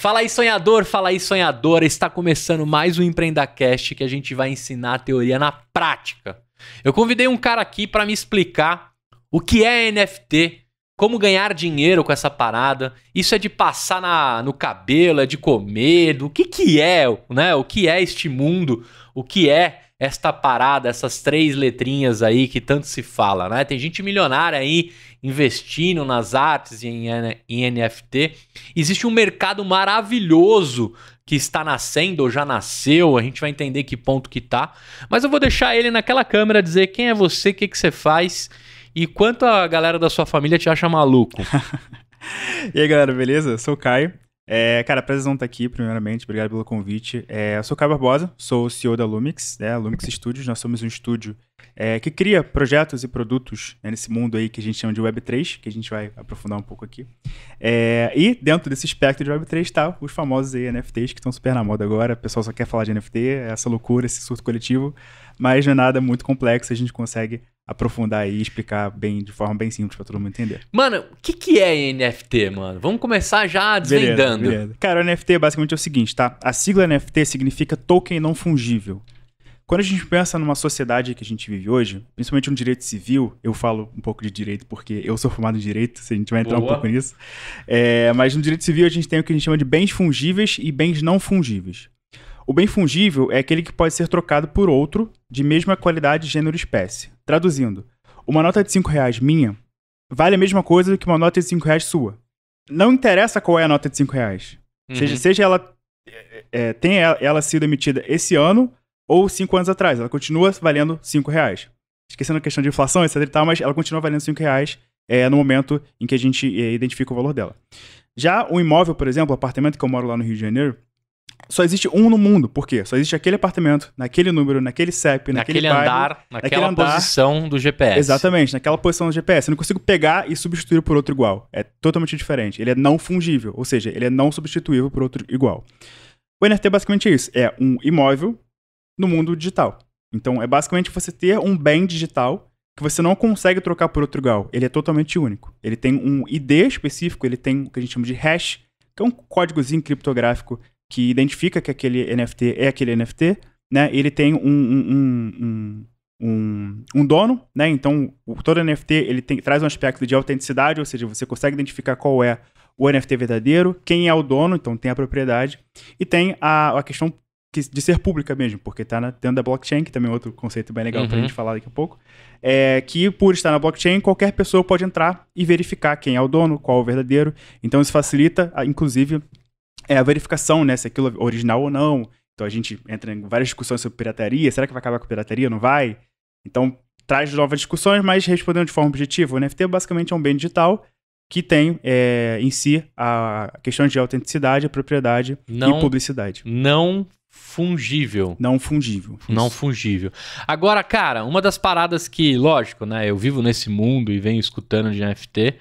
Fala aí sonhador, fala aí sonhadora, está começando mais um Empreendacast que a gente vai ensinar a teoria na prática. Eu convidei um cara aqui para me explicar o que é NFT, como ganhar dinheiro com essa parada, isso é de passar na, no cabelo, é de comer, do que que é, né? O que é este mundo, o que é esta parada, essas três letrinhas aí que tanto se fala, né? Tem gente milionária aí investindo nas artes e em, em NFT. Existe um mercado maravilhoso que está nascendo ou já nasceu, a gente vai entender que ponto que tá. Mas eu vou deixar ele naquela câmera dizer quem é você, o que, que você faz e quanto a galera da sua família te acha maluco. e aí, galera, beleza? sou o Caio. É, cara, prazer estar aqui, primeiramente. Obrigado pelo convite. É, eu sou o Caio Barbosa, sou o CEO da Lumix, né? Lumix Studios. Nós somos um estúdio é, que cria projetos e produtos né, nesse mundo aí que a gente chama de Web3, que a gente vai aprofundar um pouco aqui. É, e dentro desse espectro de Web3 está os famosos aí, NFTs que estão super na moda agora. O pessoal só quer falar de NFT, é essa loucura, esse surto coletivo, mas não é nada muito complexo, a gente consegue aprofundar e explicar bem de forma bem simples para todo mundo entender. Mano, o que, que é NFT, mano? Vamos começar já desvendando. Beleza, beleza. Cara, o NFT basicamente é o seguinte, tá? A sigla NFT significa token não fungível. Quando a gente pensa numa sociedade que a gente vive hoje, principalmente no direito civil, eu falo um pouco de direito porque eu sou formado em direito, se a gente vai entrar Boa. um pouco nisso. É, mas no direito civil a gente tem o que a gente chama de bens fungíveis e bens não fungíveis. O bem fungível é aquele que pode ser trocado por outro de mesma qualidade, gênero e espécie. Traduzindo, uma nota de 5 reais minha vale a mesma coisa que uma nota de 5 reais sua. Não interessa qual é a nota de 5 reais. Uhum. Seja, seja ela é, é tenha ela sido emitida esse ano ou cinco anos atrás. Ela continua valendo cinco reais. Esquecendo a questão de inflação, etc e tal, mas ela continua valendo cinco reais é, no momento em que a gente é, identifica o valor dela. Já o imóvel, por exemplo, o apartamento que eu moro lá no Rio de Janeiro, só existe um no mundo. Por quê? Só existe aquele apartamento, naquele número, naquele CEP, naquele, naquele bairro, andar, naquela andar, posição do GPS. Exatamente, naquela posição do GPS. Eu não consigo pegar e substituir por outro igual. É totalmente diferente. Ele é não fungível, ou seja, ele é não substituível por outro igual. O NFT é basicamente é isso: é um imóvel no mundo digital. Então, é basicamente você ter um bem digital que você não consegue trocar por outro igual. Ele é totalmente único. Ele tem um ID específico, ele tem o que a gente chama de hash, que é um códigozinho criptográfico que identifica que aquele NFT é aquele NFT, né? Ele tem um, um, um, um, um dono, né? Então, o, todo NFT ele tem, traz um aspecto de autenticidade, ou seja, você consegue identificar qual é o NFT verdadeiro, quem é o dono, então tem a propriedade, e tem a, a questão de ser pública mesmo, porque está dentro da blockchain, que também é outro conceito bem legal uhum. para a gente falar daqui a pouco, é que por estar na blockchain, qualquer pessoa pode entrar e verificar quem é o dono, qual é o verdadeiro. Então isso facilita, inclusive, é, a verificação, né, se aquilo é original ou não. Então a gente entra em várias discussões sobre pirataria, será que vai acabar com pirataria, não vai? Então traz novas discussões, mas respondendo de forma objetiva, o NFT basicamente é um bem digital que tem é, em si a questão de autenticidade, a propriedade não, e publicidade. Não fungível. Não fungível. Isso. Não fungível. Agora, cara, uma das paradas que, lógico, né? Eu vivo nesse mundo e venho escutando de NFT,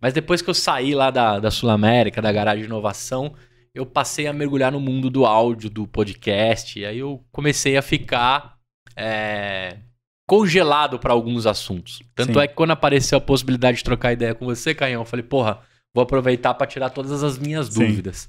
mas depois que eu saí lá da, da Sul América, da garagem de inovação, eu passei a mergulhar no mundo do áudio, do podcast, e aí eu comecei a ficar é, congelado para alguns assuntos. Tanto Sim. é que quando apareceu a possibilidade de trocar ideia com você, Caião, eu falei, porra Vou aproveitar para tirar todas as minhas Sim. dúvidas.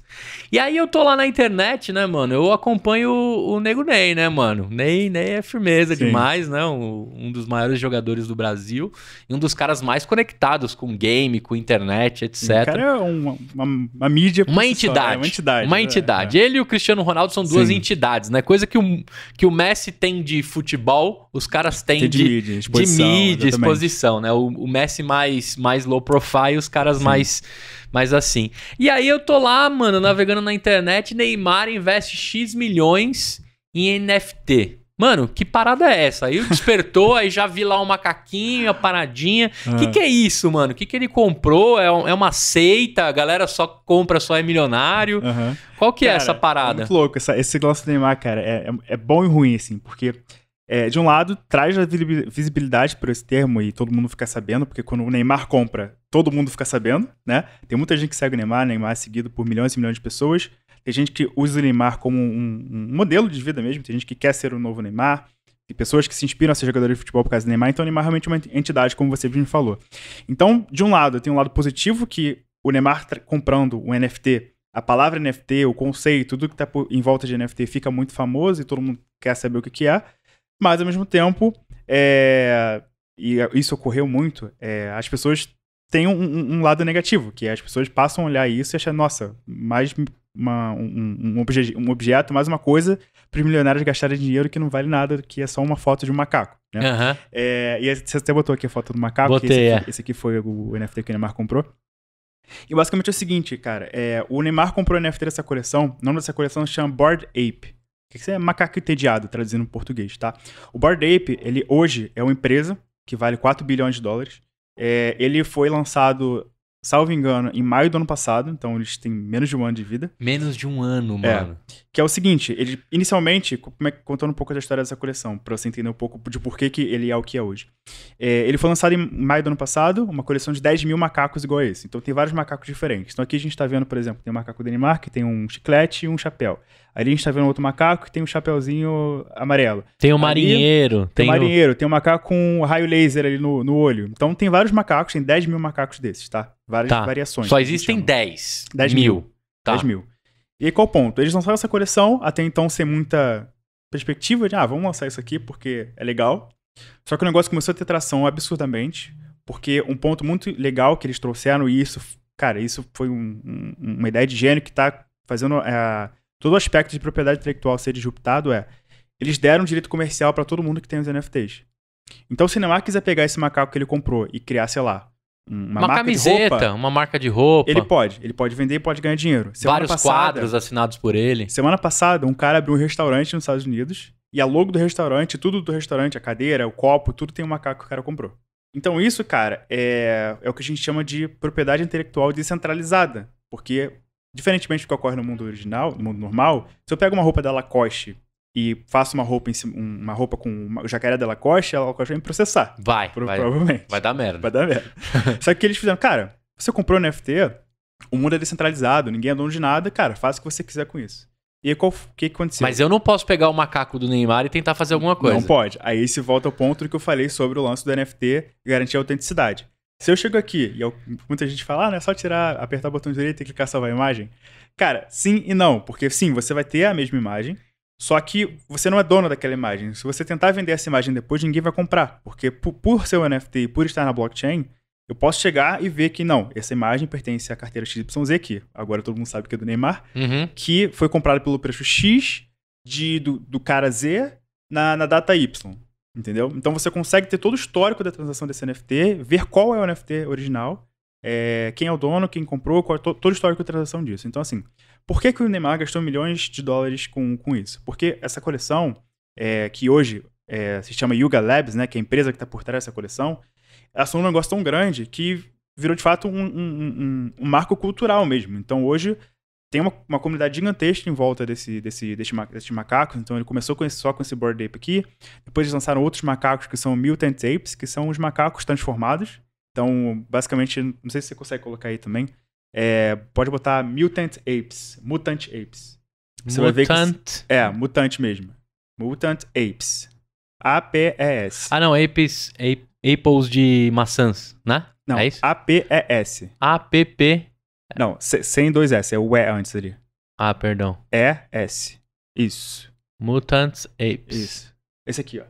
E aí eu tô lá na internet, né, mano? Eu acompanho o, o Nego Ney, né, mano? Ney, Ney é firmeza Sim. demais, né? Um, um, dos maiores jogadores do Brasil e um dos caras mais conectados com game, com internet, etc. O cara é uma, uma, uma mídia. Uma né? entidade, é uma entidade. Uma né? entidade. É, é. Ele e o Cristiano Ronaldo são duas Sim. entidades, né? Coisa que o, que o Messi tem de futebol, os caras têm tem de, de mídia, exposição, de mídia, exposição né? O, o, Messi mais, mais low profile, os caras mais mas assim. E aí eu tô lá, mano, navegando na internet, Neymar investe X milhões em NFT. Mano, que parada é essa? Aí despertou, aí já vi lá o um macaquinho, a paradinha. O que, ah. que é isso, mano? O que, que ele comprou? É, um, é uma seita? A galera só compra, só é milionário? Uhum. Qual que é cara, é essa parada? É muito louco. Essa, esse negócio do Neymar, cara, é, é, é bom e ruim, assim, porque é, de um lado, traz a visibilidade para esse termo e todo mundo fica sabendo, porque quando o Neymar compra, todo mundo fica sabendo, né? Tem muita gente que segue o Neymar, o Neymar é seguido por milhões e milhões de pessoas. Tem gente que usa o Neymar como um, um modelo de vida mesmo, tem gente que quer ser o novo Neymar. Tem pessoas que se inspiram a ser jogador de futebol por causa do Neymar, então o Neymar é realmente uma entidade, como você me falou. Então, de um lado, tem um lado positivo que o Neymar comprando um NFT a palavra NFT, o conceito, tudo que está em volta de NFT fica muito famoso e todo mundo quer saber o que, que é. Mas, ao mesmo tempo, é, e é, isso ocorreu muito, é, as pessoas têm um, um, lado negativo, que é as pessoas passam a olhar isso e achar, nossa, mais uma, um, um, obje, um, objeto, mais uma coisa para os milionários gastarem dinheiro que não vale nada, que é só uma foto de um macaco. Né? Uhum. É, e você até botou aqui a foto do macaco, Botei, esse aqui, é. esse, aqui, foi o NFT que o Neymar comprou. E basicamente é o seguinte, cara, é, o Neymar comprou o NFT dessa coleção, o nome dessa coleção chama Bored Ape. O que é macaco entediado, traduzindo em português, tá? O Bored Ape, ele hoje é uma empresa que vale 4 bilhões de dólares. É, ele foi lançado, salvo engano, em maio do ano passado, então eles têm menos de um ano de vida. Menos de um ano, é, mano. É, que é o seguinte, ele inicialmente, é contando um pouco da história dessa coleção, para você entender um pouco de por que, que ele é o que é hoje. É, ele foi lançado em maio do ano passado, uma coleção de 10 mil macacos igual a esse. Então tem vários macacos diferentes. Então aqui a gente está vendo, por exemplo, tem um macaco Dinamarca, tem um chiclete e um chapéu. Ali a gente tá vendo outro macaco que tem um chapéuzinho amarelo. Tem o um marinheiro. Ali, tem o um marinheiro, tem um macaco com um raio laser ali no, no olho. Então tem vários macacos, tem 10 mil macacos desses, tá? Várias tá. variações. Só existem 10. 10 mil. mil. Tá. 10 mil. E aí, qual o ponto? Eles lançaram essa coleção, até então sem muita perspectiva de, ah, vamos lançar isso aqui porque é legal. Só que o negócio começou a ter tração absurdamente, porque um ponto muito legal que eles trouxeram, e isso, cara, isso foi um, um, uma ideia de gênio que tá fazendo a eh, todo aspecto de propriedade intelectual ser disruptado é, eles deram direito comercial para todo mundo que tem os NFTs. Então, se Neymar quiser pegar esse macaco que ele comprou e criar, sei lá, uma, uma camiseta, roupa, uma marca de roupa. Ele pode, ele pode vender e pode ganhar dinheiro. Semana Vários passada, quadros assinados por ele. Semana passada, um cara abriu um restaurante nos Estados Unidos e a logo do restaurante, tudo do restaurante, a cadeira, o copo, tudo tem um macaco que o cara comprou. Então isso, cara, é, é o que a gente chama de propriedade intelectual descentralizada, porque diferentemente do que ocorre no mundo original, no mundo normal, se eu pego uma roupa da Lacoste e faço uma roupa, cima, uma roupa com uma jacaré da Lacoste, a Lacoste vai me processar. Vai, pro, vai provavelmente. Vai dar merda. Vai dar merda. Só que eles fizeram, cara, você comprou um NFT, o mundo é descentralizado, ninguém é dono de nada, cara, faça o que você quiser com isso. E aí, o que aconteceu? Mas eu não posso pegar o macaco do Neymar e tentar fazer alguma coisa. Não pode. Aí se volta ao ponto que eu falei sobre o lance do NFT e garantir a autenticidade. Se eu chego aqui e eu, muita gente fala, ah, não é só tirar, apertar o botão direito e clicar salvar a imagem. Cara, sim e não, porque sim, você vai ter a mesma imagem, só que você não é dono daquela imagem. Se você tentar vender essa imagem depois, ninguém vai comprar, porque por, por ser um NFT e por estar na blockchain, eu posso chegar e ver que não, essa imagem pertence à carteira XYZ, que agora todo mundo sabe que é do Neymar, uhum. que foi comprada pelo preço X de, do, do cara Z na, na data Y. Entendeu? Então você consegue ter todo o histórico da transação desse NFT, ver qual é o NFT original, é, quem é o dono, quem comprou, qual, é todo, todo o histórico da transação disso. Então, assim, por que, que o Neymar gastou milhões de dólares com, com isso? Porque essa coleção, é, que hoje é, se chama Yuga Labs, né, que é a empresa que está por trás dessa coleção, ela um negócio tão grande que virou de fato um, um, um, um marco cultural mesmo. Então, hoje tem uma, uma, comunidade gigantesca em volta desse, desse, desse, desse Então ele começou com esse, só com esse board ape aqui. Depois eles lançaram outros macacos que são mutant apes, que são os macacos transformados. Então, basicamente, não sei se você consegue colocar aí também. É, pode botar mutant apes, mutant apes. Você mutant. vai ver que, é, mutante mesmo. Mutant apes. A-P-E-S. Ah, não, apes, apes de maçãs, né? Não, é isso? A-P-E-S. A-P-P. Não, sem dois S, é o E antes ali. Ah, perdão. E-S. Isso. Mutants Apes. Isso. Esse aqui, ó.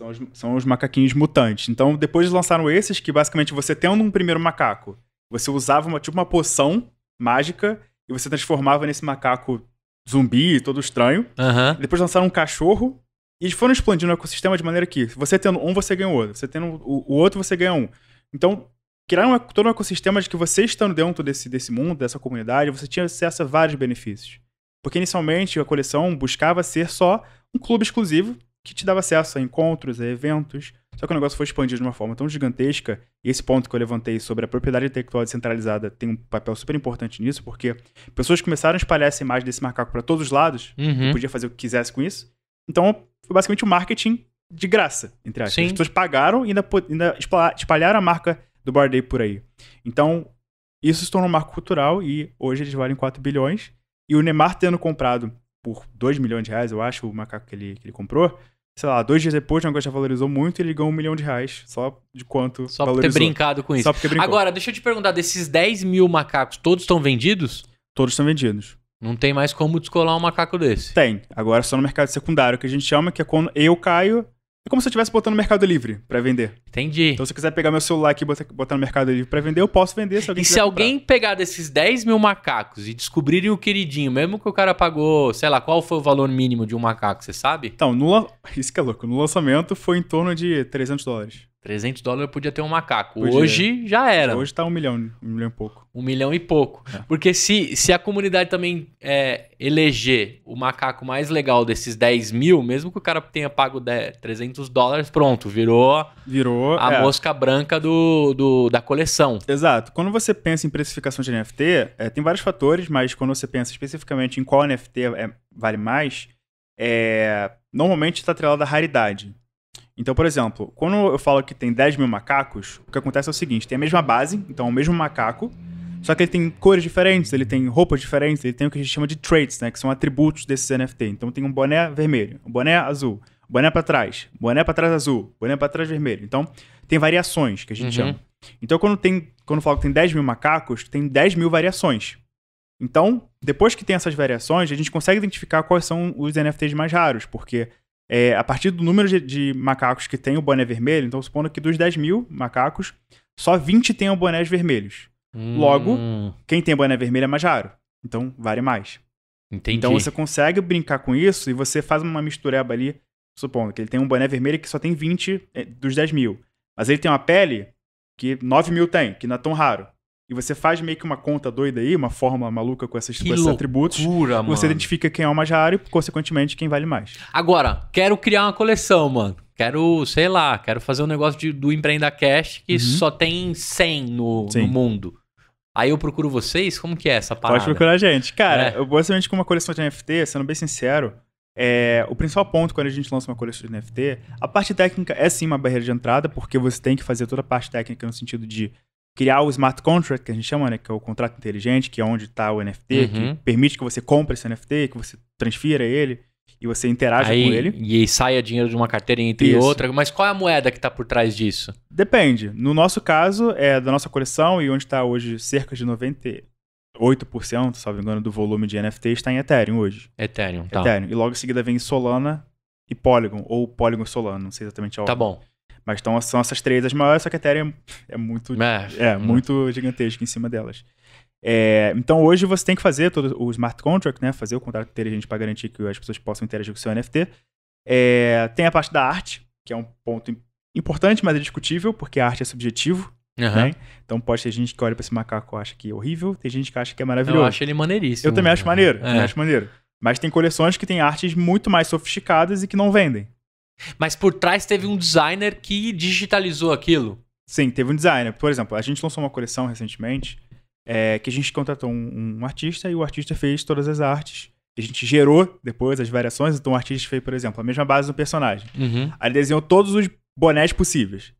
São os, são os, macaquinhos mutantes. Então, depois lançaram esses, que basicamente você tendo um primeiro macaco, você usava uma, tipo uma poção mágica e você transformava nesse macaco zumbi, todo estranho. Uhum. Depois lançaram um cachorro e eles foram expandindo o ecossistema de maneira que você tendo um, você ganha o outro. Você tendo o, o outro, você ganha um. Então, criar um, todo um ecossistema de que você estando dentro desse, desse mundo, dessa comunidade, você tinha acesso a vários benefícios. Porque inicialmente a coleção buscava ser só um clube exclusivo que te dava acesso a encontros, a eventos. Só que o negócio foi expandido de uma forma tão gigantesca, e esse ponto que eu levantei sobre a propriedade intelectual descentralizada tem um papel super importante nisso, porque pessoas começaram a espalhar essa imagem desse macaco para todos os lados, uhum. podia fazer o que quisesse com isso. Então, foi basicamente o um marketing de graça, entre aspas. As pessoas pagaram e ainda, ainda espalharam a marca do bardeio por aí. Então, isso se tornou um marco cultural e hoje eles valem 4 bilhões. E o Neymar tendo comprado por 2 milhões de reais, eu acho, o macaco que ele, que ele comprou, sei lá, dois dias depois o negócio já valorizou muito e ele ganhou um milhão de reais só de quanto Só valorizou. por ter brincado com isso. Só porque brincou. Agora, deixa eu te perguntar, desses 10 mil macacos, todos estão vendidos? Todos estão vendidos. Não tem mais como descolar um macaco desse? Tem. Agora só no mercado secundário, que a gente chama, que é quando eu caio, é como se eu estivesse botando no Mercado Livre para vender. Entendi. Então, se você quiser pegar meu celular aqui e botar, botar no Mercado Livre para vender, eu posso vender. Se alguém e se alguém comprar. pegar desses 10 mil macacos e descobrirem o queridinho, mesmo que o cara pagou, sei lá, qual foi o valor mínimo de um macaco, você sabe? Então, no, isso que é louco. No lançamento foi em torno de 300 dólares. 300 dólares podia ter um macaco. Podia. Hoje já era. Hoje tá um milhão, um milhão e pouco. Um milhão e pouco. É. Porque se, se a comunidade também é, eleger o macaco mais legal desses 10 mil, mesmo que o cara tenha pago 300 dólares, pronto, virou, virou a é. mosca branca do, do, da coleção. Exato. Quando você pensa em precificação de NFT, é, tem vários fatores, mas quando você pensa especificamente em qual NFT é, vale mais, é, normalmente está atrelado à raridade. Então, por exemplo, quando eu falo que tem 10 mil macacos, o que acontece é o seguinte: tem a mesma base, então é o mesmo macaco, só que ele tem cores diferentes, ele tem roupas diferentes, ele tem o que a gente chama de traits, né? Que são atributos desses NFT. Então tem um boné vermelho, um boné azul, boné para trás, boné para trás azul, boné para trás vermelho. Então tem variações que a gente uhum. chama. Então quando tem, quando eu falo que tem 10 mil macacos, tem 10 mil variações. Então, depois que tem essas variações, a gente consegue identificar quais são os NFTs mais raros, porque é, a partir do número de, de, macacos que tem o boné vermelho, então supondo que dos 10 mil macacos, só 20 tenham bonés vermelhos. Hum. Logo, quem tem boné vermelho é mais raro. Então, vale mais. Entendi. Então, você consegue brincar com isso e você faz uma mistureba ali, supondo que ele tem um boné vermelho que só tem 20 é, dos 10 mil. Mas ele tem uma pele que 9 mil tem, que não é tão raro. E você faz meio que uma conta doida aí, uma forma maluca com, que com esses loucura, atributos. Mano. Você identifica quem é o mais raro e, consequentemente, quem vale mais. Agora, quero criar uma coleção, mano. Quero, sei lá, quero fazer um negócio de, do Empreenda Cash que uhum. só tem 100 no, no, mundo. Aí eu procuro vocês? Como que é essa parada? Pode procurar a gente. Cara, é. eu basicamente com uma coleção de NFT, sendo bem sincero, é, o principal ponto quando a gente lança uma coleção de NFT, a parte técnica é sim uma barreira de entrada, porque você tem que fazer toda a parte técnica no sentido de criar o smart contract, que a gente chama, né? Que é o contrato inteligente, que é onde está o NFT, uhum. que permite que você compre esse NFT, que você transfira ele e você interaja Aí, com ele. E saia dinheiro de uma carteira entre Isso. outra. Mas qual é a moeda que está por trás disso? Depende. No nosso caso, é da nossa coleção e onde está hoje cerca de 98%, me engano, do volume de NFT está em Ethereum hoje. Ethereum, tá. Ethereum. E logo em seguida vem Solana e Polygon, ou Polygon Solana, não sei exatamente a ordem. Tá bom. Mas então, são essas três as maiores, só que a Ethereum é muito, é, é muito gigantesca em cima delas. É, então hoje você tem que fazer todo o smart contract, né? Fazer o contrato inteligente para garantir que as pessoas possam interagir com o seu NFT. É, tem a parte da arte, que é um ponto importante, mas é discutível, porque a arte é subjetivo. Uhum. Né? Então pode ter gente que olha para esse macaco e acha que é horrível, tem gente que acha que é maravilhoso. Eu acho ele maneiríssimo. Eu também acho maneiro, é. acho maneiro. Mas tem coleções que têm artes muito mais sofisticadas e que não vendem. Mas por trás teve um designer que digitalizou aquilo. Sim, teve um designer. Por exemplo, a gente lançou uma coleção recentemente é, que a gente contratou um, um, artista e o artista fez todas as artes. A gente gerou depois as variações. Então o artista fez, por exemplo, a mesma base do personagem. Uhum. Aí ele desenhou todos os bonés possíveis.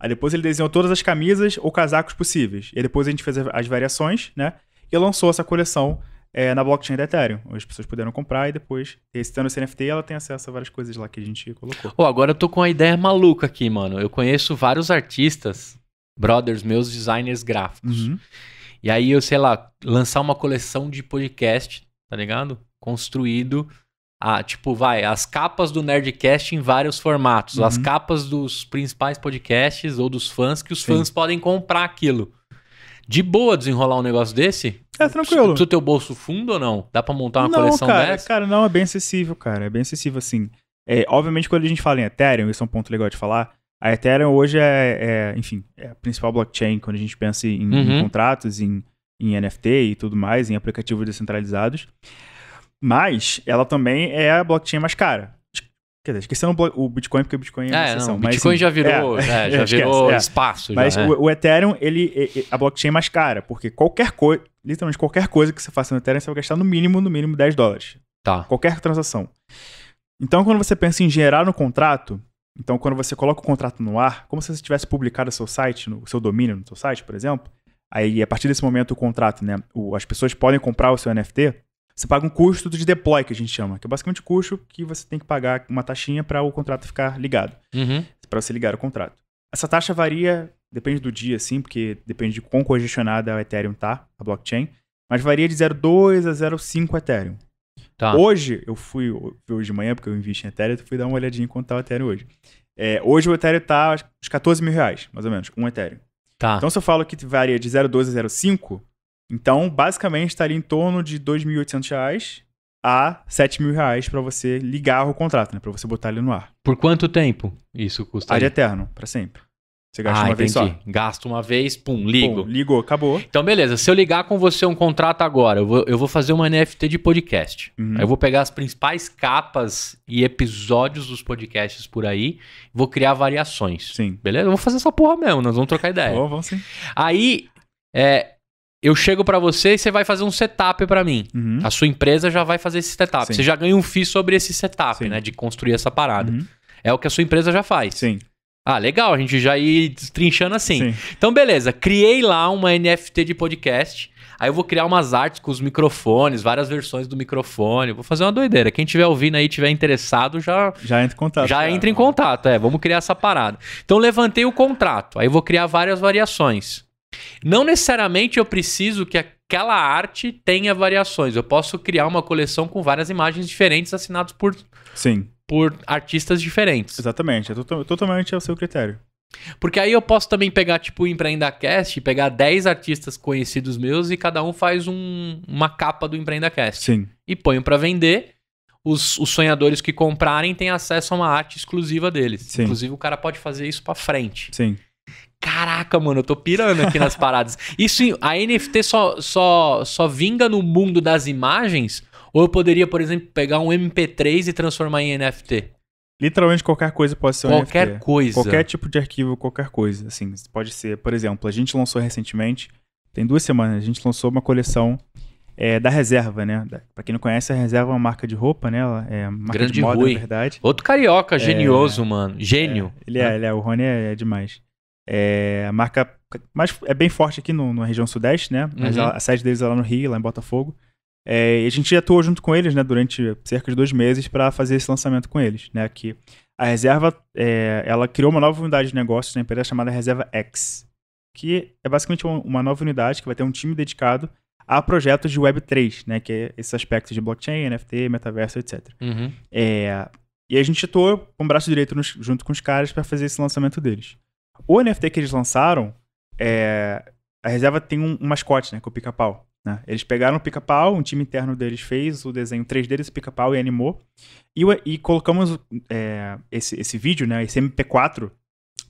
Aí depois ele desenhou todas as camisas ou casacos possíveis. E depois a gente fez as variações, né? E lançou essa coleção é, na blockchain da Ethereum. As pessoas puderam comprar e depois, recitando esse NFT, ela tem acesso a várias coisas lá que a gente colocou. Oh, agora eu tô com uma ideia maluca aqui, mano. Eu conheço vários artistas, brothers meus, designers gráficos. Uhum. E aí eu, sei lá, lançar uma coleção de podcast, tá ligado? Construído a, tipo, vai, as capas do Nerdcast em vários formatos. Uhum. As capas dos principais podcasts ou dos fãs, que os Sim. fãs podem comprar aquilo de boa desenrolar um negócio desse? É tranquilo. Precisa o teu bolso fundo ou não? Dá pra montar uma não, coleção cara, dessa? Cara, não, é bem acessível, cara. É bem acessível, assim. É, obviamente, quando a gente fala em Ethereum, isso é um ponto legal de falar. A Ethereum hoje é, é enfim, é a principal blockchain quando a gente pensa em, uhum. em contratos, em, em NFT e tudo mais, em aplicativos descentralizados. Mas ela também é a blockchain mais cara. Quer dizer, esquecendo o Bitcoin, porque o Bitcoin é, ah, é exceção. mas, Bitcoin assim, já virou, é, é, já virou é. espaço. Mas já, o, é. o, Ethereum, ele, a blockchain é mais cara, porque qualquer coisa, literalmente qualquer coisa que você faça no Ethereum, você vai gastar no mínimo, no mínimo 10 dólares. Tá. Qualquer transação. Então, quando você pensa em gerar no contrato, então quando você coloca o contrato no ar, como se você tivesse publicado o seu site, o seu domínio no seu site, por exemplo, aí a partir desse momento o contrato, né, o, as pessoas podem comprar o seu NFT, você paga um custo de deploy, que a gente chama, que é basicamente o custo que você tem que pagar uma taxinha para o contrato ficar ligado, uhum. para você ligar o contrato. Essa taxa varia, depende do dia, assim, porque depende de quão congestionada o Ethereum tá, a blockchain, mas varia de 0,2 a 0,5 Ethereum. Tá. Hoje, eu fui, hoje de manhã, porque eu investi em Ethereum, eu fui dar uma olhadinha em quanto tá o Ethereum hoje. É, hoje o Ethereum tá uns 14 mil reais, mais ou menos, um Ethereum. Tá. Então, se eu falo que varia de 0,2 a 0,5, então, basicamente, estaria em torno de R$ 2.800 a R$ reais para você ligar o contrato, né? Para você botar ele no ar. Por quanto tempo isso custa? Ad eterno, para sempre. Você gasta ah, uma entendi. vez só. Gasto uma vez, pum, ligo. Pum, ligou, acabou. Então, beleza. Se eu ligar com você um contrato agora, eu vou, eu vou fazer uma NFT de podcast. Uhum. Eu vou pegar as principais capas e episódios dos podcasts por aí, vou criar variações. Sim. Beleza? Vou fazer essa porra mesmo, nós vamos trocar ideia. Bom, vamos sim. Aí, é, eu chego para você e você vai fazer um setup para mim. Uhum. A sua empresa já vai fazer esse setup. Sim. Você já ganha um FII sobre esse setup, Sim. né? De construir essa parada. Uhum. É o que a sua empresa já faz. Sim. Ah, legal, a gente já ir trinchando assim. Sim. Então, beleza, criei lá uma NFT de podcast. Aí eu vou criar umas artes com os microfones, várias versões do microfone. Vou fazer uma doideira. Quem estiver ouvindo aí, tiver interessado, já já entra em contato. Já cara. entra em contato, é. Vamos criar essa parada. Então levantei o contrato. Aí vou criar várias variações. Não necessariamente eu preciso que aquela arte tenha variações. Eu posso criar uma coleção com várias imagens diferentes assinadas por, Sim. por artistas diferentes. Exatamente. É to totalmente ao seu critério. Porque aí eu posso também pegar, tipo, o EmpreendaCast, pegar 10 artistas conhecidos meus e cada um faz um, uma capa do EmpreendaCast. Sim. E ponho para vender. Os, os, sonhadores que comprarem têm acesso a uma arte exclusiva deles. Sim. Inclusive, o cara pode fazer isso para frente. Sim caraca, mano, eu tô pirando aqui nas paradas. Isso, a NFT só, só, só vinga no mundo das imagens? Ou eu poderia, por exemplo, pegar um MP3 e transformar em NFT? Literalmente qualquer coisa pode ser qualquer um NFT. Qualquer coisa. Qualquer tipo de arquivo, qualquer coisa. Assim, pode ser, por exemplo, a gente lançou recentemente, tem duas semanas, a gente lançou uma coleção é, da Reserva, né? Pra quem não conhece, a Reserva é uma marca de roupa, né? Ela é marca Grande de moda, Rui. na verdade. Outro carioca, é, genioso, é, mano. Gênio. É, ele, é, ele é, o Rony é, é demais. É, a marca mas é bem forte aqui no, na região sudeste, né? Mas uhum. a, a, sede deles é lá no Rio, lá em Botafogo. É, e a gente atuou junto com eles, né, durante cerca de dois meses para fazer esse lançamento com eles, né? Que a reserva, é, ela criou uma nova unidade de negócios na empresa chamada Reserva X, que é basicamente uma, uma nova unidade que vai ter um time dedicado a projetos de Web3, né? Que é esses aspectos de blockchain, NFT, metaverso, etc. Uhum. É, e a gente atuou com o braço direito nos, junto com os caras para fazer esse lançamento deles. O NFT que eles lançaram, é, a reserva tem um, um mascote, né? Que é o pica-pau. Né? Eles pegaram o pica-pau, um time interno deles fez o desenho 3 d desse pica-pau, e animou. E, e colocamos é, esse, esse vídeo, né? Esse MP4,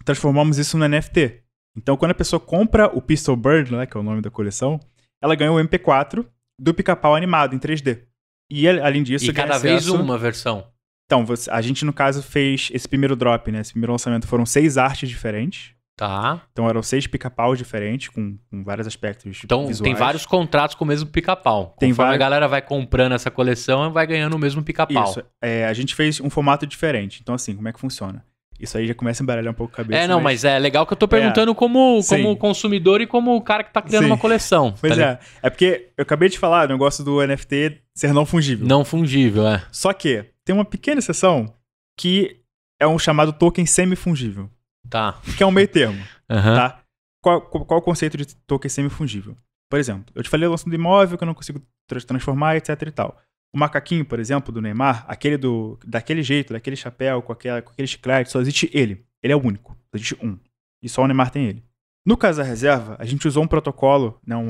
transformamos isso no NFT. Então, quando a pessoa compra o Pistol Bird, né, que é o nome da coleção, ela ganha o MP4 do pica-pau animado em 3D. E além disso, e cada vez acesso... uma versão. Então, você, a gente, no caso, fez esse primeiro drop, né? Esse primeiro lançamento foram seis artes diferentes. Tá. Então eram seis pica-paus diferentes, com, com, vários aspectos Então visuais. tem vários contratos com o mesmo pica-pau. Tem vários... a galera vai comprando essa coleção e vai ganhando o mesmo pica-pau. Isso. É, a gente fez um formato diferente. Então assim, como é que funciona? Isso aí já começa a embaralhar um pouco a cabeça. É, não, mas, mas é legal que eu tô perguntando é, como, como consumidor e como o cara que tá criando sim. uma coleção. Pois tá é. Ali? É porque eu acabei de falar o negócio do NFT ser não fungível. Não fungível, é. Só que tem uma pequena exceção que é um chamado token semifungível. Tá. Que é um meio termo. Uhum. Tá? Qual, qual, qual, o conceito de token semifungível? Por exemplo, eu te falei do do imóvel que eu não consigo transformar, etc e tal. O macaquinho, por exemplo, do Neymar, aquele do, daquele jeito, daquele chapéu, com, aquela, com aquele chiclete, só existe ele. Ele é o único. Só existe um. E só o Neymar tem ele. No caso da reserva, a gente usou um protocolo, né, um,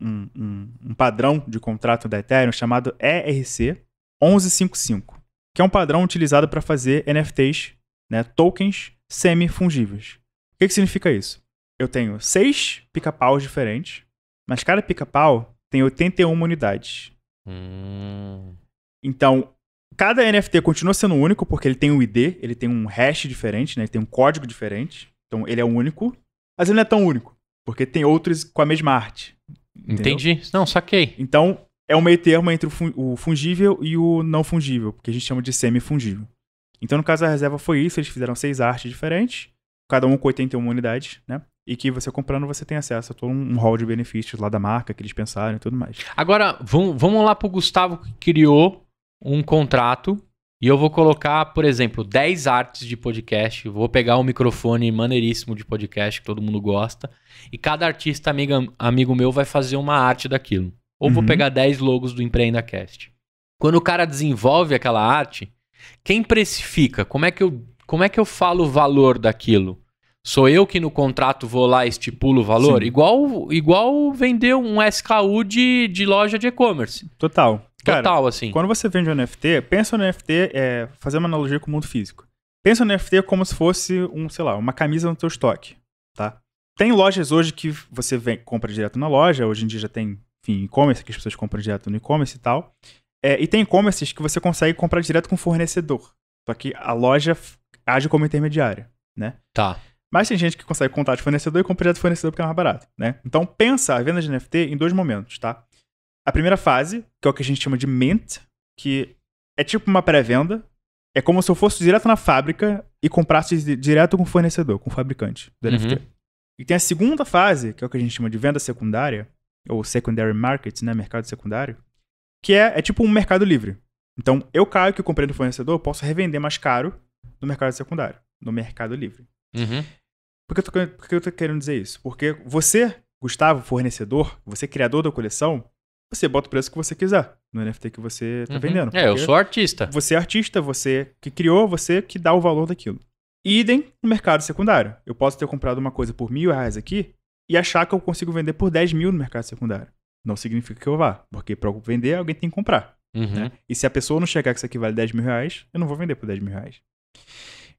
um, um, um padrão de contrato da Ethereum chamado ERC 1155 que é um padrão utilizado para fazer NFTs, né, tokens semi-fungíveis. O que, que significa isso? Eu tenho seis pica-paus diferentes, mas cada pica-pau tem 81 unidades. Hum. Então, cada NFT continua sendo único, porque ele tem um ID, ele tem um hash diferente, né? ele tem um código diferente. Então, ele é único, mas ele não é tão único, porque tem outros com a mesma arte. Entendeu? Entendi. Não, saquei. Então, é um meio termo entre o, fungível e o não fungível, que a gente chama de semifungível. Então, no caso da reserva foi isso, eles fizeram seis artes diferentes, cada um com 81 unidades, né? E que você comprando, você tem acesso a todo um hall de benefícios lá da marca que eles pensaram e tudo mais. Agora, vamos, lá lá o Gustavo que criou um contrato e eu vou colocar, por exemplo, 10 artes de podcast. Vou pegar um microfone maneiríssimo de podcast que todo mundo gosta. E cada artista amiga, amigo meu vai fazer uma arte daquilo. Ou uhum. vou pegar 10 logos do EmpreendaCast. Quando o cara desenvolve aquela arte, quem precifica? Como é que eu, como é que eu falo o valor daquilo? Sou eu que no contrato vou lá e estipulo o valor? Igual igual vender um SKU de, de loja de e-commerce. Total. Total, assim. Quando você vende um NFT, pensa no NFT, é, fazer uma analogia com o mundo físico. Pensa no NFT como se fosse um, sei lá, uma camisa no teu estoque, tá? Tem lojas hoje que você vem, compra direto na loja, hoje em dia já tem enfim, e-commerce, que as pessoas compram direto no e-commerce e tal. É, e tem e-commerces que você consegue comprar direto com o fornecedor. Só que a loja age como intermediária, né? Tá. Mas tem gente que consegue contar de fornecedor e compra direto do fornecedor porque é mais barato, né? Então pensa a venda de NFT em dois momentos, tá? A primeira fase, que é o que a gente chama de mint, que é tipo uma pré-venda. É como se eu fosse direto na fábrica e comprasse direto com o fornecedor, com o fabricante do uhum. NFT. E tem a segunda fase, que é o que a gente chama de venda secundária, ou secondary market, né, mercado secundário, que é, é tipo um mercado livre. Então, eu caio que comprei do fornecedor, posso revender mais caro no mercado secundário, no mercado livre. Uhum. Por, que eu tô, por que eu tô querendo dizer isso? Porque você, Gustavo, fornecedor, você criador da coleção, você bota o preço que você quiser no NFT que você está uhum. vendendo. É, eu sou artista. Você é artista, você que criou, você que dá o valor daquilo. Idem no mercado secundário. Eu posso ter comprado uma coisa por mil reais aqui e achar que eu consigo vender por 10 mil no mercado secundário. Não significa que eu vá, porque para vender alguém tem que comprar. Uhum. Né? E se a pessoa não chegar que isso aqui vale 10 mil reais, eu não vou vender por 10 mil reais.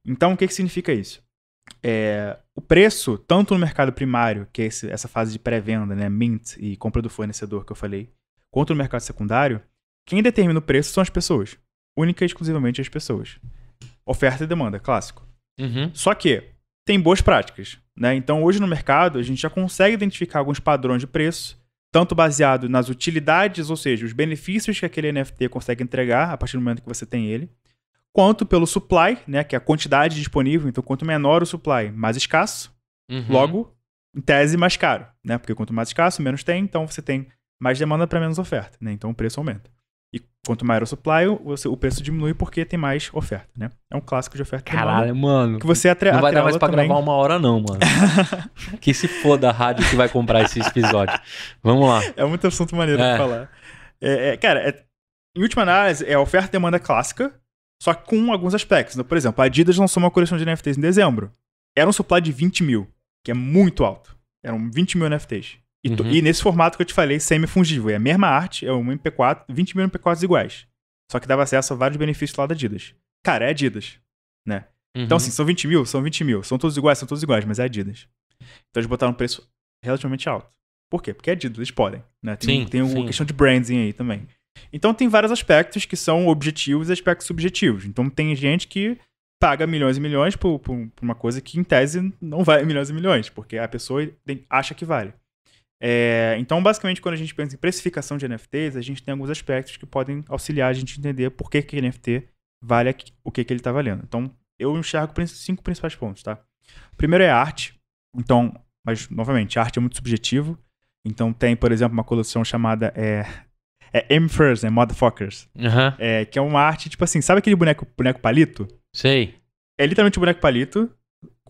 Então, o que, que significa isso? É, o preço, tanto no mercado primário, que é esse, essa fase de pré-venda, né, mint e compra do fornecedor que eu falei, quanto no mercado secundário, quem determina o preço são as pessoas. Única e exclusivamente as pessoas. Oferta e demanda, clássico. Uhum. Só que tem boas práticas. Né? Então, hoje no mercado, a gente já consegue identificar alguns padrões de preço, tanto baseado nas utilidades, ou seja, os benefícios que aquele NFT consegue entregar a partir do momento que você tem ele, quanto pelo supply, né, que é a quantidade disponível. Então, quanto menor o supply, mais escasso, uhum. logo, em tese, mais caro. Né? Porque quanto mais escasso, menos tem, então você tem mais demanda para menos oferta. Né? Então, o preço aumenta. Quanto maior o supply, você, o preço diminui porque tem mais oferta, né? É um clássico de oferta. Caralho, mano. Que você atre, Não vai dar mais pra também. gravar uma hora, não, mano. que se foda a rádio que vai comprar esse episódio. Vamos lá. É muito assunto maneiro é. falar. É, é, cara, é, em última análise, é oferta e demanda clássica, só que com alguns aspectos. Né? Por exemplo, a Adidas lançou uma coleção de NFTs em dezembro. Era um supply de 20 mil, que é muito alto. Eram 20 mil NFTs. E, uhum. e, nesse formato que eu te falei, semifungível. É a mesma arte, é um MP4, 20 mil MP4s iguais. Só que dava acesso a vários benefícios lá da Adidas. Cara, é Adidas, né? Então, uhum. Então, assim, são 20 mil, são 20 mil. São todos iguais, são todos iguais, mas é Adidas. Então eles botaram um preço relativamente alto. Por quê? Porque é Adidas, eles podem. Né? Tem, sim, tem sim. uma questão de branding aí também. Então tem vários aspectos que são objetivos e aspectos subjetivos. Então tem gente que paga milhões e milhões por, por, por uma coisa que, em tese, não vale milhões e milhões, porque a pessoa acha que vale. É, então, basicamente, quando a gente pensa em precificação de NFTs, a gente tem alguns aspectos que podem auxiliar a gente a entender por que, que NFT vale o que, que ele está valendo. Então, eu enxergo cinco principais pontos, tá? primeiro é a arte. Então, mas, novamente, a arte é muito subjetivo. Então, tem, por exemplo, uma coleção chamada é, é Emperors and né? Motherfuckers. Uhum. É, que é uma arte, tipo assim, sabe aquele boneco, boneco palito? Sei. É literalmente um boneco palito,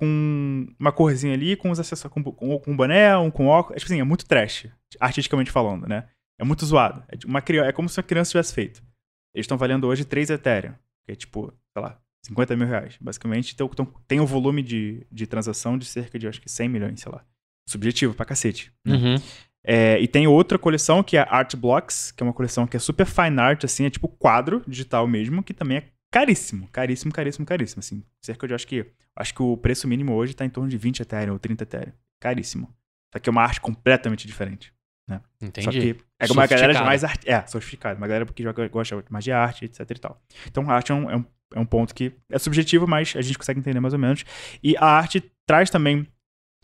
com uma corzinha ali, com os acessórios, com, com, com um boné, um com óculos. É, tipo assim, é muito trash, artisticamente falando, né? É muito zoado. É, uma, é como se uma criança tivesse feito. Eles estão valendo hoje 3 Ethereum, que é tipo, sei lá, 50 mil reais, basicamente. Então, então tem um volume de, de transação de cerca de, acho que 100 milhões, sei lá. Subjetivo pra cacete. Né? Uhum. É, e tem outra coleção que é Art Blocks, que é uma coleção que é super fine art, assim, é tipo quadro digital mesmo, que também é caríssimo, caríssimo, caríssimo, caríssimo. Assim, cerca de, acho que, acho que o preço mínimo hoje está em torno de 20 Ethereum ou 30 Ethereum. Caríssimo. Só que é uma arte completamente diferente. Né? Entendi. Só que é uma galera de mais arte. É, sofisticada. Uma galera que gosta mais de arte, etc e tal. Então, a arte é um, é um, é um ponto que é subjetivo, mas a gente consegue entender mais ou menos. E a arte traz também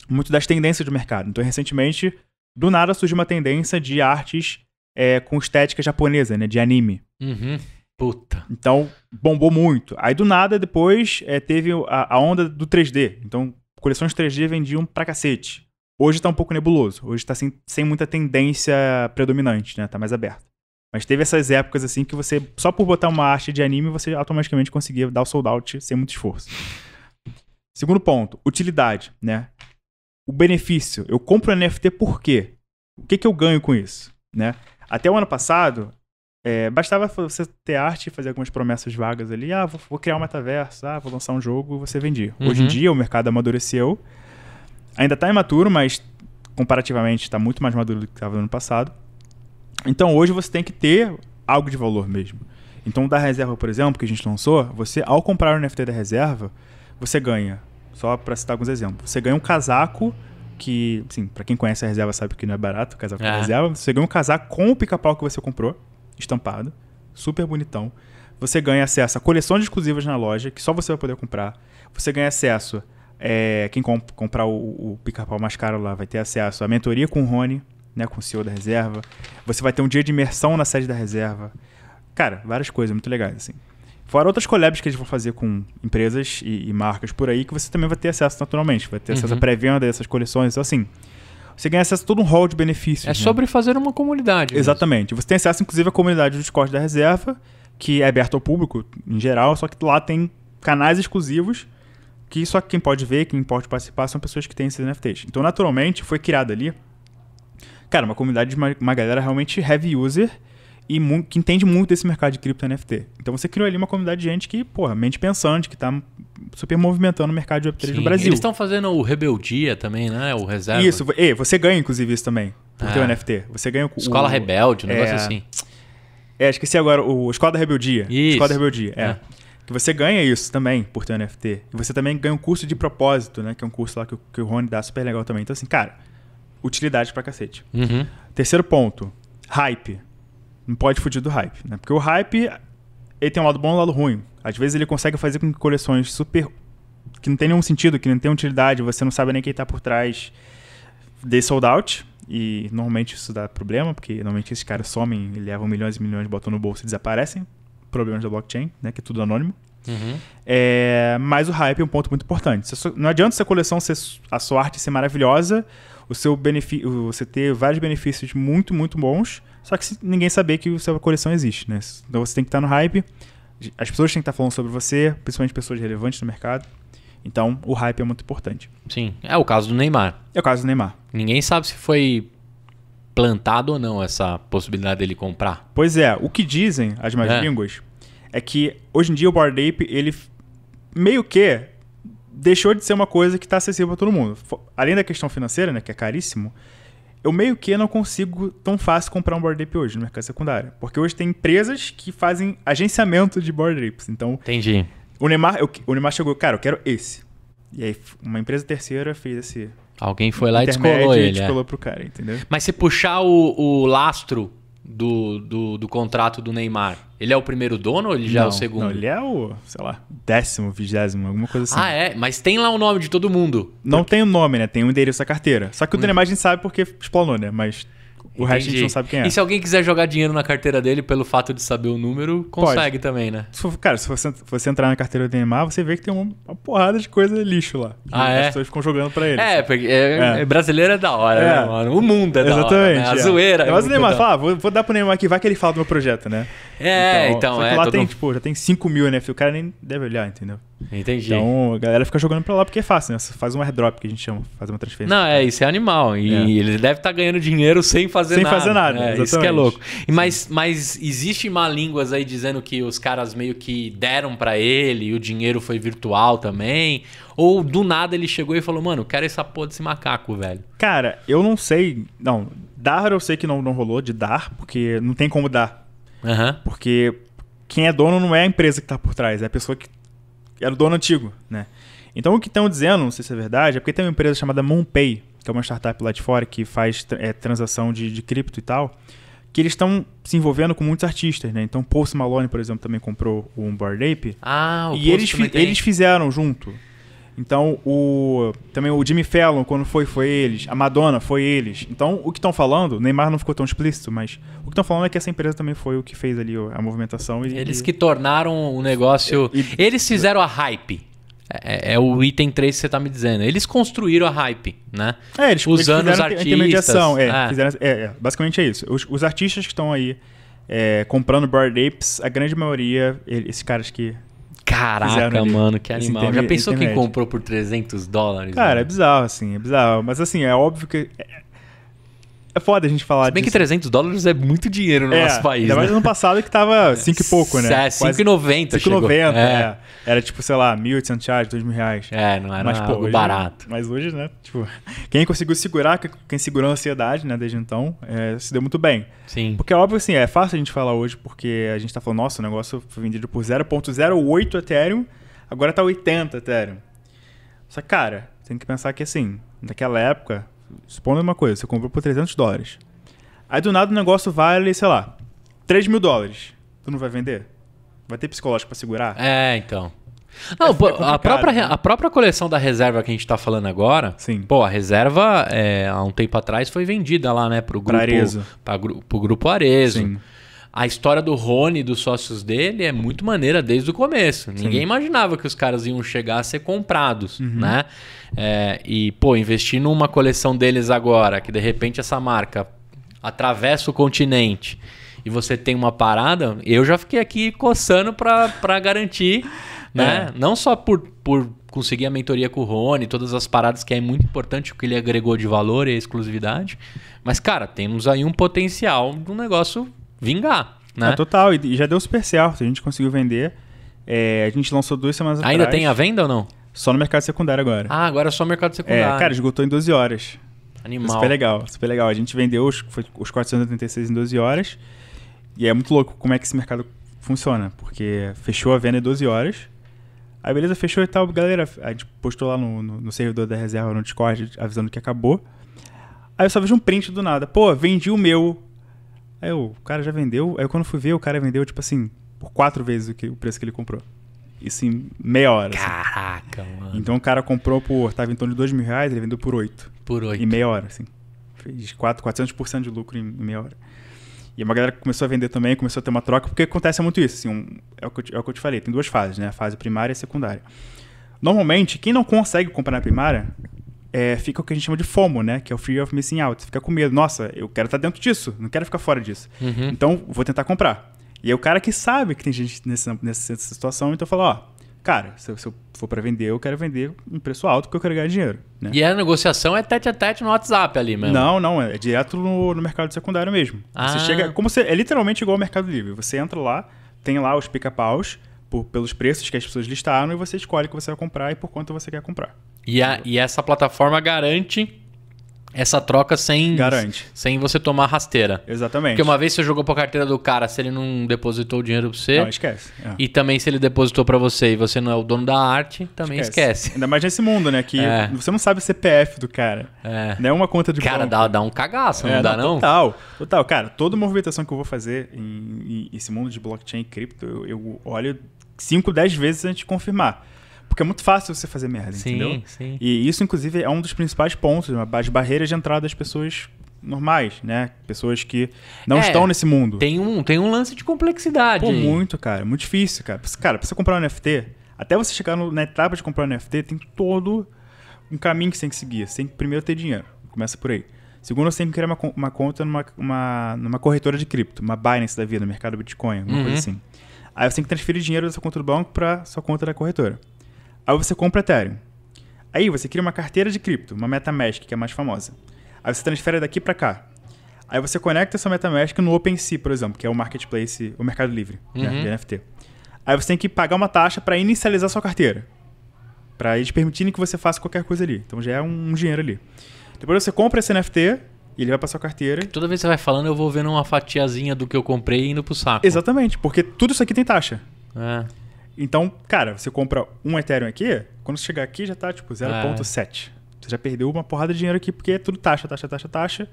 muito das tendências do mercado. Então, recentemente, do nada surge uma tendência de artes é, com estética japonesa, né? De anime. Uhum. Puta. Então, bombou muito. Aí, do nada, depois, é, teve a, a, onda do 3D. Então, coleções 3D vendiam pra cacete. Hoje tá um pouco nebuloso. Hoje tá sem, sem muita tendência predominante, né? Tá mais aberto. Mas teve essas épocas, assim, que você, só por botar uma arte de anime, você automaticamente conseguia dar o sold out sem muito esforço. Segundo ponto, utilidade, né? O benefício. Eu compro NFT por quê? O que, que eu ganho com isso, né? Até o ano passado, é, bastava você ter arte e fazer algumas promessas vagas ali. Ah, vou, vou criar um metaverso, ah, vou lançar um jogo e você vendia. Uhum. Hoje em dia o mercado amadureceu. Ainda está imaturo, mas comparativamente está muito mais maduro do que estava no ano passado. Então hoje você tem que ter algo de valor mesmo. Então da reserva, por exemplo, que a gente lançou, você ao comprar o NFT da reserva, você ganha, só para citar alguns exemplos, você ganha um casaco que, sim, para quem conhece a reserva sabe que não é barato, casaco é. da reserva, você ganha um casaco com o pica-pau que você comprou estampado, super bonitão. Você ganha acesso a coleções exclusivas na loja, que só você vai poder comprar. Você ganha acesso. É, quem comp comprar o, o pica-pau mais caro lá vai ter acesso à mentoria com o Rony, né, com o CEO da reserva. Você vai ter um dia de imersão na sede da reserva. Cara, várias coisas muito legais, assim. Fora outras collabs que eles vão fazer com empresas e, e marcas por aí, que você também vai ter acesso naturalmente. Vai ter acesso à uhum. pré-venda dessas coleções, então, assim você ganha acesso a todo um hall de benefícios. É né? sobre fazer uma comunidade. Exatamente. Mesmo. Você tem acesso, inclusive, à comunidade do Discord da reserva, que é aberta ao público em geral, só que lá tem canais exclusivos que só quem pode ver, quem pode participar, são pessoas que têm esses NFTs. Então, naturalmente, foi criada ali, cara, uma comunidade de uma, uma galera realmente heavy user e que entende muito desse mercado de cripto NFT. Então você criou ali uma comunidade de gente que, porra, mente pensante, que tá super movimentando o mercado de Web3 Sim. no Brasil. Eles estão fazendo o Rebeldia também, né? O reserva. Isso, e você ganha, inclusive, isso também, por ah. ter o NFT. Você ganha o. Escola o, Rebelde, um é, negócio assim. É, esqueci agora, o Escola da Rebeldia. Isso. Escola da Rebeldia, é. é. Que você ganha isso também por ter o NFT. E você também ganha um curso de propósito, né? Que é um curso lá que, que o Rony dá super legal também. Então, assim, cara, utilidade pra cacete. Uhum. Terceiro ponto, hype. Não pode fugir do hype, né? Porque o hype, ele tem um lado bom e um lado ruim. Às vezes ele consegue fazer com que coleções super. que não tem nenhum sentido, que não tem utilidade, você não sabe nem quem está por trás de sold out. E normalmente isso dá problema, porque normalmente esses caras somem, levam milhões e milhões, botam no bolso e desaparecem. Problemas da blockchain, né? Que é tudo anônimo. Uhum. É, mas o hype é um ponto muito importante. Não adianta essa coleção ser a sua arte ser maravilhosa, o seu benefício, você ter vários benefícios muito, muito bons, só que ninguém saber que sua coleção existe, né? Então você tem que estar no hype as pessoas têm que estar falando sobre você, principalmente pessoas relevantes no mercado. Então, o hype é muito importante. Sim, é o caso do Neymar. É o caso do Neymar. Ninguém sabe se foi plantado ou não essa possibilidade dele comprar. Pois é, o que dizem as mais é. línguas é que hoje em dia o Bored Ape, ele meio que deixou de ser uma coisa que está acessível para todo mundo. Além da questão financeira, né, que é caríssimo, eu meio que não consigo tão fácil comprar um board ape hoje no mercado secundário. Porque hoje tem empresas que fazem agenciamento de board apes. Então. Entendi. O Neymar, eu, o Neymar chegou, cara, eu quero esse. E aí, uma empresa terceira fez esse. Alguém foi lá e descolou ele. É. descolou é. pro cara, entendeu? Mas se puxar o, o lastro do, do, do, contrato do Neymar? Ele é o primeiro dono ou ele já não, é o segundo? Não, ele é o, sei lá, décimo, vigésimo, alguma coisa assim. Ah, é? Mas tem lá o nome de todo mundo? Não porque... tem o nome, né? Tem o endereço da carteira. Só que o hum. Neymar a gente sabe porque explanou, né? Mas o Entendi. resto a gente não sabe quem é. E se alguém quiser jogar dinheiro na carteira dele pelo fato de saber o número, consegue Pode. também, né? Se for, cara, se você, você, entrar na carteira do Neymar, você vê que tem uma porrada de coisa lixo lá. Ah, é? As pessoas ficam jogando pra ele. É, assim. porque é, é, é. brasileiro é da hora, né, é. né, mano? O mundo é Exatamente, da hora. Exatamente. Né? A é. zoeira. Mas o é Neymar fala, ah, vou, vou, dar pro Neymar aqui, vai que ele fala do meu projeto, né? É, então, então é. lá tem, tipo, já tem 5 mil, né? O cara nem deve olhar, entendeu? Entendi. Então a galera fica jogando pra lá porque é fácil, né? faz um airdrop que a gente chama, faz uma transferência. Não, é, isso é animal. E é. ele deve estar tá ganhando dinheiro sem fazer sem nada. Sem fazer nada, é, Isso que é louco. E, mas, mas existe má línguas aí dizendo que os caras meio que deram para ele e o dinheiro foi virtual também? Ou do nada ele chegou e falou, mano, quero essa porra desse macaco, velho? Cara, eu não sei. Não, dar eu sei que não, não rolou de dar, porque não tem como dar. Uhum. Porque quem é dono não é a empresa que tá por trás, é a pessoa que era o dono antigo, né? Então o que estão dizendo, não sei se é verdade, é porque tem uma empresa chamada MoonPay, que é uma startup lá de fora que faz é, transação de, de cripto e tal, que eles estão se envolvendo com muitos artistas, né? Então Post Malone, por exemplo, também comprou o Bored Ape. Ah, o E Post eles, eles fizeram junto então, o também o Jimmy Fallon, quando foi, foi eles. A Madonna, foi eles. Então, o que estão falando, Neymar não ficou tão explícito, mas o que estão falando é que essa empresa também foi o que fez ali a movimentação. E, eles que tornaram o negócio. E, eles fizeram a hype. É, é, é o item 3 que você está me dizendo. Eles construíram a hype, né? É, eles, Usando eles os artistas. Intermediação, é, é, fizeram, é, é, basicamente é isso. Os, os artistas que estão aí é, comprando Bird Apes, a grande maioria, esses caras que Caraca, mano, que animal. Já pensou quem comprou por 300 dólares? Cara, é bizarro, assim, é bizarro. Mas assim, é óbvio que é é foda a gente falar Se bem disso. que 300 dólares é muito dinheiro no é, nosso país. Ainda né? mais no ano passado que tava 5 e pouco, né? É, 5,90. 5,90, é. é. Era tipo, sei lá, 1.800 reais, 2.000 mil reais. É, não era mas, pô, hoje, barato. Mas hoje, né? Tipo, quem conseguiu segurar, quem segurou a ansiedade, né, desde então, é, se deu muito bem. Sim. Porque, é óbvio, assim, é fácil a gente falar hoje, porque a gente tá falando, nossa, o negócio foi vendido por 0.08 Ethereum, agora tá 80 Ethereum. Só que, cara, tem que pensar que, assim, naquela época, supondo uma coisa, você comprou por 300 dólares. Aí do nada o negócio vale, sei lá, 3 mil dólares. Tu não vai vender? Vai ter psicológico para segurar? É, então. É não, é, pô, é a, própria, né? a própria coleção da reserva que a gente tá falando agora. Sim. Pô, a reserva é, há um tempo atrás foi vendida lá, né, pro grupo. Pra Arezo. Pra, pro grupo Arezo. Sim a história do Rony e dos sócios dele é muito maneira desde o começo. Sim. Ninguém imaginava que os caras iam chegar a ser comprados, uhum. né? É, e, pô, investir numa coleção deles agora, que de repente essa marca atravessa o continente e você tem uma parada, eu já fiquei aqui coçando para garantir, né? É. Não só por, por conseguir a mentoria com o Rony, todas as paradas que é muito importante, o que ele agregou de valor e exclusividade. Mas, cara, temos aí um potencial de um negócio vingar. Né? É, total, e já deu super certo. A gente conseguiu vender. É, a gente lançou duas semanas Ainda atrás. Ainda tem a venda ou não? Só no mercado secundário agora. Ah, agora é só no mercado é, secundário. É, cara, esgotou em 12 horas. Animal. Super legal, super legal. A gente vendeu os, foi, os 486 em 12 horas. E é muito louco como é que esse mercado funciona. Porque fechou a venda em 12 horas. Aí beleza, fechou e tal. Galera, a gente postou lá no, no, no servidor da reserva, no Discord, avisando que acabou. Aí eu só vejo um print do nada. Pô, vendi o meu Aí eu, o cara já vendeu. Aí quando fui ver, o cara vendeu, tipo assim, por quatro vezes o, que, o preço que ele comprou. Isso em meia hora. Assim. Caraca, assim. mano. Então o cara comprou por. Tava em torno de dois mil reais, ele vendeu por oito. Por oito. Em meia hora, assim. Fez por 400% de lucro em, em meia hora. E uma galera começou a vender também, começou a ter uma troca, porque acontece muito isso. Assim, um, é, o te, é, o que eu te, falei, tem duas fases, né? A fase primária e a secundária. Normalmente, quem não consegue comprar na primária, é, fica o que a gente chama de FOMO, né? Que é o Fear of Missing Out. Você fica com medo. Nossa, eu quero estar dentro disso, não quero ficar fora disso. Uhum. Então, vou tentar comprar. E é o cara que sabe que tem gente nessa, nessa situação, então fala, ó, cara, se eu, se eu for para vender, eu quero vender um preço alto porque eu quero ganhar dinheiro. Né? E a negociação é tete a tete no WhatsApp ali mesmo? Não, não, é direto no, no mercado secundário mesmo. Ah. Você chega, como você, é literalmente igual ao Mercado Livre. Você entra lá, tem lá os pica-paus, por, pelos preços que as pessoas listaram e você escolhe o que você vai comprar e por quanto você quer comprar. E, a, e essa plataforma garante essa troca sem garante sem você tomar rasteira. Exatamente. Porque uma vez você jogou para carteira do cara, se ele não depositou o dinheiro para você, não esquece. É. E também se ele depositou para você e você não é o dono da arte, também esquece. esquece. Ainda mais nesse mundo, né, que é. você não sabe o CPF do cara. É. Não é uma conta de Cara, dá, dá um cagaço, não é, dá não? Total. Total, cara, toda movimentação que eu vou fazer em, em esse mundo de blockchain e cripto, eu, eu olho 5, 10 vezes antes de confirmar. Porque é muito fácil você fazer merda, sim, entendeu? Sim. E isso, inclusive, é um dos principais pontos, as barreiras de entrada das pessoas normais, né? Pessoas que não é, estão nesse mundo. Tem um, tem um lance de complexidade. Pô, muito, cara. Muito difícil, cara. Cara, pra você comprar um NFT, até você chegar no, na etapa de comprar um NFT, tem todo um caminho que você tem que seguir. Você tem que primeiro ter dinheiro. Começa por aí. Segundo, você tem que criar uma, uma conta numa, uma, numa corretora de cripto, uma Binance da vida, no mercado Bitcoin, alguma uhum. coisa assim. Aí você tem que transferir dinheiro da sua conta do banco para sua conta da corretora. Aí você compra Ethereum. Aí você cria uma carteira de cripto, uma MetaMask, que é a mais famosa. Aí você transfere daqui para cá. Aí você conecta sua MetaMask no OpenSea, por exemplo, que é o marketplace, o mercado livre né, uhum. né, de NFT. Aí você tem que pagar uma taxa para inicializar sua carteira. Para eles permitirem que você faça qualquer coisa ali. Então já é um dinheiro ali. Depois você compra esse NFT, e ele vai passar a carteira. Toda vez que você vai falando, eu vou vendo uma fatiazinha do que eu comprei e indo pro saco. Exatamente, porque tudo isso aqui tem taxa. É. Então, cara, você compra um Ethereum aqui, quando você chegar aqui já tá tipo 0.7. É. Você já perdeu uma porrada de dinheiro aqui porque é tudo taxa, taxa, taxa, taxa.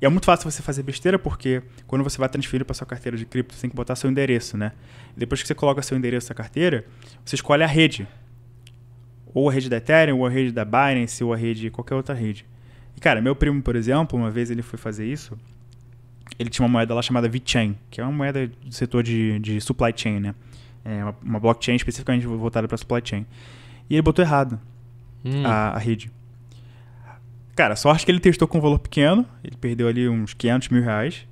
E é muito fácil você fazer besteira porque quando você vai transferir para sua carteira de cripto, você tem que botar seu endereço, né? Depois que você coloca seu endereço na carteira, você escolhe a rede. Ou a rede da Ethereum, ou a rede da Binance, ou a rede qualquer outra rede. E, cara, meu primo, por exemplo, uma vez ele foi fazer isso, ele tinha uma moeda lá chamada VeChain, que é uma moeda do setor de, de supply chain, né? É uma, uma blockchain especificamente voltada para supply chain. E ele botou errado hum. a, a rede. Cara, sorte que ele testou com um valor pequeno, ele perdeu ali uns 500 mil reais.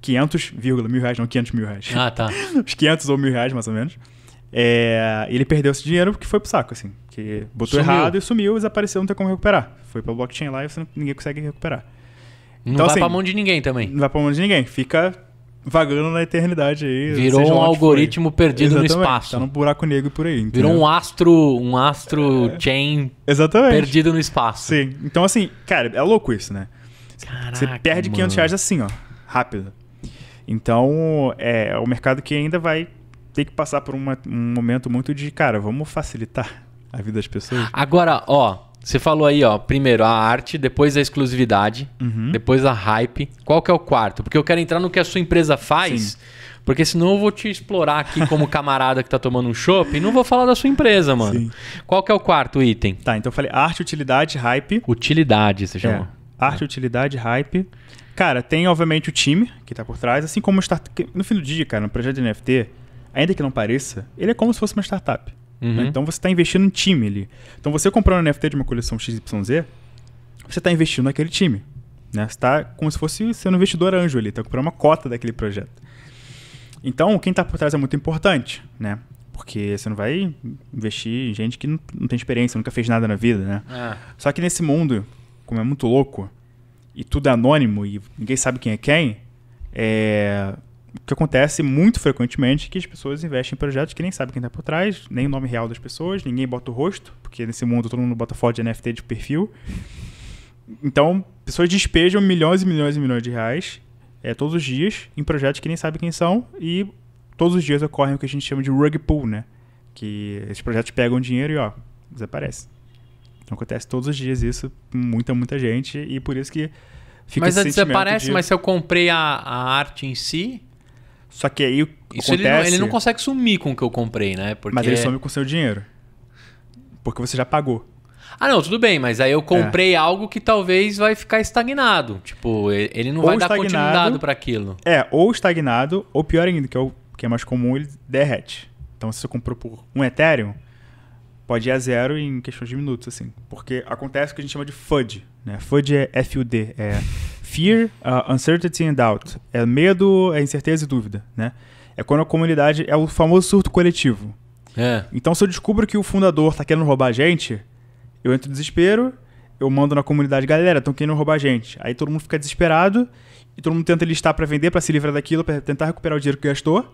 500, vírgula, mil reais, não 500 mil reais. Ah, tá. uns 500 ou mil reais, mais ou menos. É, ele perdeu esse dinheiro porque foi pro saco, assim. Que botou sumiu. errado e sumiu, desapareceu, não tem como recuperar. Foi pro blockchain lá e não, ninguém consegue recuperar. Não então, vai assim, pra mão de ninguém também. Não vai pra mão de ninguém. Fica vagando na eternidade aí. Virou um algoritmo perdido Exatamente. no espaço. Tá num buraco negro por aí. Entendeu? Virou um astro, um astro é... chain Exatamente. perdido no espaço. Sim. Então, assim, cara, é louco isso, né? Caraca, Você perde mano. 500 reais assim, ó. Rápido. Então, é o mercado que ainda vai tem que passar por uma, um momento muito de, cara, vamos facilitar a vida das pessoas. Agora, ó, você falou aí, ó, primeiro a arte, depois a exclusividade, uhum. depois a hype. Qual que é o quarto? Porque eu quero entrar no que a sua empresa faz, Sim. porque senão eu vou te explorar aqui como camarada que tá tomando um chopp e não vou falar da sua empresa, mano. Sim. Qual que é o quarto item? Tá, então eu falei arte, utilidade, hype. Utilidade, você é, chamou. É. Arte, utilidade, hype. Cara, tem obviamente o time que tá por trás, assim como o start... no fim do dia, cara, no projeto de NFT, ainda que não pareça, ele é como se fosse uma startup. Né? Uhum. Né? Então você está investindo em time ali. Então você comprando um NFT de uma coleção XYZ, você está investindo naquele time. Né? Você está como se fosse sendo um investidor anjo ali, está comprando uma cota daquele projeto. Então, quem está por trás é muito importante, né? Porque você não vai investir em gente que não, não tem experiência, nunca fez nada na vida, né? É. Só que nesse mundo, como é muito louco, e tudo é anônimo, e ninguém sabe quem é quem, é que acontece muito frequentemente é que as pessoas investem em projetos que nem sabem quem está por trás, nem o nome real das pessoas, ninguém bota o rosto, porque nesse mundo todo mundo bota foto de NFT de perfil. Então, pessoas despejam milhões e milhões e milhões de reais é, todos os dias em projetos que nem sabem quem são e todos os dias ocorre o que a gente chama de rug pull, né? Que esses projetos pegam dinheiro e, ó, desaparece. Então, acontece todos os dias isso com muita, muita gente e por isso que fica mas esse é desaparece, de... mas se eu comprei a, a arte em si, só que aí Isso acontece... Ele não, ele não consegue sumir com o que eu comprei, né? Porque... Mas ele some com o seu dinheiro. Porque você já pagou. Ah, não, tudo bem, mas aí eu comprei é. algo que talvez vai ficar estagnado. Tipo, ele não ou vai dar continuidade para aquilo. É, ou estagnado, ou pior ainda, que é, o, que é mais comum, ele derrete. Então, se você comprou por um Ethereum, pode ir a zero em questões de minutos, assim. Porque acontece o que a gente chama de FUD, né? FUD é F-U-D, é Fear, uh, Uncertainty and Doubt. É medo, é incerteza e dúvida, né? É quando a comunidade... É o famoso surto coletivo. É. Então, se eu descubro que o fundador tá querendo roubar a gente, eu entro em desespero, eu mando na comunidade, galera, estão querendo roubar a gente. Aí todo mundo fica desesperado e todo mundo tenta listar para vender, para se livrar daquilo, para tentar recuperar o dinheiro que gastou.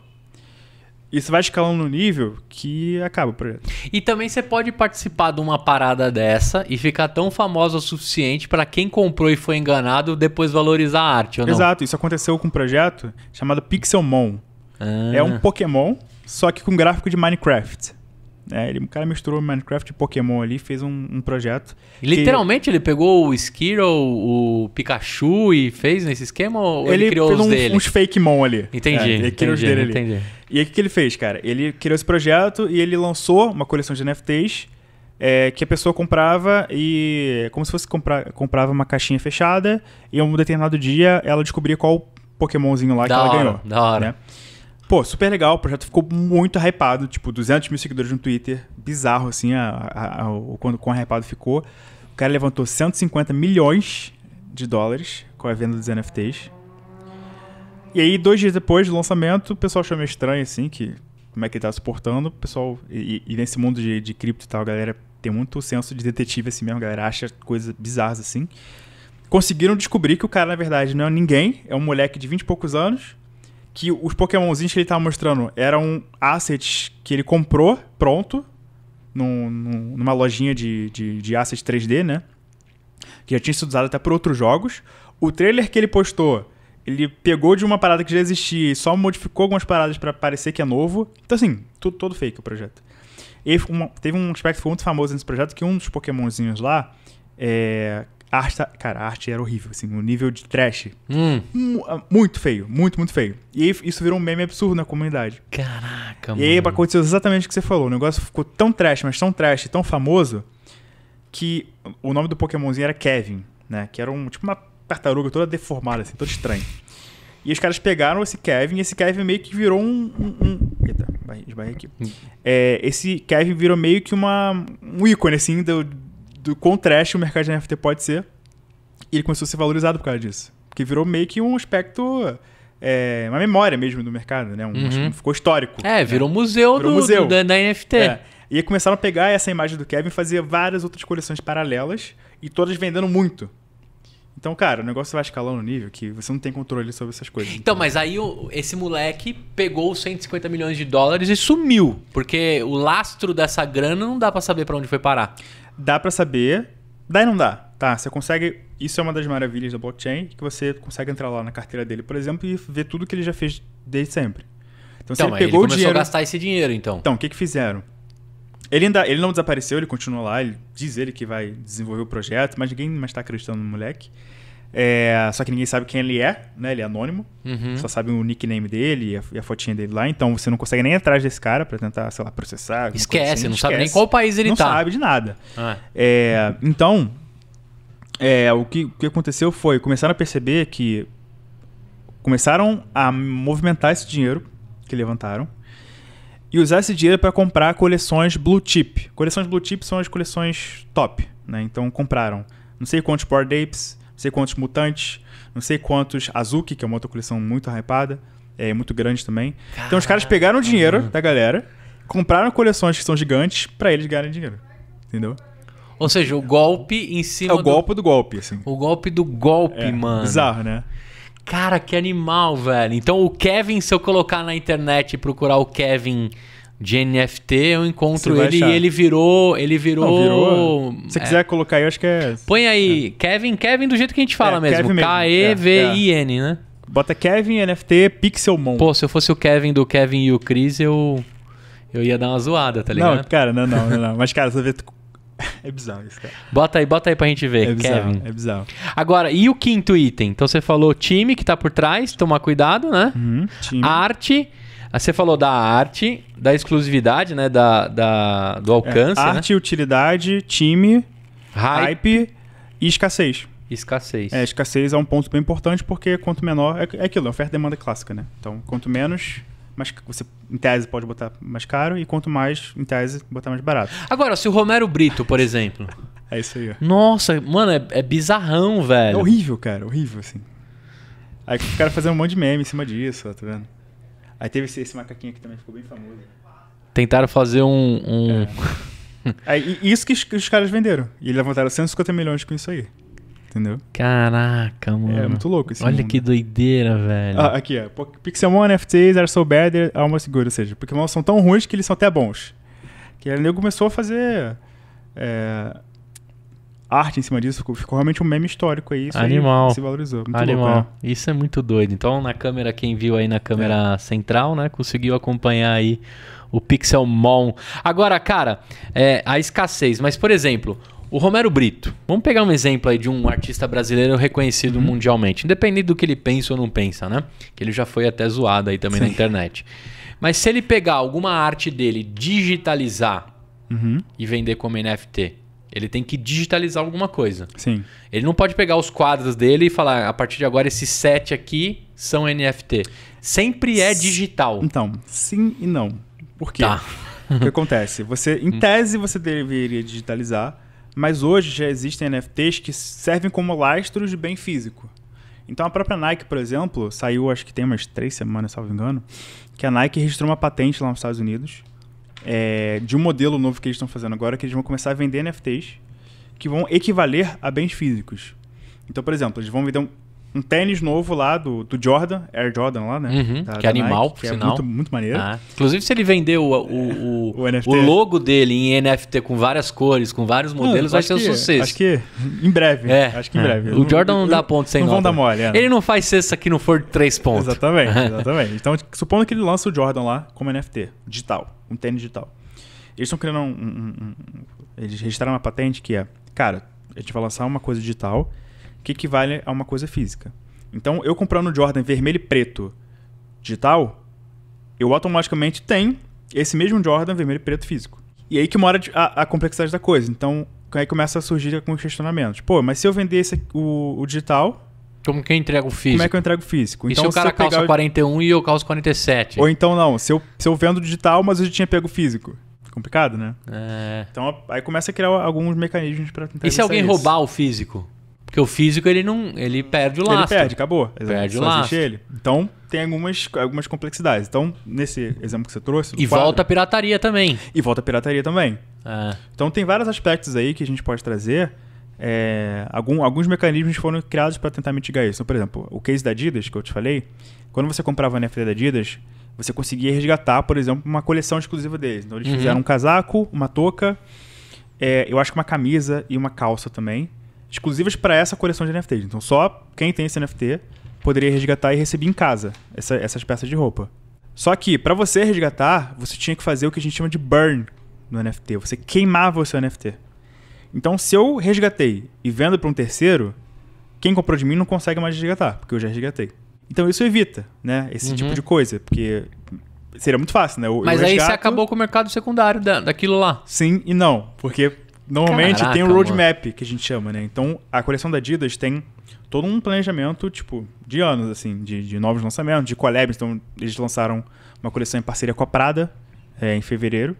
Isso vai escalando no nível que acaba o projeto. E também você pode participar de uma parada dessa e ficar tão famoso o suficiente para quem comprou e foi enganado depois valorizar a arte, ou não? Exato, isso aconteceu com um projeto chamado Pixelmon. Ah. É um Pokémon, só que com gráfico de Minecraft. É, ele, o cara misturou Minecraft e Pokémon ali, fez um, um projeto. Literalmente que... ele pegou o Skiro, o Pikachu e fez nesse esquema ou ele, ele criou fez os um, dele? uns fake mon ali. Entendi. É, ele criou entendi, os dele entendi. ali. E aí o que ele fez, cara? Ele criou esse projeto e ele lançou uma coleção de NFTs é, que a pessoa comprava e. como se fosse comprar, comprava uma caixinha fechada e em um determinado dia ela descobria qual Pokémonzinho lá da que hora, ela ganhou. Da hora. Né? Pô, super legal, o projeto ficou muito hypado, tipo, 200 mil seguidores no Twitter, bizarro, assim, a, a, a, o quão, com hypado ficou. O cara levantou 150 milhões de dólares com a venda dos NFTs. E aí, dois dias depois do lançamento, o pessoal achou meio estranho, assim, que como é que ele tá suportando. O pessoal, e, e nesse mundo de, de cripto e tal, a galera tem muito senso de detetive assim mesmo, a galera acha coisas bizarras assim. Conseguiram descobrir que o cara, na verdade, não é ninguém, é um moleque de 20 e poucos anos, que os pokémonzinhos que ele tava tá mostrando eram assets que ele comprou pronto num, num, numa lojinha de, de, de assets 3D, né? Que já tinha sido usado até por outros jogos. O trailer que ele postou, ele pegou de uma parada que já existia e só modificou algumas paradas para parecer que é novo. Então, assim, tudo todo fake o projeto. E uma, teve um aspecto que foi muito famoso nesse projeto, que um dos pokémonzinhos lá, é, a arte, tá- cara, a arte era horrível, assim, um nível de trash. Hum. Ah, muito feio, muito, muito feio. E aí, isso virou um meme absurdo na comunidade. Caraca, mano. E aí mano. aconteceu exatamente o que você falou. O negócio ficou tão trash, mas tão trash, tão famoso, que o nome do Pokémonzinho era Kevin, né? Que era um tipo uma tartaruga toda deformada, assim, todo estranho. E os caras pegaram esse Kevin, e esse Kevin meio que virou um. um, um... Eita, esbarrei aqui. Hum. É, esse Kevin virou meio que uma, um ícone, assim, do, do quão trash o mercado de NFT pode ser. E ele começou a ser valorizado por causa disso. Porque virou meio que um aspecto. É, uma memória mesmo do mercado, né? Um, uhum. Ficou histórico. É, né? virou né? museu, virou do, museu. Do, da, NFT. É. E começaram a pegar essa imagem do Kevin e fazer várias outras coleções paralelas e todas vendendo muito. Então, cara, o negócio vai escalando no nível que você não tem controle sobre essas coisas. Então, então, mas aí esse moleque pegou os 150 milhões de dólares e sumiu. Porque o lastro dessa grana não dá para saber para onde foi parar dá para saber, dá e não dá, tá? Você consegue, isso é uma das maravilhas da blockchain, que você consegue entrar lá na carteira dele, por exemplo, e ver tudo que ele já fez desde sempre. Então, se então, ele pegou ele dinheiro, a gastar esse dinheiro, então. Então, o que que fizeram? Ele ainda, ele não desapareceu, ele continua lá, ele diz ele que vai desenvolver o projeto, mas ninguém mais está acreditando no moleque. É, só que ninguém sabe quem ele é, né? Ele é anônimo. Uhum. Só sabe o nickname dele e a, e a, fotinha dele lá. Então você não consegue nem atrás desse cara para tentar, sei lá, processar. Esquece, assim. não Esquece. sabe nem qual país ele não tá. Não sabe de nada. Ah. É, então, é, o, que, o que aconteceu foi começaram a perceber que começaram a movimentar esse dinheiro que levantaram e usar esse dinheiro para comprar coleções blue chip. Coleções blue chip são as coleções top, né? Então compraram não sei quantos Bored Apes, sei quantos mutantes, não sei quantos Azuki, que é uma outra coleção muito hypada, é muito grande também. Então os caras pegaram o dinheiro da galera, compraram coleções que são gigantes para eles ganharem dinheiro. Entendeu? Ou seja, o golpe em cima. É o do... golpe do golpe, assim. O golpe do golpe, é, mano. Bizarro, né? Cara, que animal, velho. Então o Kevin, se eu colocar na internet e procurar o Kevin de NFT, eu encontro ele achar. e ele virou. Ele virou. Não, virou. Se é. quiser colocar aí, eu acho que é. Põe aí, é. Kevin, Kevin do jeito que a gente fala é, mesmo. K-E-V-I-N, é, é. né? Bota Kevin, NFT, Pixelmon. Pô, se eu fosse o Kevin do Kevin e o Chris, eu. Eu ia dar uma zoada, tá ligado? Não, cara, não, não, não. não. Mas, cara, você vê. É bizarro isso, cara. Bota aí, bota aí pra gente ver, é bizarro, Kevin. É bizarro. Agora, e o quinto item? Então você falou time que tá por trás, tomar cuidado, né? Uhum, time. Arte ah, você falou da arte, da exclusividade, né? Da, da do é, alcance. É, arte, né? utilidade, time, hype, hype e escassez. Escassez. É, escassez é um ponto bem importante porque quanto menor. É, é aquilo, é oferta e demanda clássica, né? Então, quanto menos. Mas você, em tese, pode botar mais caro e quanto mais, em tese, botar mais barato. Agora, se o Romero Brito, por exemplo. é isso aí. Ó. Nossa, mano, é, é bizarrão, é velho. É horrível, cara, horrível, assim. Aí o cara fazendo um monte de meme em cima disso, ó, tá vendo? Aí teve esse, esse macaquinho que também ficou bem famoso. Tentaram fazer um. um... É. isso que os, que os, caras venderam. E levantaram 150 milhões com isso aí. Entendeu? Caraca, é mano. É muito louco esse Olha mundo. que doideira, velho. Ah, aqui, ó. Pixelmon NFTs are so bad they're almost good. Ou seja, Pokémon são tão ruins que eles são até bons. Que aí o nego começou a fazer. É, arte em cima disso, ficou, ficou realmente um meme histórico aí. Isso Animal. Aí se valorizou. Muito Animal. Louco, né? Isso é muito doido. Então, na câmera, quem viu aí na câmera é. central, né, conseguiu acompanhar aí o Pixelmon. Agora, cara, é, a escassez, mas por exemplo, o Romero Brito. Vamos pegar um exemplo aí de um artista brasileiro reconhecido uhum. mundialmente, independente do que ele pensa ou não pensa, né? Que ele já foi até zoado aí também Sim. na internet. Mas se ele pegar alguma arte dele, digitalizar uhum. e vender como NFT, ele tem que digitalizar alguma coisa. Sim. Ele não pode pegar os quadros dele e falar, a partir de agora, esses sete aqui são NFT. Sempre é digital. Então, sim e não. Por quê? Tá. o que acontece? Você, em tese, você deveria digitalizar, mas hoje já existem NFTs que servem como lastros de bem físico. Então a própria Nike, por exemplo, saiu acho que tem umas três semanas, salvo engano, que a Nike registrou uma patente lá nos Estados Unidos é, de um modelo novo que eles estão fazendo agora, que eles vão começar a vender NFTs que vão equivaler a bens físicos. Então, por exemplo, eles vão vender um, um tênis novo lá do, do Jordan, Air Jordan lá, né? Uhum, da, que da é Nike, animal, que é muito, muito maneiro. Ah, inclusive, se ele vender o, o, é, o, o, o logo dele em NFT com várias cores, com vários modelos, vai ser um sucesso. Acho que em breve. É, acho que em é. breve. O Jordan não, não dá ponto sem não nota. Não vão dar mole. É, né? ele não faz cesta que não for três pontos. Exatamente, exatamente. Então, supondo que ele lança o Jordan lá como NFT digital, um tênis digital. Eles estão criando um, um, um, Eles registraram uma patente que é, cara, a gente vai lançar uma coisa digital que equivale a uma coisa física. Então, eu comprando Jordan vermelho e preto digital, eu automaticamente tenho esse mesmo Jordan vermelho e preto físico. E aí que mora a, a complexidade da coisa. Então, aí começa a surgir alguns questionamentos. Pô, mas se eu vender esse, o, o digital, como que eu entrego o físico? Como é que eu entrego o físico? E então, se o cara se calça 41 e eu calço 47? Ou então não, se eu, se eu vendo digital, mas eu já tinha pego físico. Complicado, né? É. Então aí começa a criar alguns mecanismos para tentar. E se alguém isso. roubar o físico? Porque o físico ele não, ele perde o lastro. Ele perde, acabou. Exatamente. Perde o lastro. ele. Então tem algumas, algumas complexidades. Então nesse exemplo que você trouxe, e quadro, volta a pirataria também. E volta a pirataria também. É. Então tem vários aspectos aí que a gente pode trazer. É, algum, alguns mecanismos foram criados para tentar mitigar isso. Então, por exemplo, o case da Adidas que eu te falei, quando você comprava a NFT da Adidas, você conseguia resgatar, por exemplo, uma coleção exclusiva deles. Então eles uhum. fizeram um casaco, uma touca, é, eu acho que uma camisa e uma calça também exclusivas para essa coleção de NFTs. Então só quem tem esse NFT poderia resgatar e receber em casa essa, essas peças de roupa. Só que para você resgatar, você tinha que fazer o que a gente chama de burn no NFT. Você queimava o seu NFT. Então se eu resgatei e vendo para um terceiro, quem comprou de mim não consegue mais resgatar, porque eu já resgatei. Então isso evita, né, esse uhum. tipo de coisa, porque seria muito fácil, né? Eu, Mas eu resgato... aí você acabou com o mercado secundário da, daquilo lá. Sim e não, porque normalmente Caraca, tem um roadmap que a gente chama, né? Então a coleção da Adidas tem todo um planejamento, tipo, de anos, assim, de, de novos lançamentos, de collabs. Então eles lançaram uma coleção em parceria com a Prada é, em fevereiro.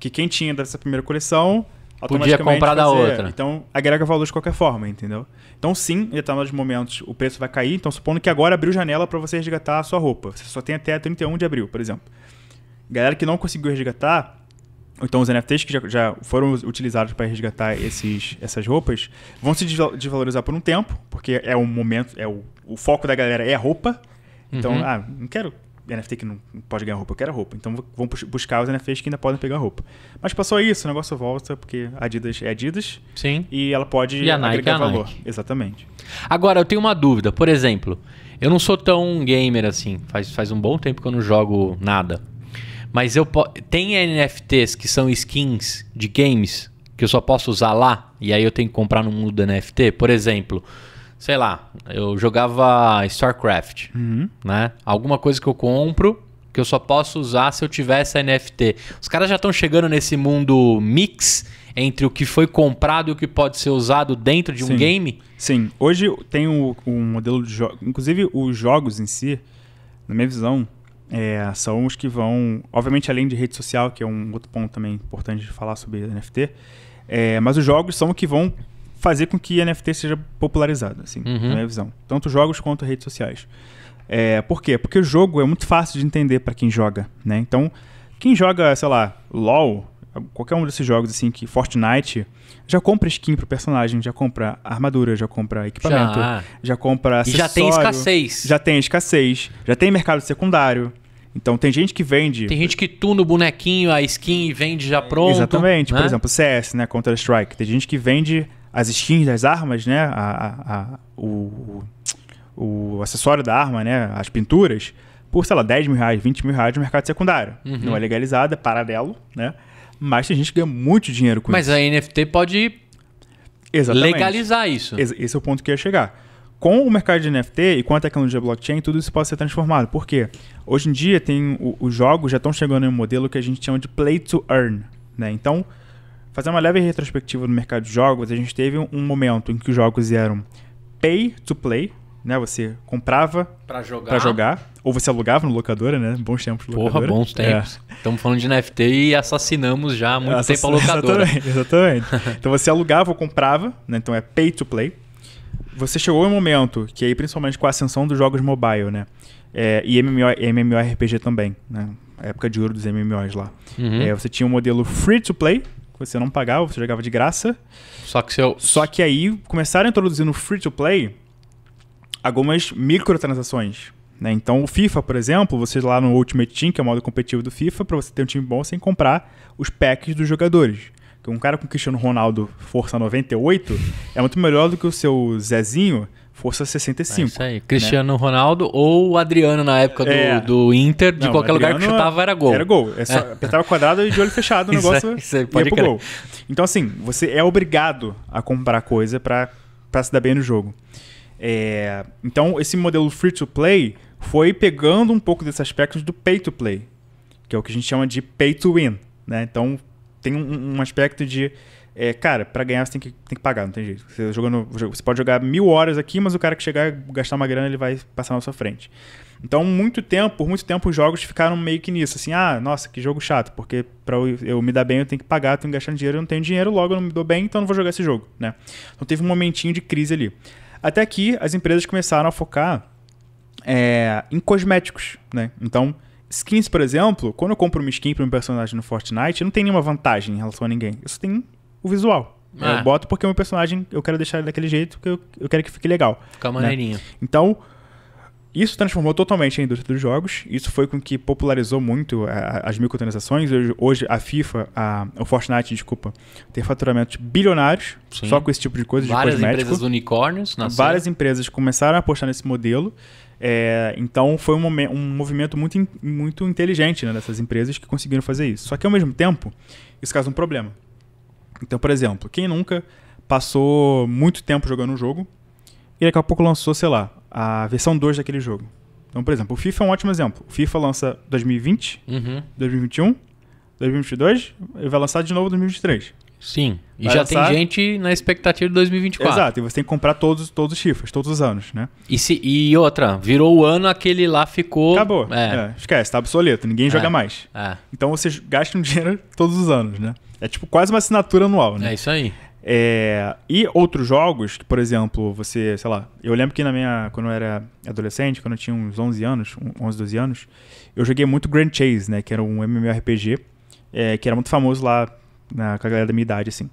Que quem tinha dessa primeira coleção podia comprar da fazer. outra. Então, agrega valor de qualquer forma, entendeu? Então, sim, em determinados momentos o preço vai cair. Então, supondo que agora abriu janela para você resgatar a sua roupa. Você só tem até 31 de abril, por exemplo. Galera que não conseguiu resgatar, então os NFTs que já, já foram utilizados para resgatar esses, essas roupas vão se desvalorizar por um tempo, porque é o momento, é o, o foco da galera é a roupa. Então, uhum. ah, não quero NFT que não pode ganhar roupa, eu quero roupa. Então vão buscar os NFTs que ainda podem pegar roupa. Mas passou tipo, isso, o negócio volta, porque Adidas é Adidas. Sim. E ela pode e a Nike agregar é a valor. Exatamente. Agora, eu tenho uma dúvida. Por exemplo, eu não sou tão gamer assim. Faz, faz um bom tempo que eu não jogo nada. Mas eu tem NFTs que são skins de games que eu só posso usar lá e aí eu tenho que comprar no mundo do NFT, por exemplo. Sei lá, eu jogava StarCraft, uhum. né? Alguma coisa que eu compro que eu só posso usar se eu tiver essa NFT. Os caras já estão chegando nesse mundo mix entre o que foi comprado e o que pode ser usado dentro de um Sim. game? Sim. Hoje tem um, um modelo de jogo. Inclusive, os jogos em si, na minha visão, é, são os que vão, obviamente, além de rede social, que é um outro ponto também importante de falar sobre NFT, é, mas os jogos são os que vão fazer com que NFT seja popularizado, assim, uhum. na minha visão. Tanto jogos quanto redes sociais. É, por quê? Porque o jogo é muito fácil de entender para quem joga, né? Então, quem joga, sei lá, LOL, qualquer um desses jogos, assim, que Fortnite já compra skin pro personagem, já compra armadura, já compra equipamento, já, já compra acessório. E já tem escassez. Já tem escassez, já tem mercado secundário. Então tem gente que vende. Tem gente que tuna o bonequinho, a skin e vende já pronto. Exatamente. Né? Por exemplo, CS, né? Counter Strike. Tem gente que vende as skins das armas, né? A, a, a o, o acessório da arma, né? As pinturas por, sei lá, 10 mil reais, 20 mil reais no mercado secundário. Uhum. Não é legalizado, é paralelo, né? mas tem gente que ganha muito dinheiro com mas isso. Mas a NFT pode Exatamente. legalizar isso. Esse é o ponto que eu ia chegar. Com o mercado de NFT e com a tecnologia blockchain, tudo isso pode ser transformado. Por quê? Hoje em dia, tem os jogos já estão chegando em um modelo que a gente chama de play to earn. Né? Então, fazer uma leve retrospectiva no mercado de jogos, a gente teve um momento em que os jogos eram pay to play, né? Você comprava para jogar. Pra jogar, ou você alugava no locadora, né? Bons tempos de locadora. Porra, bons é. tempos. É. Estamos falando de NFT e assassinamos já há muito Assass... tempo a locadora. Exatamente, exatamente. então você alugava ou comprava, né? Então é pay to play. Você chegou em um momento que aí, principalmente com a ascensão dos jogos mobile, né? É, e MMO, MMORPG também, né? A época de ouro dos MMOs lá. Uhum. É, você tinha um modelo free to play, você não pagava, você jogava de graça. Só que, seu... Só que aí começaram a introduzir no free to play algumas microtransações. Né? Então, o FIFA, por exemplo, você lá no Ultimate Team, que é o modo competitivo do FIFA, para você ter um time bom, você tem que comprar os packs dos jogadores. Um cara com Cristiano Ronaldo força 98 é muito melhor do que o seu Zezinho força 65. É isso aí. Né? Cristiano né? Ronaldo ou Adriano na época do, é. do Inter, de Não, qualquer lugar que chutava era gol. Era gol. É só, é. Apertava quadrado e de olho fechado o negócio isso aí, pode ia pro gol. Então assim, você é obrigado a comprar coisa para se dar bem no jogo. É, então, esse modelo free to play foi pegando um pouco desses aspectos do pay to play, que é o que a gente chama de pay to win. Né? Então, tem um, um aspecto de. É, cara, para ganhar você tem que, tem que pagar, não tem jeito. Você, jogando, você pode jogar mil horas aqui, mas o cara que chegar gastar uma grana, ele vai passar na sua frente. Então, muito tempo, por muito tempo, os jogos ficaram meio que nisso. Assim, ah, nossa, que jogo chato, porque pra eu, eu me dar bem eu tenho que pagar, eu tenho que gastar dinheiro, eu não tenho dinheiro, logo eu não me dou bem, então eu não vou jogar esse jogo, né? Então teve um momentinho de crise ali. Até que as empresas começaram a focar é, em cosméticos, né? Então, skins, por exemplo, quando eu compro uma skin para um personagem no Fortnite, eu não tenho nenhuma vantagem em relação a ninguém. Isso tem o visual. Ah. Eu boto porque o é meu personagem, eu quero deixar ele daquele jeito, porque eu, eu quero que fique legal. Fica maneirinho. Né? Então, isso transformou totalmente a indústria dos jogos. Isso foi com que popularizou muito as microtransações. Hoje, hoje a FIFA, a, o Fortnite, desculpa, tem faturamentos bilionários Sim. só com esse tipo de coisa. Várias de empresas unicórnios. Nasceu. Várias empresas começaram a apostar nesse modelo. É, então foi um, um, movimento muito, muito inteligente né, dessas empresas que conseguiram fazer isso. Só que ao mesmo tempo, isso causa um problema. Então, por exemplo, quem nunca passou muito tempo jogando um jogo e daqui a pouco lançou, sei lá, a versão 2 daquele jogo. Então, por exemplo, o FIFA é um ótimo exemplo. O FIFA lança 2020, uhum. 2021, 2022 e vai lançar de novo 2023. Sim, e vai já lançar... tem gente na expectativa de 2024. Exato, e você tem que comprar todos, todos os FIFAs, todos os anos, né? E, se, e outra, virou o ano, aquele lá ficou... Acabou, é. É, esquece, tá obsoleto, ninguém é. joga mais. É. Então você gasta um dinheiro todos os anos, né? É tipo quase uma assinatura anual, né? É isso aí. É, e outros jogos, que, por exemplo, você, sei lá, eu lembro que na minha, quando eu era adolescente, quando eu tinha uns 11 anos, 11, 12 anos, eu joguei muito Grand Chase, né, que era um MMORPG, é, que era muito famoso lá na, com a galera da minha idade, assim.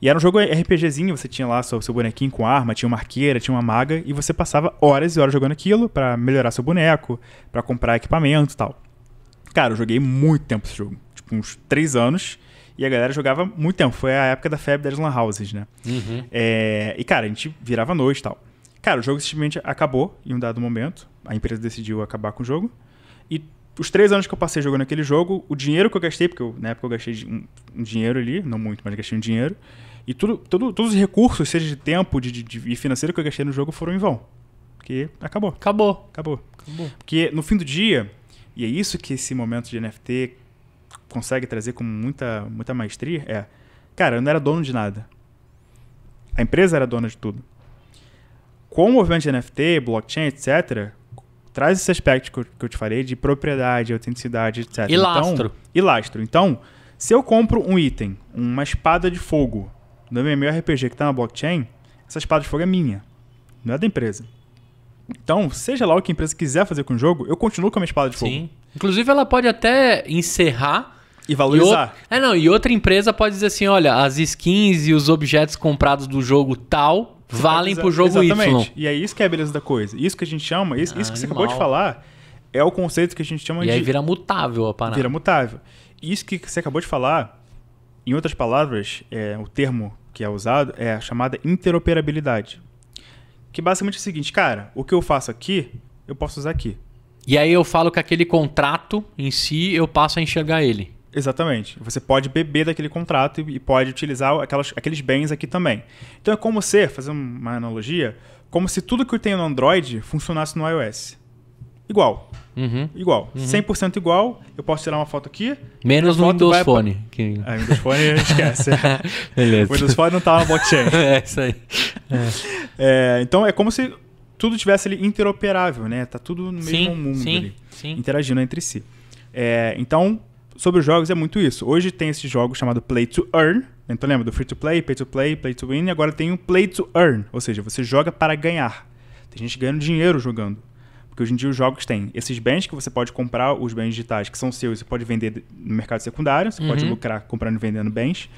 E era um jogo RPGzinho, você tinha lá seu, seu bonequinho com arma, tinha uma arqueira, tinha uma maga, e você passava horas e horas jogando aquilo para melhorar seu boneco, para comprar equipamento e tal. Cara, eu joguei muito tempo esse jogo, tipo uns 3 anos, e a galera jogava muito tempo. Foi a época da febre das lan houses, né? Uhum. É, e, cara, a gente virava noite e tal. Cara, o jogo simplesmente acabou em um dado momento. A empresa decidiu acabar com o jogo. E os três anos que eu passei jogando aquele jogo, o dinheiro que eu gastei, porque eu, na época eu gastei um, um dinheiro ali, não muito, mas gastei um dinheiro. E tudo, tudo, todos os recursos, seja de tempo de, de, e financeiro que eu gastei no jogo, foram em vão. Porque acabou. Acabou. Acabou. acabou. Porque no fim do dia, e é isso que esse momento de NFT consegue trazer com muita, muita maestria é: cara, eu não era dono de nada. A empresa era dona de tudo. Com o movimento de NFT, blockchain, etc., traz esse aspecto que eu, que eu te falei de propriedade, autenticidade, etc. E então, lastro. Então, e lastro. Então, se eu compro um item, uma espada de fogo do RPG que está na blockchain, essa espada de fogo é minha, não é da empresa. Então, seja lá o que a empresa quiser fazer com o jogo, eu continuo com a minha espada de Sim. fogo. Inclusive, ela pode até encerrar. E valorizar. E o... É, não, e outra empresa pode dizer assim: olha, as skins e os objetos comprados do jogo tal Você valem pro jogo Exatamente. Y. E é isso que é a beleza da coisa. Isso que a gente chama, isso, ah, isso que você acabou de falar, é o conceito que a gente chama e de. E aí vira mutável a parada. Vira mutável. Isso que você acabou de falar, em outras palavras, é, o termo que é usado é a chamada interoperabilidade. Que basicamente é o seguinte, cara, o que eu faço aqui, eu posso usar aqui. E aí eu falo que aquele contrato em si eu passo a enxergar ele. Exatamente. Você pode beber daquele contrato e pode utilizar aquelas, aqueles bens aqui também. Então é como se, fazendo uma analogia, como se tudo que eu tenho no Android funcionasse no iOS. Igual. Uhum. Igual. Uhum. 100% igual. Eu posso tirar uma foto aqui. Menos no é, Windows Phone. Pra... Que... Ah, Windows Phone esquece. Beleza. Windows Phone não tá na blockchain. é, isso aí. É. É, então é como se tudo tivesse ali interoperável, né? Tá tudo no sim, mesmo mundo sim, ali, sim. interagindo entre si. É, então, sobre os jogos é muito isso. Hoje tem esse jogo chamado Play to Earn. Então lembra do Free to Play, Pay to Play, Play to Win. E agora tem o Play to Earn, ou seja, você joga para ganhar. Tem gente ganhando dinheiro jogando. Porque hoje em dia os jogos têm esses bens que você pode comprar, os bens digitais que são seus, você pode vender no mercado secundário, você uhum. pode lucrar comprando e vendendo bens.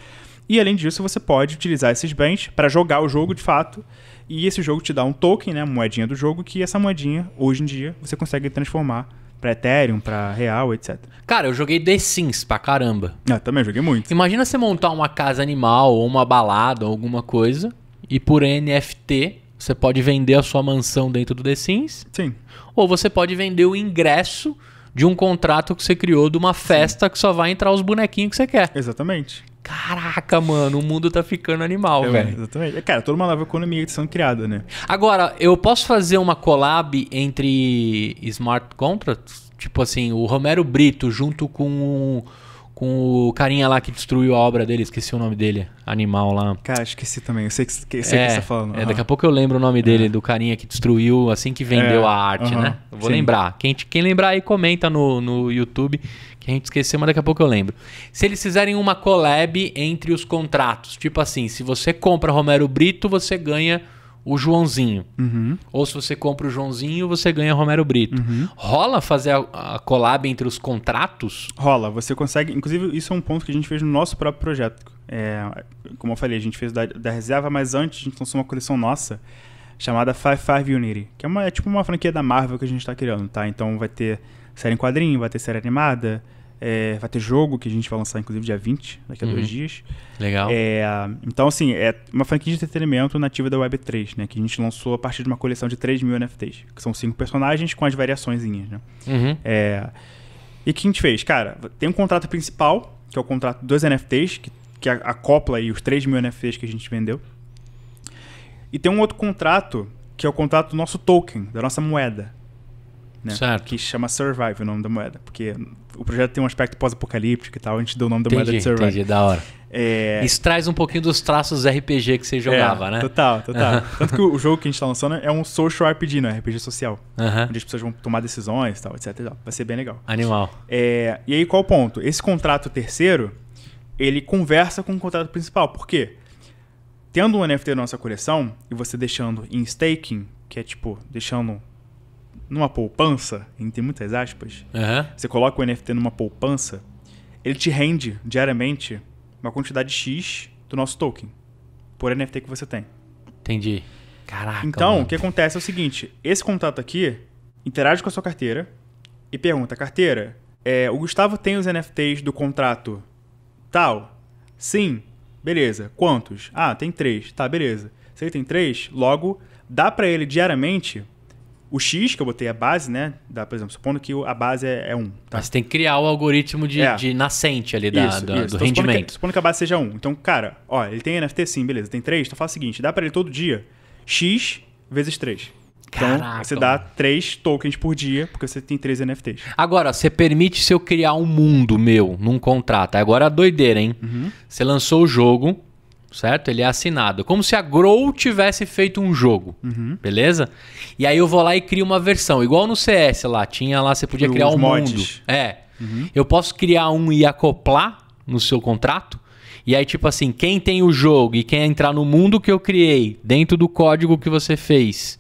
E além disso, você pode utilizar esses bens para jogar o jogo de fato e esse jogo te dá um token, né, moedinha do jogo, que essa moedinha, hoje em dia, você consegue transformar pra Ethereum, pra Real, etc. Cara, eu joguei The Sims pra caramba. Ah, eu também joguei muito. Imagina você montar uma casa animal, ou uma balada, ou alguma coisa, e por NFT você pode vender a sua mansão dentro do The Sims. Sim. Ou você pode vender o ingresso de um contrato que você criou de uma festa Sim. que só vai entrar os bonequinhos que você quer. Exatamente. Caraca, mano, o mundo tá ficando animal, é, velho. Exatamente. É, cara, toda uma nova economia que tá são criada, né? Agora, eu posso fazer uma collab entre smart contracts? Tipo assim, o Romero Brito junto com o, com o carinha lá que destruiu a obra dele, esqueci o nome dele, animal lá. Cara, esqueci também, eu sei que, que, é, que você tá falando. É, Daqui a pouco eu lembro o nome é. dele, é. do carinha que destruiu, assim que vendeu é, a arte, uhum. né? vou Sim. lembrar. Quem, quem lembrar aí, comenta no, no YouTube que a gente esqueceu, mas daqui a pouco eu lembro. Se eles fizerem uma collab entre os contratos, tipo assim, se você compra Romero Brito, você ganha o Joãozinho. Uhum. Ou se você compra o Joãozinho, você ganha Romero Brito. Uhum. Rola fazer a, a collab entre os contratos? Rola, você consegue. Inclusive, isso é um ponto que a gente fez no nosso próprio projeto. É, como eu falei, a gente fez da, da reserva, mas antes a gente lançou uma coleção nossa chamada Five Five Unity, que é, uma, é tipo uma franquia da Marvel que a gente está criando, tá? Então vai ter série em quadrinho, vai ter série animada, é, vai ter jogo que a gente vai lançar, inclusive, dia 20, daqui a uhum. dois dias. Legal. É, então, assim, é uma franquia de entretenimento nativa da Web3, né? Que a gente lançou a partir de uma coleção de 3 mil NFTs, que são cinco personagens com as variações, né? Uhum. É, e o que a gente fez? Cara, tem um contrato principal, que é o contrato dos NFTs, que, que acopla aí os 3 mil NFTs que a gente vendeu. E tem um outro contrato, que é o contrato do nosso token, da nossa moeda né? Certo. Que chama Survive o nome da moeda, porque o projeto tem um aspecto pós-apocalíptico e tal, a gente deu o nome da entendi, moeda de Survive. Entendi, da hora. É... Isso traz um pouquinho dos traços RPG que você jogava, é, né? Total, total. Tanto que o jogo que a gente está lançando é um social RPG, né? RPG social. Uhum. Onde as pessoas vão tomar decisões e tal, etc. Vai ser bem legal. Animal. É... E aí, qual o ponto? Esse contrato terceiro, ele conversa com o contrato principal. Por quê? Tendo um NFT na nossa coleção e você deixando em staking, que é tipo, deixando numa poupança, entre muitas aspas, uhum. você coloca o NFT numa poupança, ele te rende diariamente uma quantidade X do nosso token, por NFT que você tem. Entendi. Caraca. Então, mano. o que acontece é o seguinte: esse contato aqui interage com a sua carteira e pergunta, carteira, é, o Gustavo tem os NFTs do contrato tal? Sim. Beleza. Quantos? Ah, tem três. Tá, beleza. Se ele tem três, logo dá para ele diariamente o X que eu botei a base, né? Da, por exemplo, supondo que a base é, é 1. Tá? Mas você tem que criar o algoritmo de, é. de nascente ali da, isso, da, isso. do então, rendimento. Supondo que, supondo que, a base seja 1. Então, cara, ó, ele tem NFT sim, beleza, tem 3. Então faz o seguinte: dá para ele todo dia X vezes 3. Então, Caraca. você dá três tokens por dia, porque você tem três NFTs. Agora, você permite se eu criar um mundo meu num contrato. Agora é doideira, hein? Uhum. Você lançou o jogo, certo? Ele é assinado. Como se a Grow tivesse feito um jogo, uhum. beleza? E aí eu vou lá e crio uma versão. Igual no CS lá, tinha lá, você podia criar Os um mods. mundo. É. Uhum. Eu posso criar um e acoplar no seu contrato. E aí, tipo assim, quem tem o jogo e quem entrar no mundo que eu criei, dentro do código que você fez,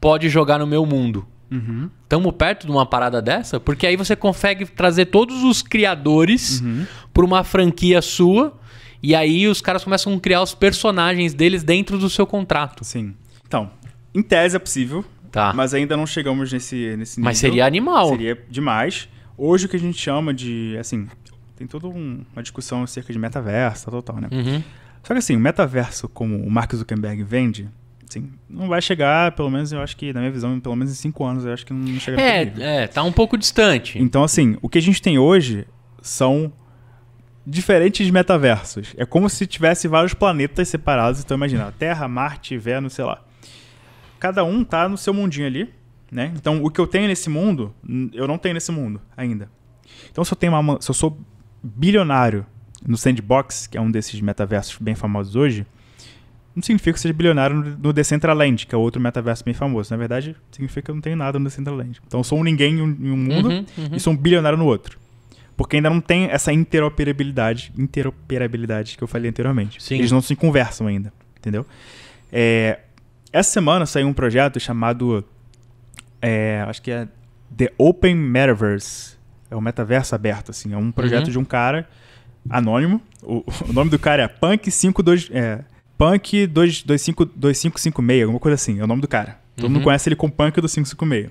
pode jogar no meu mundo. Uhum. Tamo perto de uma parada dessa? Porque aí você consegue trazer todos os criadores uhum. para uma franquia sua e aí os caras começam a criar os personagens deles dentro do seu contrato. Sim. Então, em tese é possível. Tá. Mas ainda não chegamos nesse, nesse nível. Mas seria animal. Seria demais. Hoje o que a gente chama de. Assim, tem toda um, uma discussão acerca de metaverso, tal, tal, né? Uhum. Só que assim, o metaverso, como o Mark Zuckerberg vende, assim, não vai chegar, pelo menos eu acho que, na minha visão, pelo menos em cinco anos, eu acho que não chega É, é tá um pouco distante. Então, assim, o que a gente tem hoje são diferentes metaversos. É como se tivesse vários planetas separados. Então imagina, Terra, Marte, Vênus, sei lá. Cada um tá no seu mundinho ali, né? Então o que eu tenho nesse mundo, eu não tenho nesse mundo ainda. Então se eu tenho uma, se eu sou bilionário no Sandbox, que é um desses metaversos bem famosos hoje, não significa que eu seja bilionário no Decentraland, que é outro metaverso bem famoso. Na verdade, significa que eu não tenho nada no Decentraland. Então eu sou um ninguém em um mundo uhum, uhum. e sou um bilionário no outro. Porque ainda não tem essa interoperabilidade, interoperabilidade que eu falei anteriormente. Sim. Eles não se conversam ainda, entendeu? É, essa semana saiu um projeto chamado, é, acho que é The Open Metaverse. É um metaverso aberto, assim. É um uhum. projeto uhum. de um cara anônimo. O, o, nome do cara é Punk52... É, Punk 2, 2556, alguma coisa assim. É o nome do cara. Todo uhum. mundo conhece ele com Punk do 556.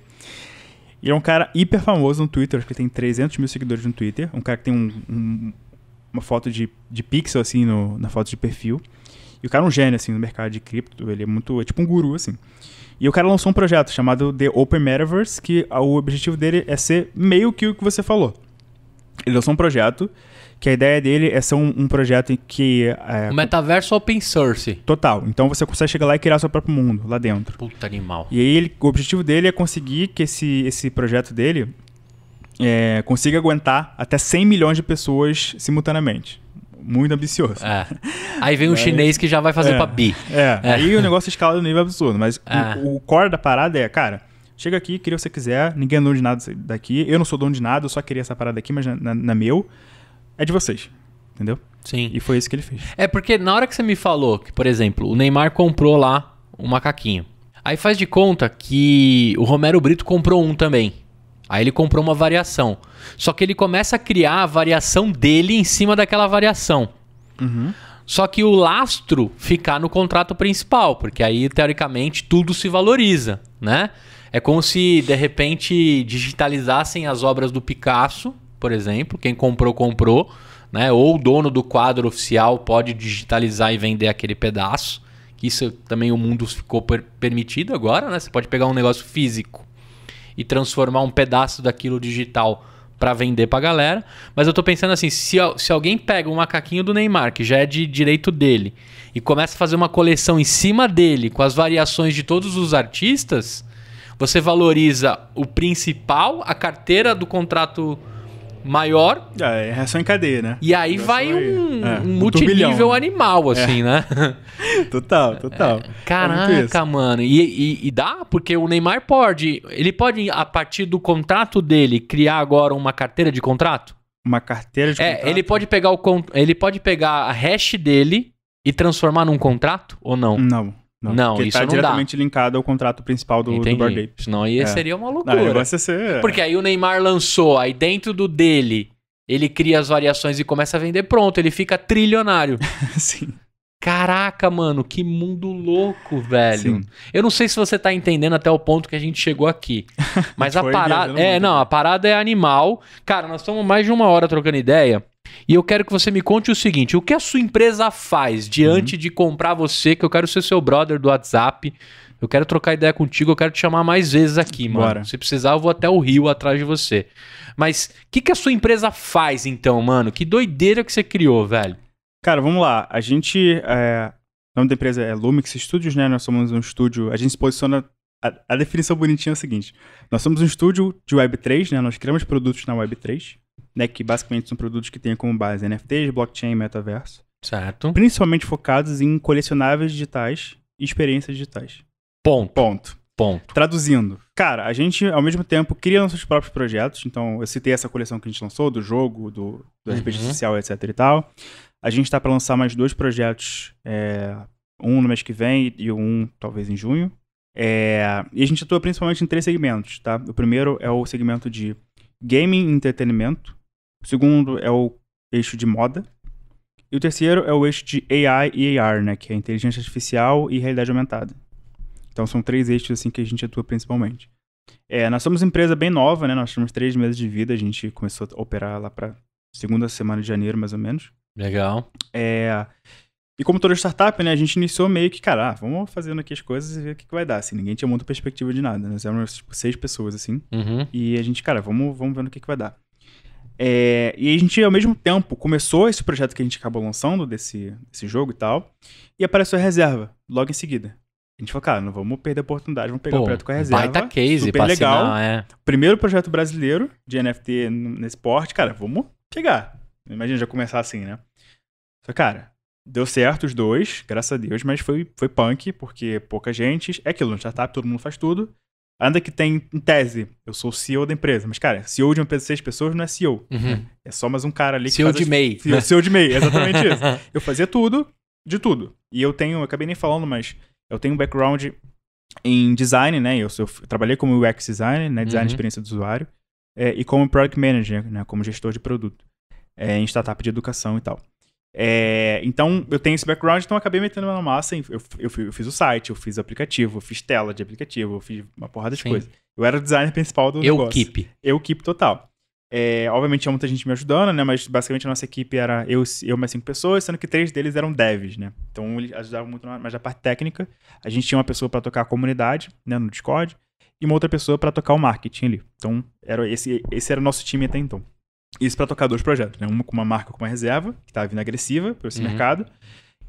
E é um cara hiper famoso no Twitter, acho que tem 300 mil seguidores no Twitter. Um cara que tem um, um, uma foto de, de pixel, assim, no, na foto de perfil. E o cara é um gênio, assim, no mercado de cripto. Ele é muito. É tipo um guru, assim. E o cara lançou um projeto chamado The Open Metaverse, que o objetivo dele é ser meio que o que você falou. Ele lançou um projeto que a ideia dele é ser um, um projeto em que. É, um metaverso open source. Total. Então você consegue chegar lá e criar seu próprio mundo lá dentro. Puta animal. E aí ele, o objetivo dele é conseguir que esse, esse projeto dele é, consiga aguentar até 100 milhões de pessoas simultaneamente. Muito ambicioso. É. Aí vem o um chinês que já vai fazer é. pra bi. É. é. Aí o negócio escala do nível absurdo. Mas é. o, o core da parada é, cara Chega aqui, cria o que você quiser, ninguém é dono de nada daqui. Eu não sou dono de nada, eu só queria essa parada aqui, mas na, na meu. É de vocês. Entendeu? Sim. E foi isso que ele fez. É porque na hora que você me falou que, por exemplo, o Neymar comprou lá um macaquinho. Aí faz de conta que o Romero Brito comprou um também. Aí ele comprou uma variação. Só que ele começa a criar a variação dele em cima daquela variação. Uhum. Só que o lastro ficar no contrato principal, porque aí teoricamente tudo se valoriza, né? É como se, de repente, digitalizassem as obras do Picasso, por exemplo. Quem comprou, comprou. Né? Ou o dono do quadro oficial pode digitalizar e vender aquele pedaço. Isso também o mundo ficou per permitido agora, né? Você pode pegar um negócio físico e transformar um pedaço daquilo digital para vender para a galera. Mas eu estou pensando assim, se, se alguém pega um macaquinho do Neymar, que já é de direito dele, e começa a fazer uma coleção em cima dele, com as variações de todos os artistas, você valoriza o principal, a carteira do contrato maior. É, é reação em cadeia, né? E aí vai, vai um, é, um, um animal, é. assim, é. né? total, total. É. É Caraca, é mano. E, e, e, dá, porque o Neymar pode. Ele pode, a partir do contrato dele, criar agora uma carteira de contrato? Uma carteira de é, contrato? Ele pode pegar o ele pode pegar a hash dele e transformar num contrato ou não? Não. Não, não isso tá não diretamente dá. linkado ao contrato principal do, Entendi. do Bored Ape. ia, é. seria uma loucura. Não, o ia ser... Porque aí o Neymar lançou, aí dentro do dele, ele cria as variações e começa a vender pronto, ele fica trilionário. Sim. Caraca, mano, que mundo louco, velho. Sim. Eu não sei se você tá entendendo até o ponto que a gente chegou aqui. Mas a parada. É, não, a parada é animal. Cara, nós estamos mais de uma hora trocando ideia. E eu quero que você me conte o seguinte: o que a sua empresa faz diante uhum. de comprar você, que eu quero ser seu brother do WhatsApp. Eu quero trocar ideia contigo, eu quero te chamar mais vezes aqui, mano. Bora. Se precisar, eu vou até o Rio atrás de você. Mas o que, que a sua empresa faz então, mano? Que doideira que você criou, velho? Cara, vamos lá. A gente. É... O nome da empresa é Lumix Studios, né? Nós somos um estúdio. A gente se posiciona. A, a definição bonitinha é a seguinte: nós somos um estúdio de Web3, né? Nós criamos produtos na Web3 né, que basicamente são produtos que têm como base NFTs, blockchain e metaverso. Certo. Principalmente focados em colecionáveis digitais e experiências digitais. Ponto. Ponto. Ponto. Traduzindo. Cara, a gente, ao mesmo tempo, cria nossos próprios projetos. Então, eu citei essa coleção que a gente lançou, do jogo, do, do RPG uhum. social, etc e tal. A gente está para lançar mais dois projetos. É, um no mês que vem e um talvez em junho. É, e a gente atua principalmente em três segmentos, tá? O primeiro é o segmento de gaming e entretenimento. O segundo é o eixo de moda. E o terceiro é o eixo de AI e AR, né, que é inteligência artificial e realidade aumentada. Então são três eixos assim que a gente atua principalmente. É, nós somos uma empresa bem nova, né? Nós temos três meses de vida, a gente começou a operar lá para segunda semana de janeiro, mais ou menos. Legal. É, e como toda startup, né, a gente iniciou meio que, cara, ah, vamos fazendo aqui as coisas e ver o que, que vai dar. Assim, ninguém tinha muita perspectiva de nada. Né, nós éramos tipo, seis pessoas, assim. Uhum. E a gente, cara, vamos, vamos vendo o que, que vai dar. É, e a gente, ao mesmo tempo, começou esse projeto que a gente acabou lançando, desse, desse jogo e tal, e apareceu a reserva, logo em seguida. A gente falou, cara, não vamos perder a oportunidade, vamos pegar o projeto com a reserva. Baita case, super legal. Assinar, é. Primeiro projeto brasileiro de NFT nesse porte, cara, vamos chegar. Imagina já começar assim, né? Só, cara, deu certo os dois, graças a Deus, mas foi, foi punk, porque pouca gente. É aquilo, no startup todo mundo faz tudo. Ainda que tem em tese, eu sou CEO da empresa, mas cara, CEO de uma empresa de seis pessoas não é CEO. Uhum. Né? É só mais um cara ali que CEO de as... MEI. Né? CEO, CEO de MEI, exatamente isso. Eu fazia tudo, de tudo. E eu tenho, eu acabei nem falando, mas eu tenho um background em design, né? Eu, eu trabalhei como UX designer, né? Design uhum. de experiência do usuário, é, e como product manager, né? Como gestor de produto, é, em startup de educação e tal. É, então, eu tenho esse background, então acabei metendo na massa. Eu, eu, eu, fiz o site, eu fiz o aplicativo, eu fiz tela de aplicativo, eu fiz uma porrada de Sim. coisa. Eu era o designer principal do eu negócio. Eu keep. Eu keep total. É, obviamente tinha muita gente me ajudando, né? Mas basicamente a nossa equipe era eu, eu mais cinco pessoas, sendo que três deles eram devs, né? Então eles ajudavam muito na, mais na parte técnica. A gente tinha uma pessoa para tocar a comunidade, né? No Discord. E uma outra pessoa para tocar o marketing ali. Então era esse, esse era o nosso time até então. Isso para tocar dois projetos, né? Uma com uma marca com uma reserva, que tá vindo agressiva para esse uhum. mercado,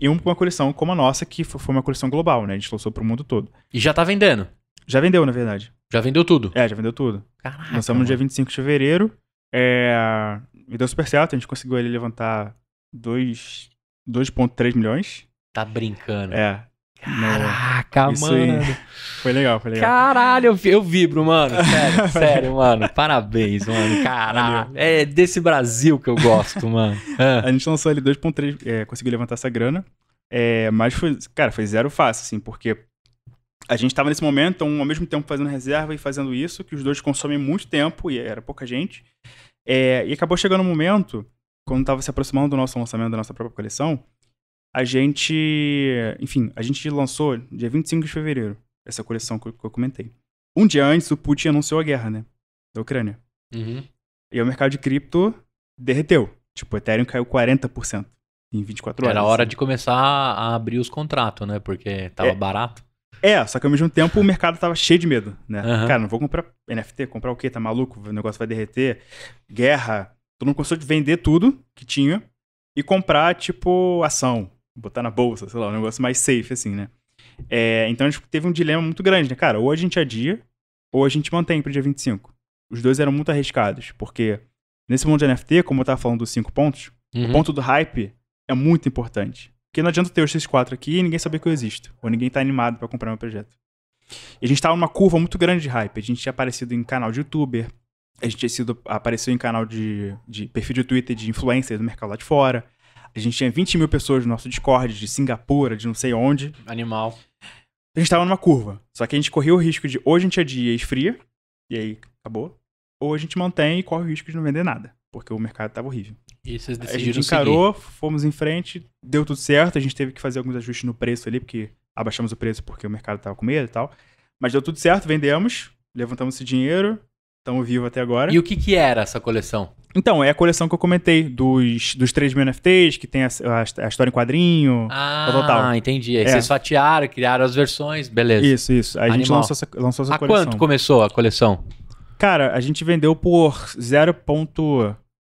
e uma com uma coleção como a nossa, que foi uma coleção global, né? A gente lançou para o mundo todo. E já tá vendendo? Já vendeu, na verdade. Já vendeu tudo? É, já vendeu tudo. Caraca. Lançamos no dia 25 de fevereiro. É... E deu super certo, a gente conseguiu ele levantar 2,3 milhões. Tá brincando. É. Caraca, Isso mano. Aí. Foi legal, foi legal. Caralho, eu, eu vibro, mano. Sério, sério, mano. Parabéns, mano. Caralho. É desse Brasil que eu gosto, mano. A gente lançou ali 2.3, é, conseguiu levantar essa grana. É, mas foi, cara, foi zero fácil, assim, porque a gente estava nesse momento, então, ao mesmo tempo fazendo reserva e fazendo isso, que os dois consomem muito tempo, e era pouca gente. É, e acabou chegando um momento, quando estava se aproximando do nosso lançamento da nossa própria coleção, a gente. Enfim, a gente lançou dia 25 de fevereiro essa coleção que eu, que eu comentei. Um dia antes, o Putin anunciou a guerra, né? Da Ucrânia. Uhum. E o mercado de cripto derreteu. Tipo, o Ethereum caiu 40% em 24 horas. Era hora assim. de começar a abrir os contratos, né? Porque tava é, barato. É, só que ao mesmo tempo o mercado tava cheio de medo, né? Uhum. Cara, não vou comprar NFT, comprar o quê? Tá maluco? O negócio vai derreter. Guerra. Todo mundo começou de vender tudo que tinha e comprar, tipo, ação, botar na bolsa, sei lá, um negócio mais safe, assim, né? É, então a tipo, gente teve um dilema muito grande, né? Cara, ou a gente adia, ou a gente mantém pro dia 25. Os dois eram muito arriscados, porque nesse mundo de NFT, como eu tava falando dos cinco pontos, uhum. o ponto do hype é muito importante. Porque não adianta ter os 6-4 aqui e ninguém saber que eu existo, ou ninguém tá animado para comprar meu projeto. E a gente tava numa curva muito grande de hype. A gente tinha aparecido em canal de youtuber, a gente tinha sido, apareceu em canal de, de perfil de Twitter de influencer do mercado lá de fora. A gente tinha 20 mil pessoas no nosso Discord, de Singapura, de não sei onde. Animal. A gente tava numa curva. Só que a gente corria o risco de ou a gente adia e esfria, e aí acabou. Ou a gente mantém e corre o risco de não vender nada, porque o mercado tava horrível. E vocês decidiram A gente encarou, seguir. fomos em frente, deu tudo certo. A gente teve que fazer alguns ajustes no preço ali, porque abaixamos o preço porque o mercado tava com medo e tal. Mas deu tudo certo, vendemos, levantamos esse dinheiro, estamos vivos até agora. E o que que era essa coleção? Então, é a coleção que eu comentei dos, dos 3 mil NFTs, que tem a, a, a história em quadrinho. Ah, tal, tal. entendi. Aí é. vocês fatiaram, criaram as versões, beleza. Isso, isso. Aí a gente lançou essa, lançou essa a coleção. quanto começou a coleção? Cara, a gente vendeu por 0.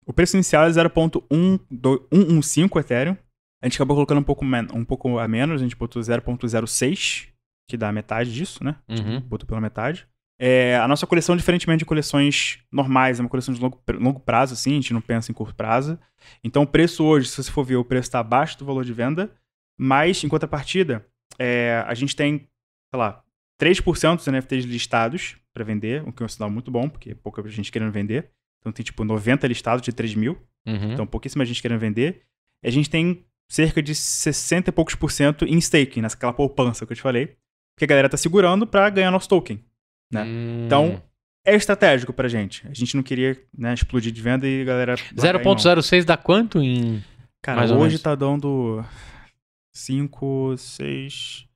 O preço inicial é 0.115 Ethereum. A gente acabou colocando um pouco, men um pouco a menos, a gente botou 0.06, que dá metade disso, né? Uhum. Botou pela metade. É, a nossa coleção, é diferentemente de coleções normais, é uma coleção de longo, longo prazo, assim, a gente não pensa em curto prazo. Então, o preço hoje, se você for ver, o preço está abaixo do valor de venda, mas, em contrapartida, é, a gente tem, sei lá, 3% dos NFTs listados para vender, o que é um sinal muito bom, porque pouca gente querendo vender. Então, tem, tipo, 90 listados de 3 mil, uhum. então pouquíssima gente querendo vender. E a gente tem cerca de 60 e poucos por cento em staking, naquela poupança que eu te falei, que a galera tá segurando para ganhar nosso token. Né? Hum. Então, é estratégico pra gente. A gente não queria né, explodir de venda e a galera. 0,06 dá quanto em. Cara, Mais hoje tá dando 5, 6.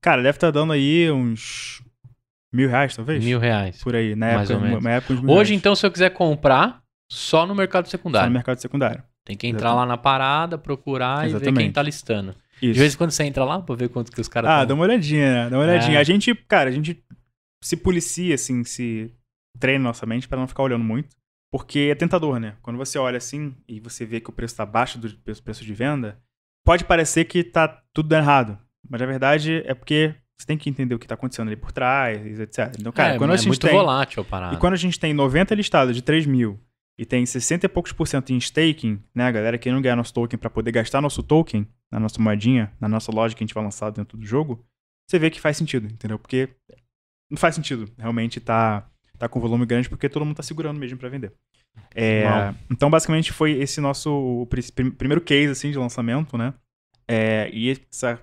Cara, deve estar tá dando aí uns mil reais, talvez? Mil reais. Por aí, na Mais época. Ou menos. Na época hoje, reais. então, se eu quiser comprar, só no mercado secundário. Só no mercado secundário. Tem que entrar Exatamente. lá na parada, procurar Exatamente. e ver quem tá listando. Isso. De vez em quando você entra lá pra ver quanto que os caras. Ah, tão... dá uma olhadinha, né? Dá uma olhadinha. É. A gente, cara, a gente se policia, assim, se treina nossa mente para não ficar olhando muito. Porque é tentador, né? Quando você olha assim e você vê que o preço está abaixo do preço de venda, pode parecer que tá tudo errado. Mas na verdade é porque você tem que entender o que está acontecendo ali por trás, etc. Então, cara, é, quando é a gente muito tem, volátil a E quando a gente tem 90 listados de 3 mil e tem 60 e poucos por cento em staking, né, a galera que não ganha nosso token para poder gastar nosso token na nossa moedinha, na nossa loja que a gente vai lançar dentro do jogo, você vê que faz sentido, entendeu? Porque não faz sentido. Realmente tá, tá com volume grande porque todo mundo tá segurando mesmo para vender. É, então, basicamente, foi esse nosso primeiro case assim, de lançamento, né? É, e essa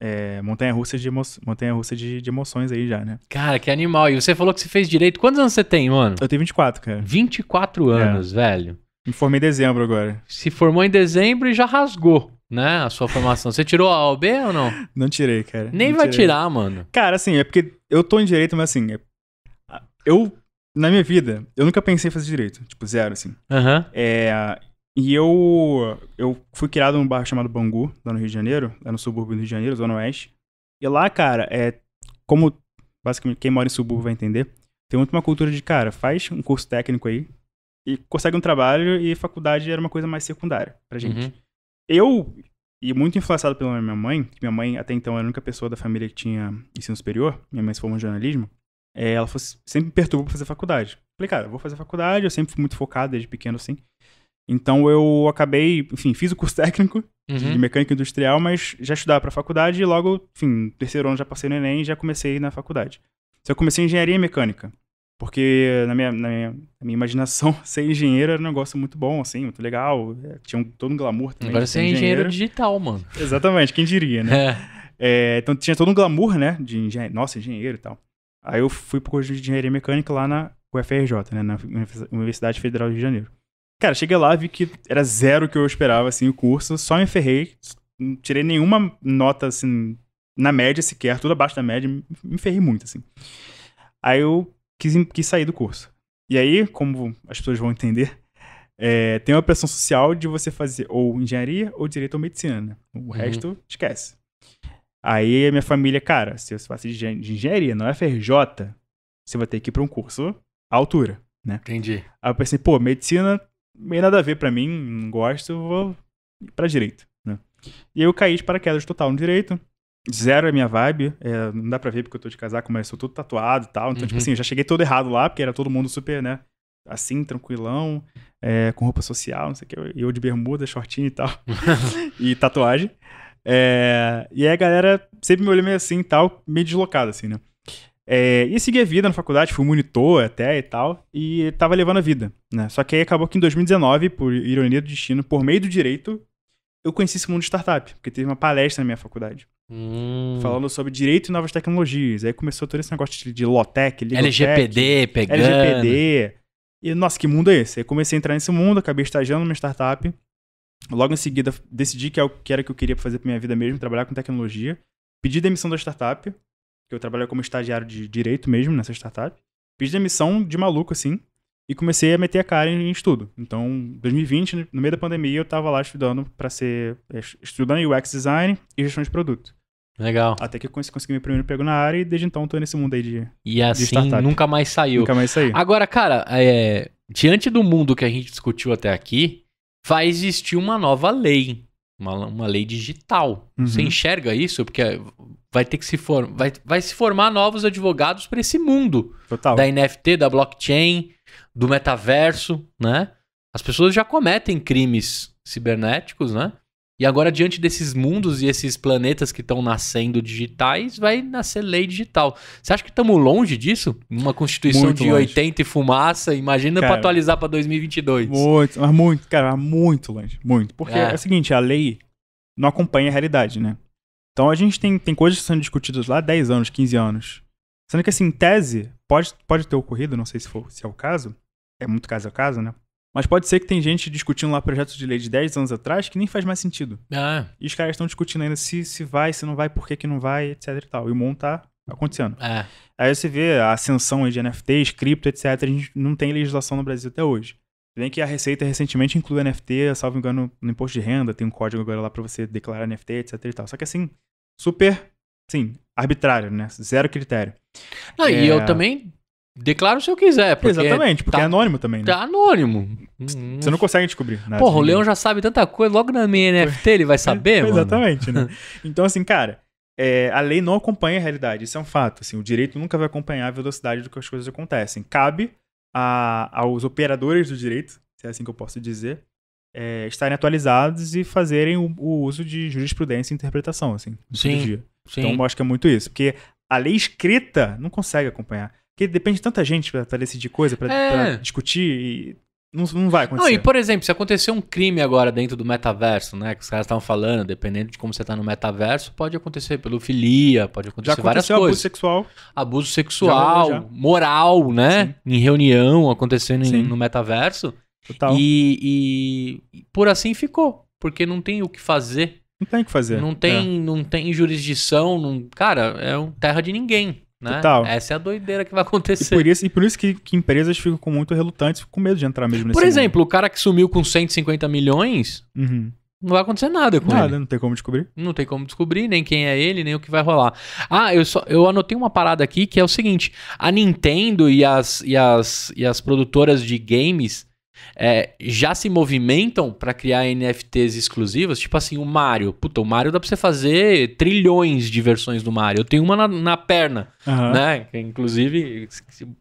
é, montanha-russa de, emo montanha -russa de, de, emoções aí já, né? Cara, que animal. E você falou que você fez direito. Quantos anos você tem, mano? Eu tenho 24, cara. 24 é. anos, velho. Me formei em dezembro agora. Se formou em dezembro e já rasgou né? A sua formação. Você tirou a OB ou não? Não tirei, cara. Nem não vai tirei. tirar, mano. Cara, assim, é porque eu tô em direito, mas assim, é, eu, na minha vida, eu nunca pensei em fazer direito. Tipo, zero, assim. Aham. Uhum. É, e eu, eu fui criado num bairro chamado Bangu, lá no Rio de Janeiro, lá é no subúrbio do Rio de Janeiro, Zona Oeste. E lá, cara, é como basicamente quem mora em subúrbio vai entender, tem muito uma cultura de, cara, faz um curso técnico aí e consegue um trabalho e faculdade era uma coisa mais secundária pra gente. Uhum eu, e muito influenciado pela minha mãe, que minha mãe até então era a única pessoa da família que tinha ensino superior, minha mãe se formou em jornalismo, é, ela fosse, sempre me perturbou pra fazer faculdade. Falei, cara, eu vou fazer faculdade, eu sempre fui muito focado desde pequeno assim. Então eu acabei, enfim, fiz o curso técnico uhum. de mecânica industrial, mas já estudava pra faculdade e logo, enfim, terceiro ano já passei no Enem e já comecei na faculdade. Então eu comecei engenharia mecânica. Porque na minha, na minha, na minha imaginação, ser engenheiro era um negócio muito bom, assim, muito legal. É, tinha um, todo um glamour também. Agora você é engenheiro. digital, mano. Exatamente, quem diria, né? É. é. então tinha todo um glamour, né? De engenheiro, nossa, engenheiro e tal. Aí eu fui pro curso de engenharia mecânica lá na UFRJ, né? Na Universidade Federal do Rio de Janeiro. Cara, cheguei lá, vi que era zero o que eu esperava, assim, o curso. Só me ferrei. Não tirei nenhuma nota, assim, na média sequer, tudo abaixo da média. Me ferrei muito, assim. Aí eu quis, quis sair do curso. E aí, como as pessoas vão entender, é, tem uma pressão social de você fazer ou engenharia ou direito ou medicina. O uhum. resto, esquece. Aí a minha família, cara, se você faz de engenharia não é FRJ, você vai ter que ir para um curso à altura, né? Entendi. Aí eu pensei, pô, medicina, meio nada a ver para mim, não gosto, vou ir para direito, né? E eu caí de paraquedas total no direito. Zero é minha vibe. É, não dá pra ver porque eu tô de casaco, mas sou todo tatuado e tal. Então, tipo uhum. tipo assim, já cheguei todo errado lá, porque era todo mundo super, né? Assim, tranquilão, é, com roupa social, não sei o que. Eu de bermuda, shortinho e tal. e tatuagem. É, e aí a galera sempre me olhou meio assim e tal, meio deslocado assim, né? É, e segui a vida na faculdade, fui monitor até e tal, e tava levando a vida, né? Só que aí acabou que em 2019, por ironia do destino, por meio do direito, eu conheci esse mundo de startup, porque teve uma palestra na minha faculdade. Hum. Falando sobre direito e novas tecnologias. Aí começou todo esse negócio de, de Lotec, LGPD, pegando. LGPD. E, nossa, que mundo é esse? Aí comecei a entrar nesse mundo, acabei estagiando numa startup. Logo em seguida, decidi que é era o que eu queria fazer pra minha vida mesmo, trabalhar com tecnologia. Pedi demissão da startup, que eu trabalhava como estagiário de direito mesmo nessa startup. Pedi demissão de maluco, assim, e comecei a meter a cara em estudo. Então, 2020, no meio da pandemia, eu tava lá estudando para ser... Eh, estudando UX Design e Gestão de Produto. Legal. Até que eu consegui meu primeiro emprego na área e desde então tô nesse mundo aí de E assim, de nunca mais saiu. Nunca mais saiu. Agora, cara, é, diante do mundo que a gente discutiu até aqui, vai existir uma nova lei, uma, uma lei digital. Uhum. Você enxerga isso? Porque vai ter que se formar, vai, vai se formar novos advogados para esse mundo. Total. Da NFT, da blockchain, do metaverso, né? As pessoas já cometem crimes cibernéticos, né? E agora, diante desses mundos e esses planetas que estão nascendo digitais, vai nascer lei digital. Você acha que estamos longe disso? Uma Constituição muito de longe. 80 e fumaça, imagina para atualizar para 2022. Muito, mas muito, cara, muito longe, muito. Porque é. é. o seguinte, a lei não acompanha a realidade, né? Então a gente tem, tem coisas sendo discutidas lá há 10 anos, 15 anos. Sendo que, assim, tese, pode, pode ter ocorrido, não sei se, for, se é o caso, é muito caso a é caso, né? Mas pode ser que tem gente discutindo lá projetos de lei de 10 anos atrás que nem faz mais sentido. Ah. E os caras estão discutindo ainda se, se vai, se não vai, por que, que não vai, etc e tal. E o mundo tá acontecendo. É. Aí você vê a ascensão de NFTs, cripto, etc. A gente não tem legislação no Brasil até hoje. Bem que a Receita recentemente inclui NFT, salvo engano, no imposto de renda, tem um código agora lá para você declarar NFT, etc e tal. Só que assim, super, sim, arbitrário, né? Zero critério. Não, é... e eu é. também declaro o que eu quiser. Porque Exatamente, porque tá, é anônimo também, né? Tá anônimo. Você não consegue descobrir. Né? Porra, o Leão já sabe tanta coisa, logo na minha NFT ele vai saber, mano. Exatamente, né? Então, assim, cara, é, a lei não acompanha a realidade, isso é um fato. Assim, o direito nunca vai acompanhar a velocidade do que as coisas acontecem. Cabe a, aos operadores do direito, se é assim que eu posso dizer, é, estarem atualizados e fazerem o, o, uso de jurisprudência e interpretação, assim, sim, então, Sim. Então, eu acho que é muito isso. Porque a lei escrita não consegue acompanhar. Porque depende de tanta gente pra, pra decidir coisa, pra, é. pra discutir e. Não, não vai acontecer. Não, e por exemplo, se acontecer um crime agora dentro do metaverso, né? Que os caras estavam falando, dependendo de como você tá no metaverso, pode acontecer pedofilia, pode acontecer várias coisas. Abuso sexual. Abuso sexual, já, já. moral, né? Sim. Em reunião, acontecendo em, no metaverso. Total. E, e, e por assim ficou. Porque não tem o que fazer. Não tem o que fazer. Não tem, é. não tem jurisdição. Não, cara, é um terra de ninguém. Né? Total. Essa é a doideira que vai acontecer. E por isso, e por isso que, que empresas ficam muito relutantes, com medo de entrar mesmo nesse Por exemplo, mundo. o cara que sumiu com 150 milhões, uhum. não vai acontecer nada com nada, ele. Não tem como descobrir. Não tem como descobrir, nem quem é ele, nem o que vai rolar. Ah, eu, só, eu anotei uma parada aqui que é o seguinte: a Nintendo e as, e as, e as produtoras de games é, já se movimentam para criar NFTs exclusivas, tipo assim, o Mario. Puta, o Mario dá para você fazer trilhões de versões do Mario. Eu tenho uma na, na perna, uhum. né? inclusive,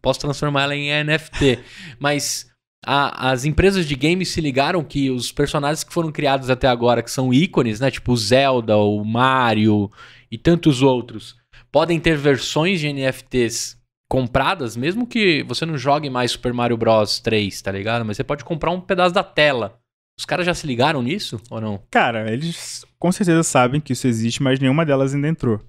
posso transformar ela em NFT. Mas a, as empresas de games se ligaram que os personagens que foram criados até agora, que são ícones, né? Tipo o Zelda, o Mario e tantos outros, podem ter versões de NFTs compradas, mesmo que você não jogue mais Super Mario Bros 3, tá ligado? Mas você pode comprar um pedaço da tela. Os caras já se ligaram nisso ou não? Cara, eles com certeza sabem que isso existe, mas nenhuma delas ainda entrou.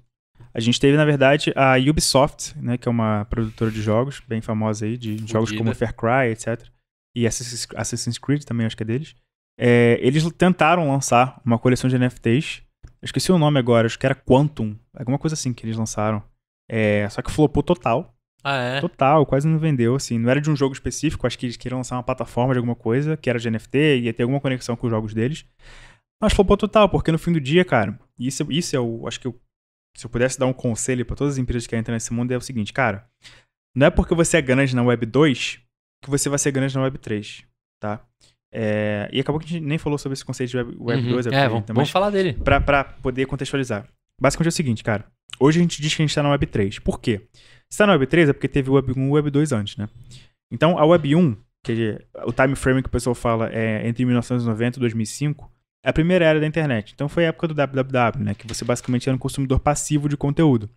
A gente teve, na verdade, a Ubisoft, né, que é uma produtora de jogos, bem famosa aí, de jogos como Far Cry, etc. E Assassin's Creed também, acho que é deles. É, eles tentaram lançar uma coleção de NFTs. Eu esqueci o nome agora, acho que era Quantum, alguma coisa assim que eles lançaram. É, só que flopou total. Ah, é? Total, quase não vendeu, assim. Não era de um jogo específico, acho que eles queriam lançar uma plataforma de alguma coisa, que era de NFT, ia ter alguma conexão com os jogos deles. Mas flopou total, porque no fim do dia, cara, isso, isso é o. Acho que eu, se eu pudesse dar um conselho para todas as empresas que entram nesse mundo, é o seguinte, cara. Não é porque você é grande na Web 2 que você vai ser grande na Web 3, tá? É, e acabou que a gente nem falou sobre esse conceito de Web, web uhum. 2. Web é, 3, vamos, então, vamos falar dele. Pra, pra poder contextualizar. Basicamente é o seguinte, cara. Hoje a gente diz que a gente está na Web 3. Por quê? Se tá na Web 3 é porque teve Web 1 e Web 2 antes, né? Então, a Web 1, que o time frame que o pessoal fala é entre 1990 e 2005, é a primeira era da internet. Então, foi a época do www, né? Que você basicamente era um consumidor passivo de conteúdo.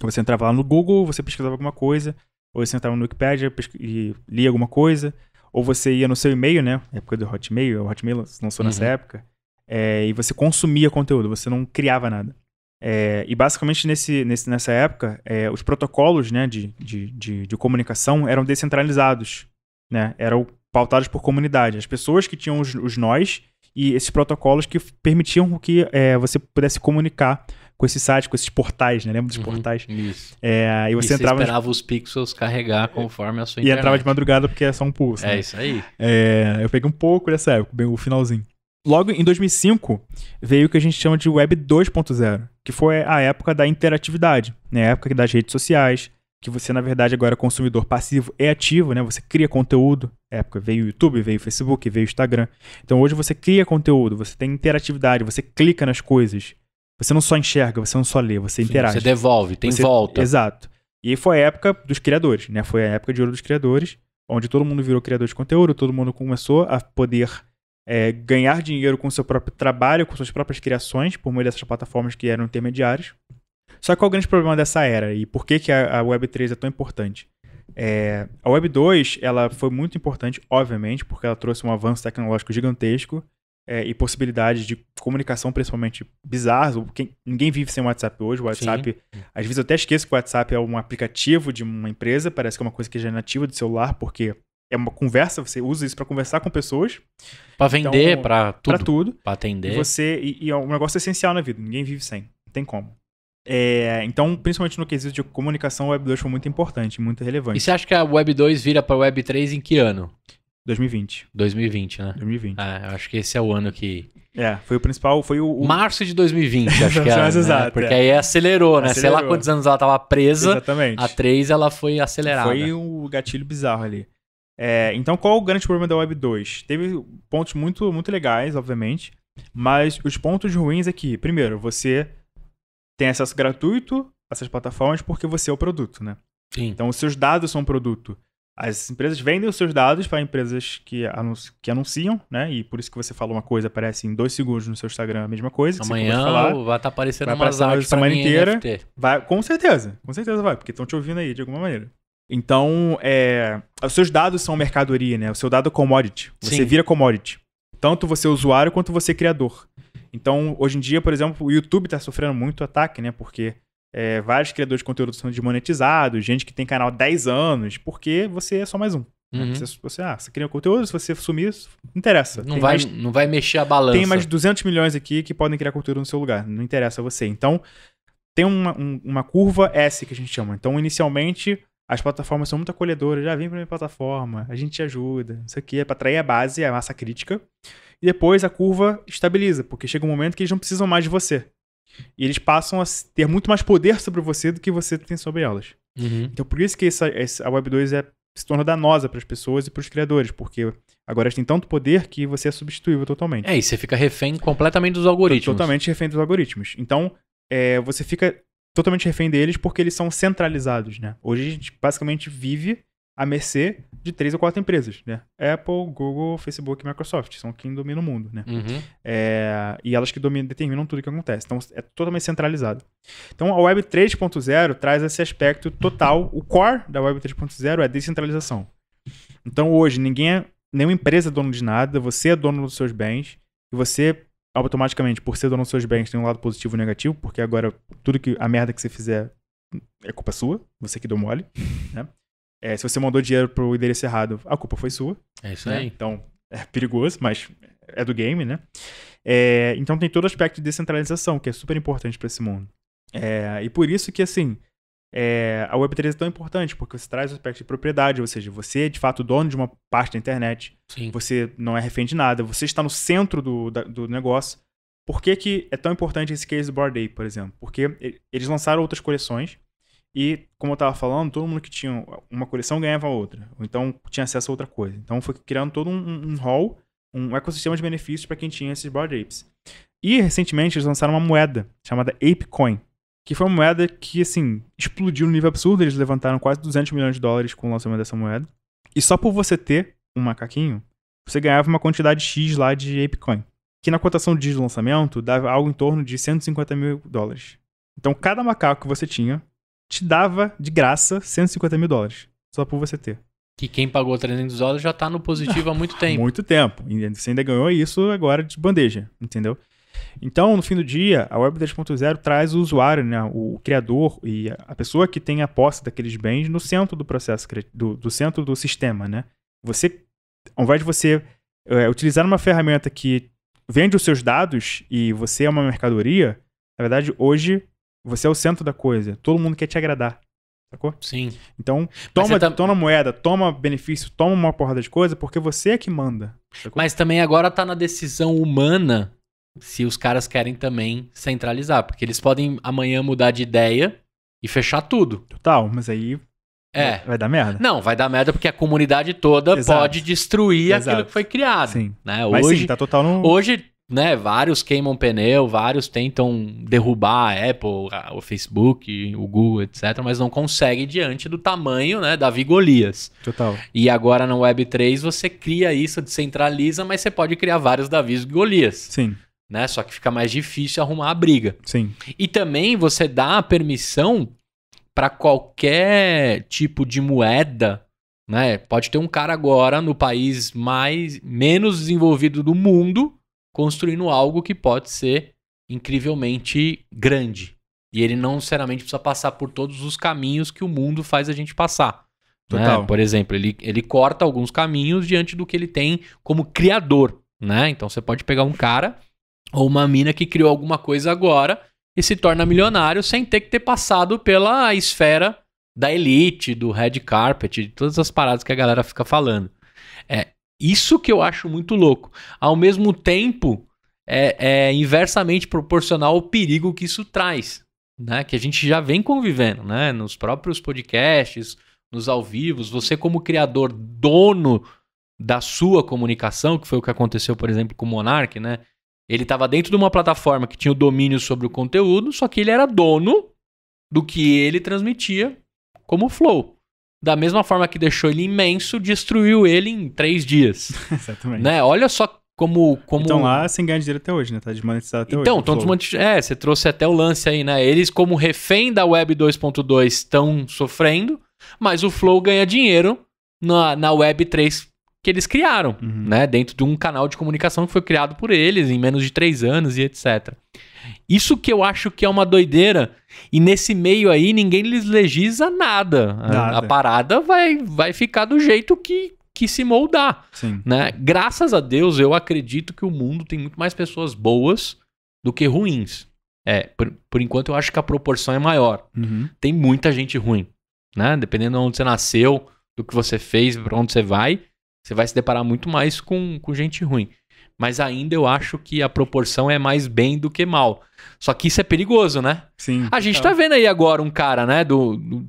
Você entrava lá no Google, você pesquisava alguma coisa, ou você entrava no Wikipedia e lia alguma coisa, ou você ia no seu e-mail, né? Na época do Hotmail, o Hotmail lançou uhum. nessa época, é, e você consumia conteúdo, você não criava nada. É, e basicamente nesse, nesse, nessa época, é, os protocolos né, de, de, de, de, comunicação eram descentralizados, né? eram pautados por comunidade. As pessoas que tinham os, os nós e esses protocolos que permitiam que é, você pudesse comunicar com esse site, com esses portais, né? Lembra dos uhum, portais? isso. É, e você e entrava. Você esperava de... os pixels carregar conforme a sua internet. E entrava de madrugada porque é só um pulso. É né? isso aí. É, eu peguei um pouco dessa época, bem o finalzinho. Logo em 2005, veio o que a gente chama de Web 2.0, que foi a época da interatividade, né? a época das redes sociais, que você, na verdade, agora é consumidor passivo e ativo, né? Você cria conteúdo. Na época veio o YouTube, veio o Facebook, veio o Instagram. Então hoje você cria conteúdo, você tem interatividade, você clica nas coisas. Você não só enxerga, você não só lê, você Sim, interage. Você devolve, tem você... volta. Exato. E foi a época dos criadores, né? Foi a época de ouro dos criadores, onde todo mundo virou criador de conteúdo, todo mundo começou a poder é, ganhar dinheiro com seu próprio trabalho, com suas próprias criações, por meio dessas plataformas que eram intermediárias. Só que qual é o grande problema dessa era e por que, que a, a Web3 é tão importante? É, a Web 2 ela foi muito importante, obviamente, porque ela trouxe um avanço tecnológico gigantesco é, e possibilidades de comunicação, principalmente bizarras. Quem, ninguém vive sem WhatsApp hoje. O WhatsApp, Sim. às vezes eu até esqueço que o WhatsApp é um aplicativo de uma empresa, parece que é uma coisa que já é nativa do celular, porque é uma conversa, você usa isso para conversar com pessoas. Para vender, então, para tudo. Para tudo. Para atender. E, você, e, e, é um negócio essencial na vida, ninguém vive sem, não tem como. É, então, principalmente no quesito de comunicação, a Web2 foi muito importante, muito relevante. E você acha que a Web2 vira para Web3 em que ano? 2020. 2020, né? 2020. Ah, é, eu acho que esse é o ano que. É, foi o principal. Foi o. o... Março de 2020, acho que era. É, né? Exato, Porque é. aí acelerou, né? Acelerou. Sei lá quantos anos ela estava presa. Exatamente. A 3 ela foi acelerada. Foi um gatilho bizarro ali. É, então, qual o grande problema da Web 2? Teve pontos muito, muito legais, obviamente, mas os pontos ruins é que, primeiro, você tem acesso gratuito a essas plataformas porque você é o produto, né? Sim. Então, os seus dados são um produto. As empresas vendem os seus dados para empresas que, que anunciam, né? E por isso que você fala uma coisa, aparece em dois segundos no seu Instagram a mesma coisa. Amanhã falar, vai estar tá aparecendo vai umas artes para inteira. NFT. Vai, com certeza, com certeza vai, porque estão te ouvindo aí de alguma maneira. Então, é, os seus dados são mercadoria, né? O seu dado é commodity. Você Sim. vira commodity. Tanto você é usuário quanto você é criador. Então, hoje em dia, por exemplo, o YouTube está sofrendo muito ataque, né? Porque é, vários criadores de conteúdo são desmonetizados, gente que tem canal há 10 anos, porque você é só mais um. Né? Uhum. Né? Você, você, ah, você cria conteúdo, se você sumir, não interessa. Não vai, mais, não vai mexer a balança. Tem mais 200 milhões aqui que podem criar conteúdo no seu lugar, não interessa a você. Então, tem uma, um, uma curva S que a gente chama. Então, inicialmente, as plataformas são muito acolhedoras, já vem pra minha plataforma, a gente te ajuda, isso aqui é para atrair a base, a massa crítica. E depois a curva estabiliza, porque chega um momento que eles não precisam mais de você. E eles passam a ter muito mais poder sobre você do que você tem sobre elas. Uhum. Então por isso que essa, essa a Web 2 é, se torna danosa para as pessoas e para os criadores, porque agora eles têm tanto poder que você é substituível totalmente. É, e você fica refém completamente dos algoritmos. Totalmente refém dos algoritmos. Então é, você fica totalmente refém deles porque eles são centralizados, né? Hoje a gente basicamente vive à mercê de três ou quatro empresas, né? Apple, Google, Facebook e Microsoft. São quem domina o mundo, né? Uhum. É, e elas que dominam, determinam tudo o que acontece. Então, é totalmente centralizado. Então, a Web 3.0 traz esse aspecto total. O core da Web 3.0 é descentralização. Então, hoje, ninguém é, nenhuma empresa é dono de nada. Você é dono dos seus bens. E você automaticamente, por ser dono dos seus bens, tem um lado positivo e negativo, porque agora tudo que a merda que você fizer é culpa sua, você que deu mole, né? É, se você mandou dinheiro pro endereço errado, a culpa foi sua. É isso né? aí. Então, é perigoso, mas é do game, né? É, então tem todo o aspecto de descentralização, que é super importante para esse mundo. É, e por isso que, assim, é, a Web3 é tão importante, porque você traz o aspecto de propriedade, ou seja, você é de fato dono de uma parte da internet, Sim. você não é refém de nada, você está no centro do, da, do negócio. Por que, que é tão importante esse case do Board Ape, por exemplo? Porque eles lançaram outras coleções e, como eu estava falando, todo mundo que tinha uma coleção ganhava outra, ou então tinha acesso a outra coisa. Então foi criando todo um, um hall, um ecossistema de benefícios para quem tinha esses Board Apes. E recentemente eles lançaram uma moeda chamada ApeCoin que foi uma moeda que, assim, explodiu no nível absurdo. Eles levantaram quase 200 milhões de dólares com o lançamento dessa moeda. E só por você ter um macaquinho, você ganhava uma quantidade X lá de ApeCoin. Que na cotação de lançamento dava algo em torno de 150 mil dólares. Então, cada macaco que você tinha te dava de graça 150 mil dólares. Só por você ter. Que quem pagou 300 dólares já tá no positivo há muito tempo. Muito tempo. Você ainda ganhou isso agora de bandeja, entendeu? Então, no fim do dia, a Web 3.0 traz o usuário, né, o criador e a pessoa que tem a posse daqueles bens no centro do processo, do, do centro do sistema. Né? Você, ao invés de você é, utilizar uma ferramenta que vende os seus dados e você é uma mercadoria, na verdade, hoje você é o centro da coisa. Todo mundo quer te agradar. Sacou? Sim. Então, toma, tá... toma moeda, toma benefício, toma uma porrada de coisa, porque você é que manda. Sacou? Mas também agora tá na decisão humana se os caras querem também centralizar, porque eles podem amanhã mudar de ideia e fechar tudo. Total, mas aí é. Vai dar merda. Não, vai dar merda porque a comunidade toda Exato. pode destruir Exato. aquilo que foi criado. Sim. Né? Hoje, Mas sim, tá total no... Hoje, né, vários queimam pneu, vários tentam derrubar a Apple, o Facebook, o Google, etc. Mas não consegue diante do tamanho, né, da Vigolias. Total. E agora na Web3 você cria isso, descentraliza, mas você pode criar vários Davis Golias. Sim né? Só que fica mais difícil arrumar a briga. Sim. E também você dá a permissão para qualquer tipo de moeda, né? Pode ter um cara agora no país mais menos desenvolvido do mundo construindo algo que pode ser incrivelmente grande. E ele não necessariamente precisa passar por todos os caminhos que o mundo faz a gente passar. Né? Total. Né? Por exemplo, ele, ele corta alguns caminhos diante do que ele tem como criador. Né? Então você pode pegar um cara ou uma mina que criou alguma coisa agora e se torna milionário sem ter que ter passado pela esfera da elite, do red carpet, de todas as paradas que a galera fica falando. É isso que eu acho muito louco. Ao mesmo tempo, é, é inversamente proporcional ao perigo que isso traz, né? Que a gente já vem convivendo, né? Nos próprios podcasts, nos ao vivos, você como criador, dono da sua comunicação, que foi o que aconteceu, por exemplo, com o Monark, né? Ele estava dentro de uma plataforma que tinha o domínio sobre o conteúdo, só que ele era dono do que ele transmitia como flow. Da mesma forma que deixou ele imenso, destruiu ele em três dias. Exatamente. Né? Olha só como, como. Então lá sem ganhar dinheiro até hoje, né? Tá desmonetizado até então, hoje. Então, É, você trouxe até o lance aí, né? Eles, como refém da Web 2.2, estão sofrendo, mas o Flow ganha dinheiro na, na Web 3 que eles criaram, uhum. né? Dentro de um canal de comunicação que foi criado por eles em menos de três anos e etc. Isso que eu acho que é uma doideira. E nesse meio aí, ninguém lhes legisla nada. nada. A, a, parada vai, vai ficar do jeito que, que se moldar. Sim. Né? Graças a Deus, eu acredito que o mundo tem muito mais pessoas boas do que ruins. É, por, por enquanto, eu acho que a proporção é maior. Uhum. Tem muita gente ruim. Né? Dependendo de onde você nasceu, do que você fez, para onde você vai você vai se deparar muito mais com, com gente ruim. Mas ainda eu acho que a proporção é mais bem do que mal. Só que isso é perigoso, né? Sim. A gente é. tá vendo aí agora um cara, né? do, do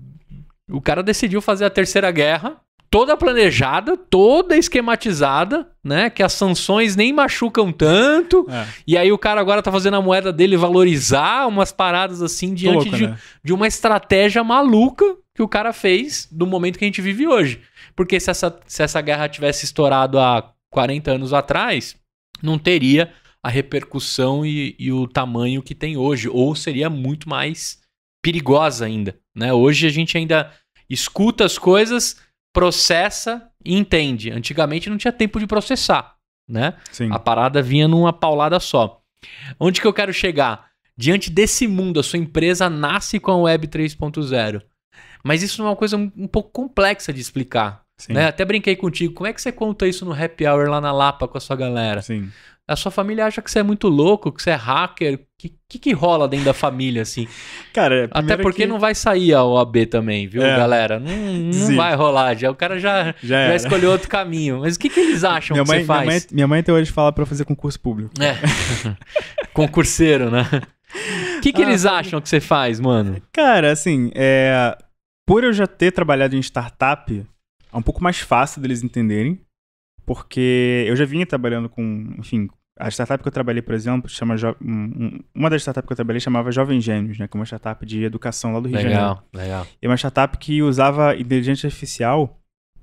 o cara decidiu fazer a terceira guerra toda planejada, toda esquematizada, né? Que as sanções nem machucam tanto. É. E aí o cara agora tá fazendo a moeda dele valorizar umas paradas assim diante Louco, de, né? de uma estratégia maluca que o cara fez do momento que a gente vive hoje. Porque se essa, se essa guerra tivesse estourado há 40 anos atrás, não teria a repercussão e, e o tamanho que tem hoje, ou seria muito mais perigosa ainda. Né? Hoje a gente ainda escuta as coisas, processa e entende. Antigamente não tinha tempo de processar. Né? Sim. A parada vinha numa paulada só. Onde que eu quero chegar? Diante desse mundo, a sua empresa nasce com a Web 3.0. Mas isso é uma coisa um pouco complexa de explicar. Né? Até brinquei contigo. Como é que você conta isso no happy hour lá na Lapa com a sua galera? Sim. A sua família acha que você é muito louco, que você é hacker. O que, que, que, rola dentro da família, assim? Cara, é, Até porque que... não vai sair a OAB também, viu, é. galera? Não, não vai rolar. Já, o cara já, já, já escolheu outro caminho. Mas o que, que eles acham minha que mãe, você faz? Minha mãe, minha mãe até hoje fala para fazer concurso público. É. Concurseiro, né? O que, que ah, eles acham que você faz, mano? Cara, assim, é... por eu já ter trabalhado em startup é um pouco mais fácil deles entenderem, porque eu já vinha trabalhando com, enfim, a startup que eu trabalhei, por exemplo, chama uma das startups que eu trabalhei chamava Jovem Gênios, né, que é uma startup de educação lá do Rio legal, de Janeiro. Legal, legal. É uma startup que usava inteligência artificial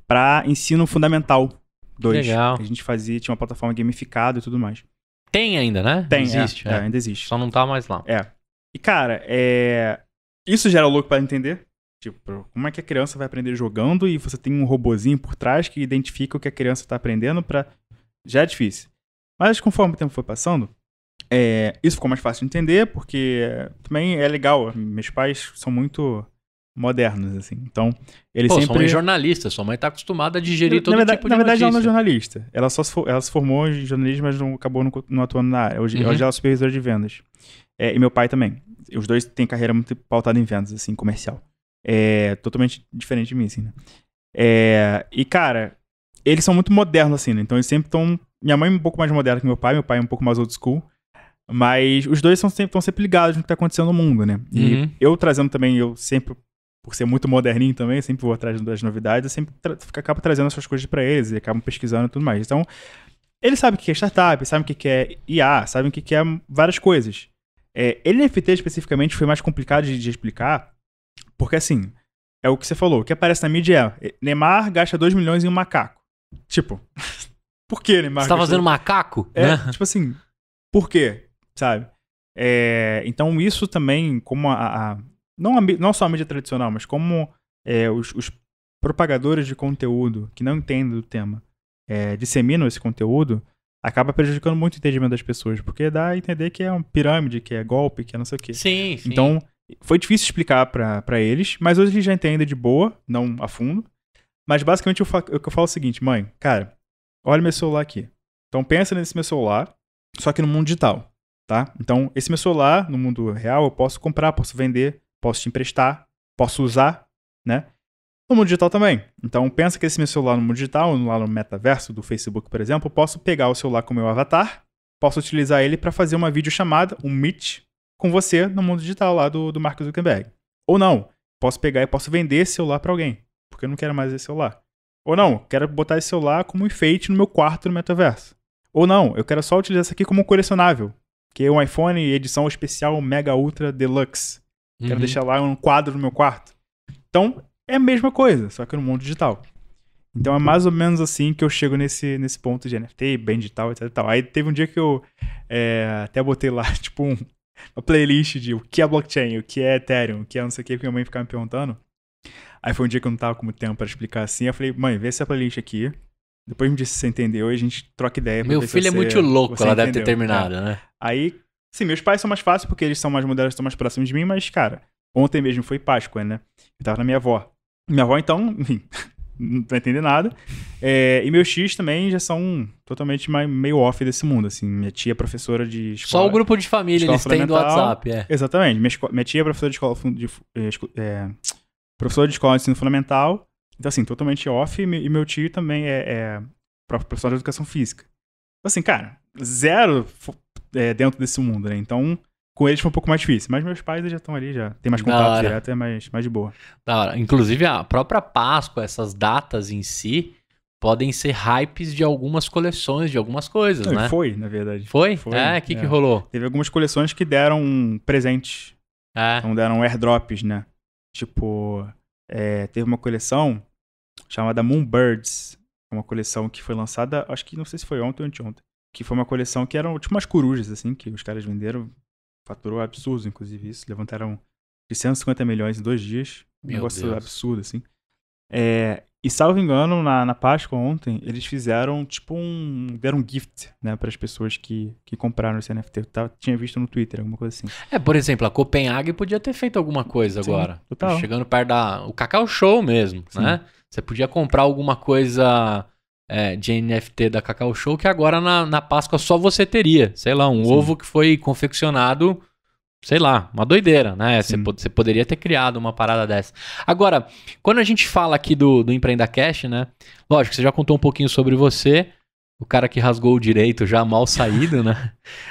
para ensino fundamental dois Legal. A gente fazia, tinha uma plataforma gamificada e tudo mais. Tem ainda, né? Tem, é, existe. É, é. É, ainda existe. Só não tá mais lá. É. E, cara, é... isso gera louco para entender, Tipo, como é que a criança vai aprender jogando e você tem um robozinho por trás que identifica o que a criança está aprendendo para já é difícil. Mas conforme o tempo foi passando, é, isso ficou mais fácil de entender porque também é legal. Meus pais são muito modernos, assim. Então, eles Pô, sempre... sua mãe é jornalista, sua mãe está acostumada a digerir na, todo na verdade, tipo de Na verdade, notícia. ela não é jornalista. Ela, só se, for, ela se formou em jornalismo, mas não, acabou não, não atuando na área. Hoje, uhum. hoje ela é supervisora de vendas. É, e meu pai também. Os dois têm carreira muito pautada em vendas, assim, comercial. É, totalmente diferente de mim, assim, né? É, e, cara, eles são muito modernos, assim, né? Então eles sempre estão. Minha mãe é um pouco mais moderna que meu pai, meu pai é um pouco mais old school. Mas os dois estão sempre, sempre, ligados no que está acontecendo no mundo, né? E uhum. eu trazendo também, eu sempre, por ser muito moderninho também, sempre vou atrás das novidades, eu sempre tra acabo trazendo essas coisas para eles e acabam pesquisando e tudo mais. Então, eles sabem o que é startup, sabem o que é IA, sabem o que é várias coisas. É, NFT especificamente foi mais complicado de, de explicar, porque assim, é o que você falou, o que aparece na mídia é Neymar gasta 2 milhões em um macaco. Tipo, por que Neymar? Você tá fazendo macaco? É, né? tipo assim, por quê? Sabe? É, então isso também, como a, a não, a, não só a mídia tradicional, mas como é, os, os, propagadores de conteúdo que não entendem do tema é, disseminam esse conteúdo, acaba prejudicando muito o entendimento das pessoas, porque dá a entender que é uma pirâmide, que é golpe, que é não sei o quê. Sim, sim. Então, foi difícil explicar para eles, mas hoje eles já entendem de boa, não a fundo. Mas basicamente eu, eu, falo o seguinte, mãe, cara, olha meu celular aqui. Então pensa nesse meu celular, só que no mundo digital, tá? Então esse meu celular, no mundo real, eu posso comprar, posso vender, posso te emprestar, posso usar, né? No mundo digital também. Então pensa que esse meu celular no mundo digital, lá no metaverso do Facebook, por exemplo, eu posso pegar o celular com meu avatar, posso utilizar ele para fazer uma videochamada, um Meet, com você no mundo digital lá do, do Mark Zuckerberg. Ou não, posso pegar e posso vender esse celular para alguém, porque eu não quero mais esse celular. Ou não, quero botar esse celular como enfeite no meu quarto no metaverso. Ou não, eu quero só utilizar isso aqui como colecionável, que é um iPhone edição especial Mega Ultra Deluxe. Quero uhum. deixar lá um quadro no meu quarto. Então, é a mesma coisa, só que no mundo digital. Então é mais ou menos assim que eu chego nesse, nesse ponto de NFT, bem digital, etc. Tal. Aí teve um dia que eu é, até botei lá, tipo, um, uma playlist de o que é blockchain, o que é Ethereum, o que é não sei o que, porque minha mãe ficava me perguntando. Aí foi um dia que eu não tava com muito tempo para explicar assim. Eu falei, mãe, vê essa playlist aqui. Depois me disse se você entendeu e a gente troca ideia. Meu filho é muito louco, ela entendeu, deve ter terminado, é. né? Aí, sim, meus pais são mais fáceis porque eles são mais modernos, estão mais próximos de mim, mas, cara, ontem mesmo foi Páscoa, né? Eu tava na minha avó. Minha avó, então, não vai entender nada. É, e meus tios também já são totalmente mais, meio off desse mundo, assim. Minha tia é professora de escola... Só o grupo de família eles têm do WhatsApp, é. Exatamente. Minha, minha tia é professora de escola... De, é, é, professora de escola de ensino fundamental. Então, assim, totalmente off. E meu tio também é, é professor de educação física. Então, assim, cara, zero é, dentro desse mundo, né? Então, com eles foi um pouco mais difícil, mas meus pais já estão ali, já tem mais contato direto, é mais, mais de boa. Da hora. Inclusive, a própria Páscoa, essas datas em si, podem ser hypes de algumas coleções, de algumas coisas, Não, né? Foi, na verdade. Foi? foi é, o que, é. que rolou? Teve algumas coleções que deram presentes. É. Então deram airdrops, né? Tipo, é, teve uma coleção chamada Moonbirds, uma coleção que foi lançada, acho que não sei se foi ontem ou anteontem, que foi uma coleção que eram tipo umas corujas, assim, que os caras venderam faturou absurdo, inclusive, isso. Levantaram de 150 milhões em dois dias. Um Meu negócio Deus. absurdo, assim. É, e salvo engano, na, na Páscoa ontem, eles fizeram tipo um. deram um gift, né, para as pessoas que, que compraram esse NFT. Eu tava, tinha visto no Twitter, alguma coisa assim. É, por exemplo, a Copenhague podia ter feito alguma coisa Sim, agora. Total. Chegando perto da. O Cacau Show mesmo, Sim. né? Você podia comprar alguma coisa é, de NFT da Cacau Show que agora na, na Páscoa só você teria. Sei lá, um Sim. ovo que foi confeccionado, sei lá, uma doideira, né? Você, você, poderia ter criado uma parada dessa. Agora, quando a gente fala aqui do, do Empreenda Cash, né? Lógico, você já contou um pouquinho sobre você, o cara que rasgou o direito já mal saído, né?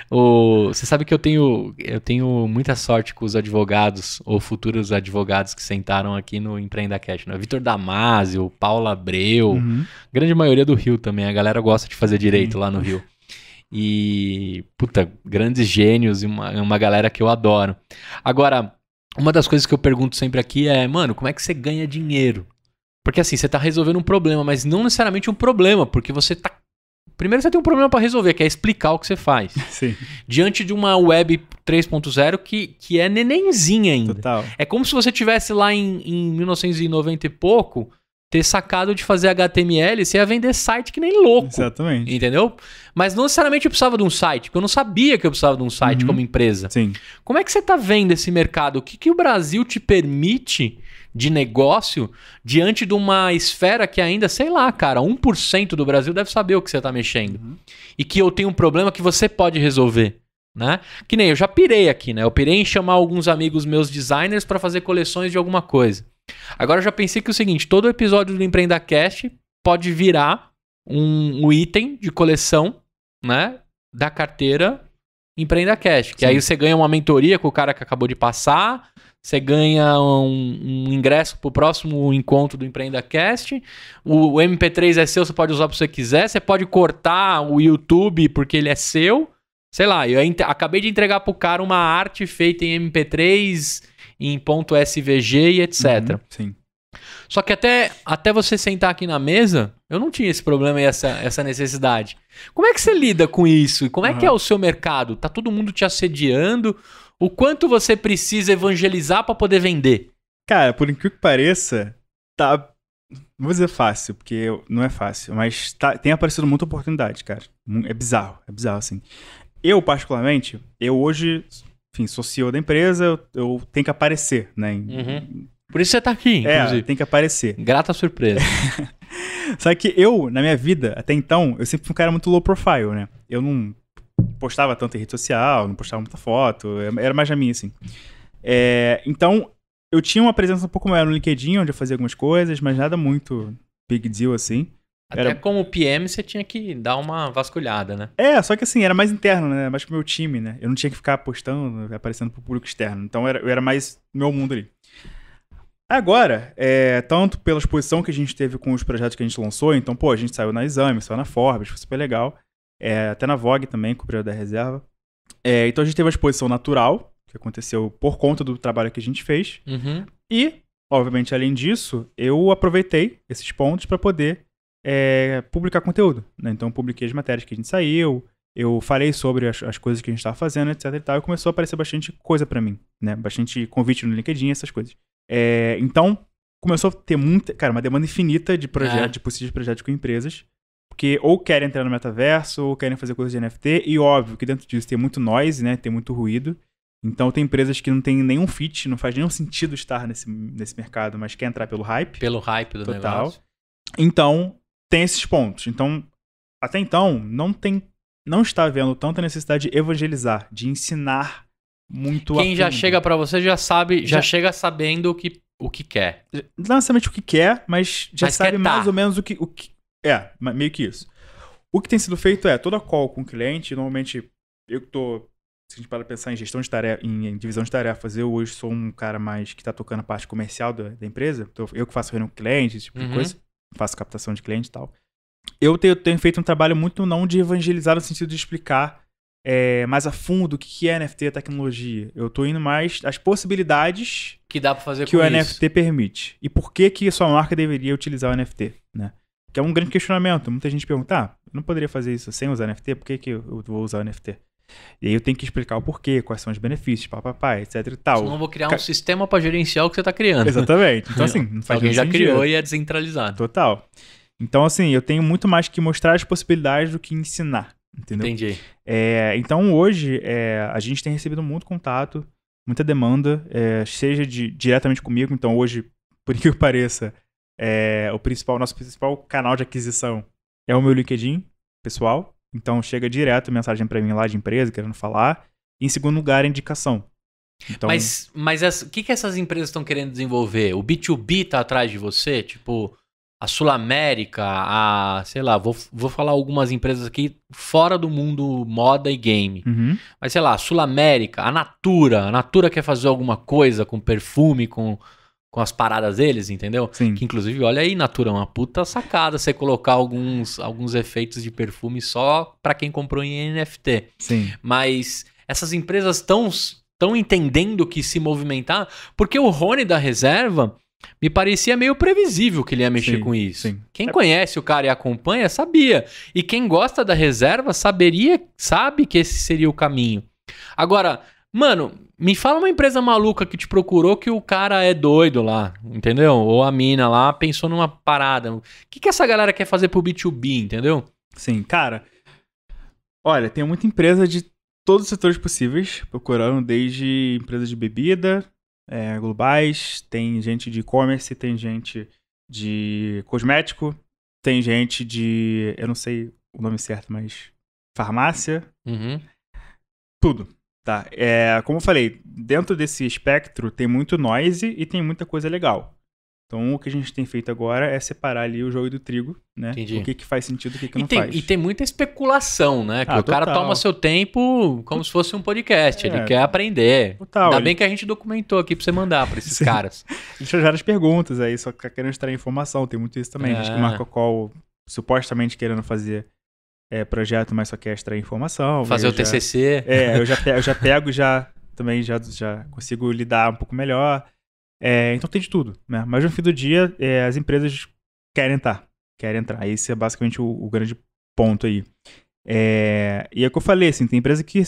o, você sabe que eu tenho, eu tenho muita sorte com os advogados ou futuros advogados que sentaram aqui no Empreenda Cash, né? Vitor Damasio, Paula Abreu, uhum. grande maioria do Rio também. A galera gosta de fazer direito lá no Rio. E, puta, grandes gênios e uma, uma galera que eu adoro. Agora, uma das coisas que eu pergunto sempre aqui é, mano, como é que você ganha dinheiro? Porque assim, você está resolvendo um problema, mas não necessariamente um problema, porque você está Primeiro você tem um problema para resolver, que é explicar o que você faz. Sim. Diante de uma web 3.0 que, que é nenenzinha ainda. Total. É como se você tivesse lá em, em 1990 e pouco ter sacado de fazer HTML, você ia vender site que nem louco. Exatamente. Entendeu? Mas não necessariamente eu precisava de um site, porque eu não sabia que eu precisava de um site uhum. como empresa. Sim. Como é que você está vendo esse mercado? O que, que o Brasil te permite de negócio diante de uma esfera que ainda, sei lá, cara, 1% do Brasil deve saber o que você está mexendo. Uhum. E que eu tenho um problema que você pode resolver. Né? Que nem eu já pirei aqui, né? Eu pirei em chamar alguns amigos meus designers para fazer coleções de alguma coisa. Agora eu já pensei que é o seguinte, todo episódio do Empreendacast pode virar um, um item de coleção, né, da carteira Empreenda que Sim. aí você ganha uma mentoria com o cara que acabou de passar, você ganha um, um ingresso para o próximo encontro do EmpreendaCast. O, o MP3 é seu, você pode usar o que você quiser. Você pode cortar o YouTube porque ele é seu. Sei lá, eu acabei de entregar para o cara uma arte feita em MP3, em ponto .svg e etc. Uhum, sim. Só que até, até você sentar aqui na mesa, eu não tinha esse problema e essa, essa necessidade. Como é que você lida com isso? como é uhum. que é o seu mercado? Tá todo mundo te assediando? o quanto você precisa evangelizar para poder vender? Cara, por incrível que pareça, tá. Não vou dizer fácil, porque não é fácil, mas tá, tem aparecido muita oportunidade, cara. É bizarro, é bizarro, assim. Eu, particularmente, eu hoje, enfim, sou CEO da empresa, eu, eu tenho que aparecer, né? Uhum. Por isso você tá aqui, é, inclusive. É, tem que aparecer. Grata surpresa. Só que eu, na minha vida, até então, eu sempre fui um cara muito low profile, né? Eu não postava tanto em rede social, não postava muita foto, é, era mais a minha, assim. É, então, eu tinha uma presença um pouco maior no LinkedIn, onde eu fazia algumas coisas, mas nada muito big deal, assim. Até era... como PM você tinha que dar uma vasculhada, né? É, só que assim, era mais interno, né? Mais pro meu time, né? Eu não tinha que ficar postando, aparecendo pro público externo. Então era, eu era mais no meu mundo ali. Agora, é, tanto pela exposição que a gente teve com os projetos que a gente lançou, então, pô, a gente saiu na Exame, saiu na Forbes, foi super legal é, até na Vogue também, cobriu da reserva. É, então a gente teve a exposição natural, que aconteceu por conta do trabalho que a gente fez. Uhum. E, obviamente, além disso, eu aproveitei esses pontos para poder é, publicar conteúdo. Né? Então, publiquei as matérias que a gente saiu, eu falei sobre as, as coisas que a gente estava fazendo, etc. E, tal, e começou a aparecer bastante coisa para mim, né? Bastante convite no LinkedIn, essas coisas. É, então, começou a ter muita, cara, uma demanda infinita de projetos, é. de possíveis projetos com empresas. Porque ou querem entrar no metaverso, ou querem fazer coisas de NFT, e óbvio que dentro disso tem muito noise, né? Tem muito ruído. Então tem empresas que não tem nenhum fit, não faz nenhum sentido estar nesse, nesse mercado, mas quer entrar pelo hype. Pelo hype do total. negócio. Então, tem esses pontos. Então, até então, não tem. Não está havendo tanta necessidade de evangelizar, de ensinar muito Quem já chega para você já sabe, já, já, chega sabendo o que, o que quer. Não necessariamente o que quer, mas já mas sabe mais tá. ou menos o que, o que é, meio que isso. O que tem sido feito é toda call com o cliente, normalmente eu que tô. Se a gente para pensar em gestão de tarefa, em, em, divisão de tarefas, eu hoje sou um cara mais que está tocando a parte comercial da, da empresa. Então, eu que faço reunião com cliente, esse tipo uhum. de coisa. Faço captação de cliente e tal. Eu tenho, tenho, feito um trabalho muito não de evangelizar no sentido de explicar é, mais a fundo o que é NFT, tecnologia. Eu estou indo mais as possibilidades que dá para fazer que o isso. NFT permite e por que que sua marca deveria utilizar o NFT, né? Que é um grande questionamento. Muita gente pergunta, ah, não poderia fazer isso sem usar NFT? Por que, que eu vou usar NFT? E aí eu tenho que explicar o porquê, quais são os benefícios, papapá, etc e tal. Senão eu vou criar um Ca... sistema para gerenciar o que você está criando. Exatamente. Então assim, não faz Alguém já criou e é descentralizado. Total. Então assim, eu tenho muito mais que mostrar as possibilidades do que ensinar, entendeu? Entendi. É, então hoje é, a gente tem recebido muito contato, muita demanda, é, seja de, diretamente comigo, então hoje, por que pareça, é o principal, nosso principal canal de aquisição é o meu LinkedIn pessoal. Então chega direto mensagem para mim lá de empresa querendo falar. E, em segundo lugar, é indicação. Então, mas mas as, o que, que essas empresas estão querendo desenvolver? O B2B tá atrás de você? Tipo, a Sul América, a. sei lá, vou, vou falar algumas empresas aqui fora do mundo moda e game. Uhum. Mas sei lá, a Sul América, a Natura. A Natura quer fazer alguma coisa com perfume, com com as paradas deles, entendeu? Sim. Que inclusive, olha aí, Natura, uma puta sacada você colocar alguns, alguns efeitos de perfume só para quem comprou em NFT. Sim. Mas essas empresas estão tão entendendo que se movimentar, porque o Rony da reserva me parecia meio previsível que ele ia mexer sim, com isso. Sim. Quem é. conhece o cara e acompanha sabia. E quem gosta da reserva saberia, sabe que esse seria o caminho. Agora, mano, me fala uma empresa maluca que te procurou que o cara é doido lá, entendeu? Ou a mina lá pensou numa parada. O que, que essa galera quer fazer pro B2B, entendeu? Sim, cara. Olha, tem muita empresa de todos os setores possíveis procurando, desde empresas de bebida, é, globais, tem gente de e-commerce, tem gente de cosmético, tem gente de. Eu não sei o nome certo, mas. farmácia. Uhum. Tudo. Tá, é, como eu falei, dentro desse espectro tem muito noise e tem muita coisa legal. Então o que a gente tem feito agora é separar ali o joio do trigo, né? Entendi. O que, que faz sentido, o que, que não e tem, faz. E tem muita especulação, né? Que ah, o total. cara toma seu tempo como se fosse um podcast, é, ele quer aprender. Total, Ainda ele... bem que a gente documentou aqui pra você mandar pra esses caras. Deixa várias perguntas aí, só tá querendo extrair informação, tem muito isso também. É. Gente que marca call supostamente querendo fazer é, projeto, mas só quer extrair informação. Fazer o já, TCC. É, eu já, eu já pego, já também já, já consigo lidar um pouco melhor. É, então tem de tudo, né? Mas no fim do dia, é, as empresas querem entrar. Querem entrar. Esse é basicamente o, o grande ponto aí. É, e é o que eu falei, assim, tem empresa que...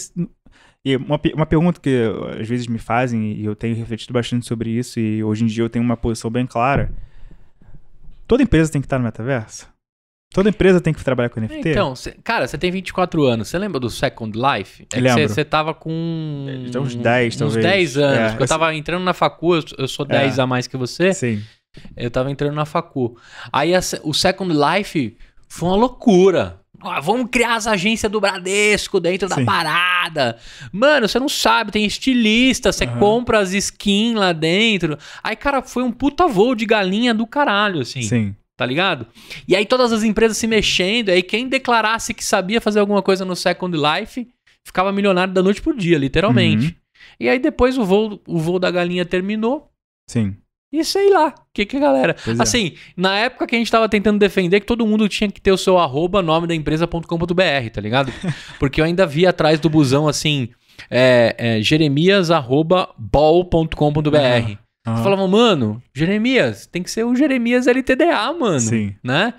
E uma, uma pergunta que às vezes me fazem, e eu tenho refletido bastante sobre isso, e hoje em dia eu tenho uma posição bem clara. Toda empresa tem que estar no metaverso? Toda empresa tem que trabalhar com NFT? Então, cê, cara, você tem 24 anos. Você lembra do Second Life? É Lembro. Você tava com. É, uns 10, uns talvez. Uns 10 anos. É, eu, tava entrando na facu, eu sou 10 é. a mais que você. Sim. Eu tava entrando na facu. Aí a, o Second Life foi uma loucura. Ah, vamos criar as agências do Bradesco dentro Sim. da parada. Mano, você não sabe, tem estilista, você uhum. compra as skins lá dentro. Aí, cara, foi um puta voo de galinha do caralho, assim. Sim tá ligado? E aí todas as empresas se mexendo, aí quem declarasse que sabia fazer alguma coisa no Second Life ficava milionário da noite pro dia, literalmente. Uhum. E aí depois o voo, o voo da galinha terminou. Sim. E sei lá, o que que a galera... Pois é. assim, é. na época que a gente tava tentando defender que todo mundo tinha que ter o seu arroba nome da empresa.com.br, tá ligado? Porque eu ainda vi atrás do busão assim... É, é, jeremias arroba bol.com.br. Uhum. Uhum. Falava, mano, Jeremias, tem que ser o Jeremias LTDA, mano. Sim. Né?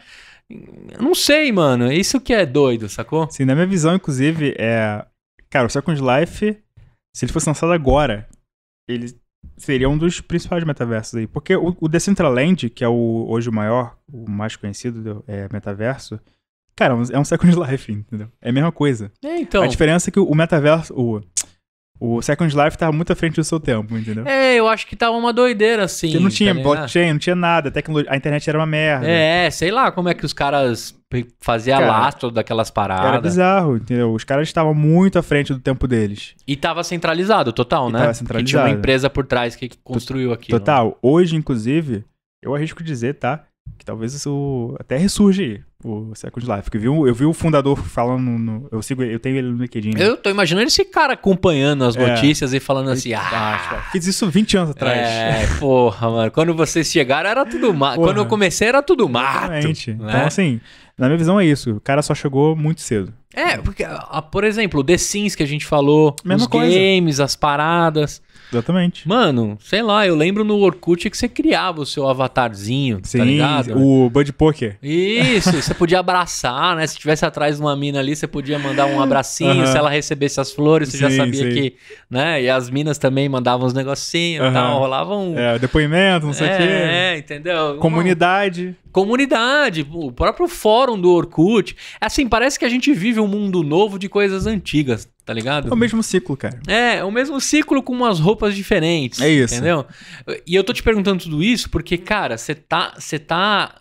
Não sei, mano. Isso que é doido, sacou? Sim, na minha visão, inclusive, é. Cara, o Second Life, se ele fosse lançado agora, ele seria um dos principais metaversos aí. Porque o, Decentraland, que é o, hoje o maior, o mais conhecido é, metaverso, cara, é um é Second Life, entendeu? É a mesma coisa. É, então. A diferença é que o metaverso. O, o Second Life tava muito à frente do seu tempo, entendeu? É, eu acho que tava uma doideira, assim. Porque não tinha tá blockchain, não tinha nada, a, tecnologia, a internet era uma merda. É, sei lá como é que os caras faziam cara, lastro daquelas paradas. Era bizarro, entendeu? Os caras estavam muito à frente do tempo deles. E tava centralizado, total, e né? Tava centralizado. Que tinha uma empresa por trás que construiu aquilo. Total. Hoje, inclusive, eu arrisco dizer, tá? que talvez o até ressurge o Second Life. Que eu, eu vi o fundador falando, no, eu sigo, eu tenho ele no LinkedIn. Né? Eu tô imaginando esse cara acompanhando as é. notícias e falando assim, ah, fiz isso 20 anos atrás. É, porra, mano, quando vocês chegaram era tudo mato, quando eu comecei era tudo mato. Né? Então assim, na minha visão é isso, o cara só chegou muito cedo. É, porque, por exemplo, The Sims que a gente falou, Mesma os coisa. games, as paradas. Exatamente. Mano, sei lá, eu lembro no Orkut que você criava o seu avatarzinho, tá Sim, tá ligado? o Bud Poker. Isso, você podia abraçar, né? Se tivesse atrás de uma mina ali, você podia mandar um abracinho, uhum. se ela recebesse as flores, você sim, já sabia sim. que, né? E as minas também mandavam os negocinhos uhum. e tal, rolavam... Um... É, depoimento, não sei o é, quê. É, entendeu? Comunidade. Uma... Comunidade, o próprio fórum do Orkut. É assim, parece que a gente vive um mundo novo de coisas antigas, tá ligado? É o mesmo ciclo, cara. É, é o mesmo ciclo com umas roupas diferentes. É isso. Entendeu? E eu tô te perguntando tudo isso porque, cara, você tá, você tá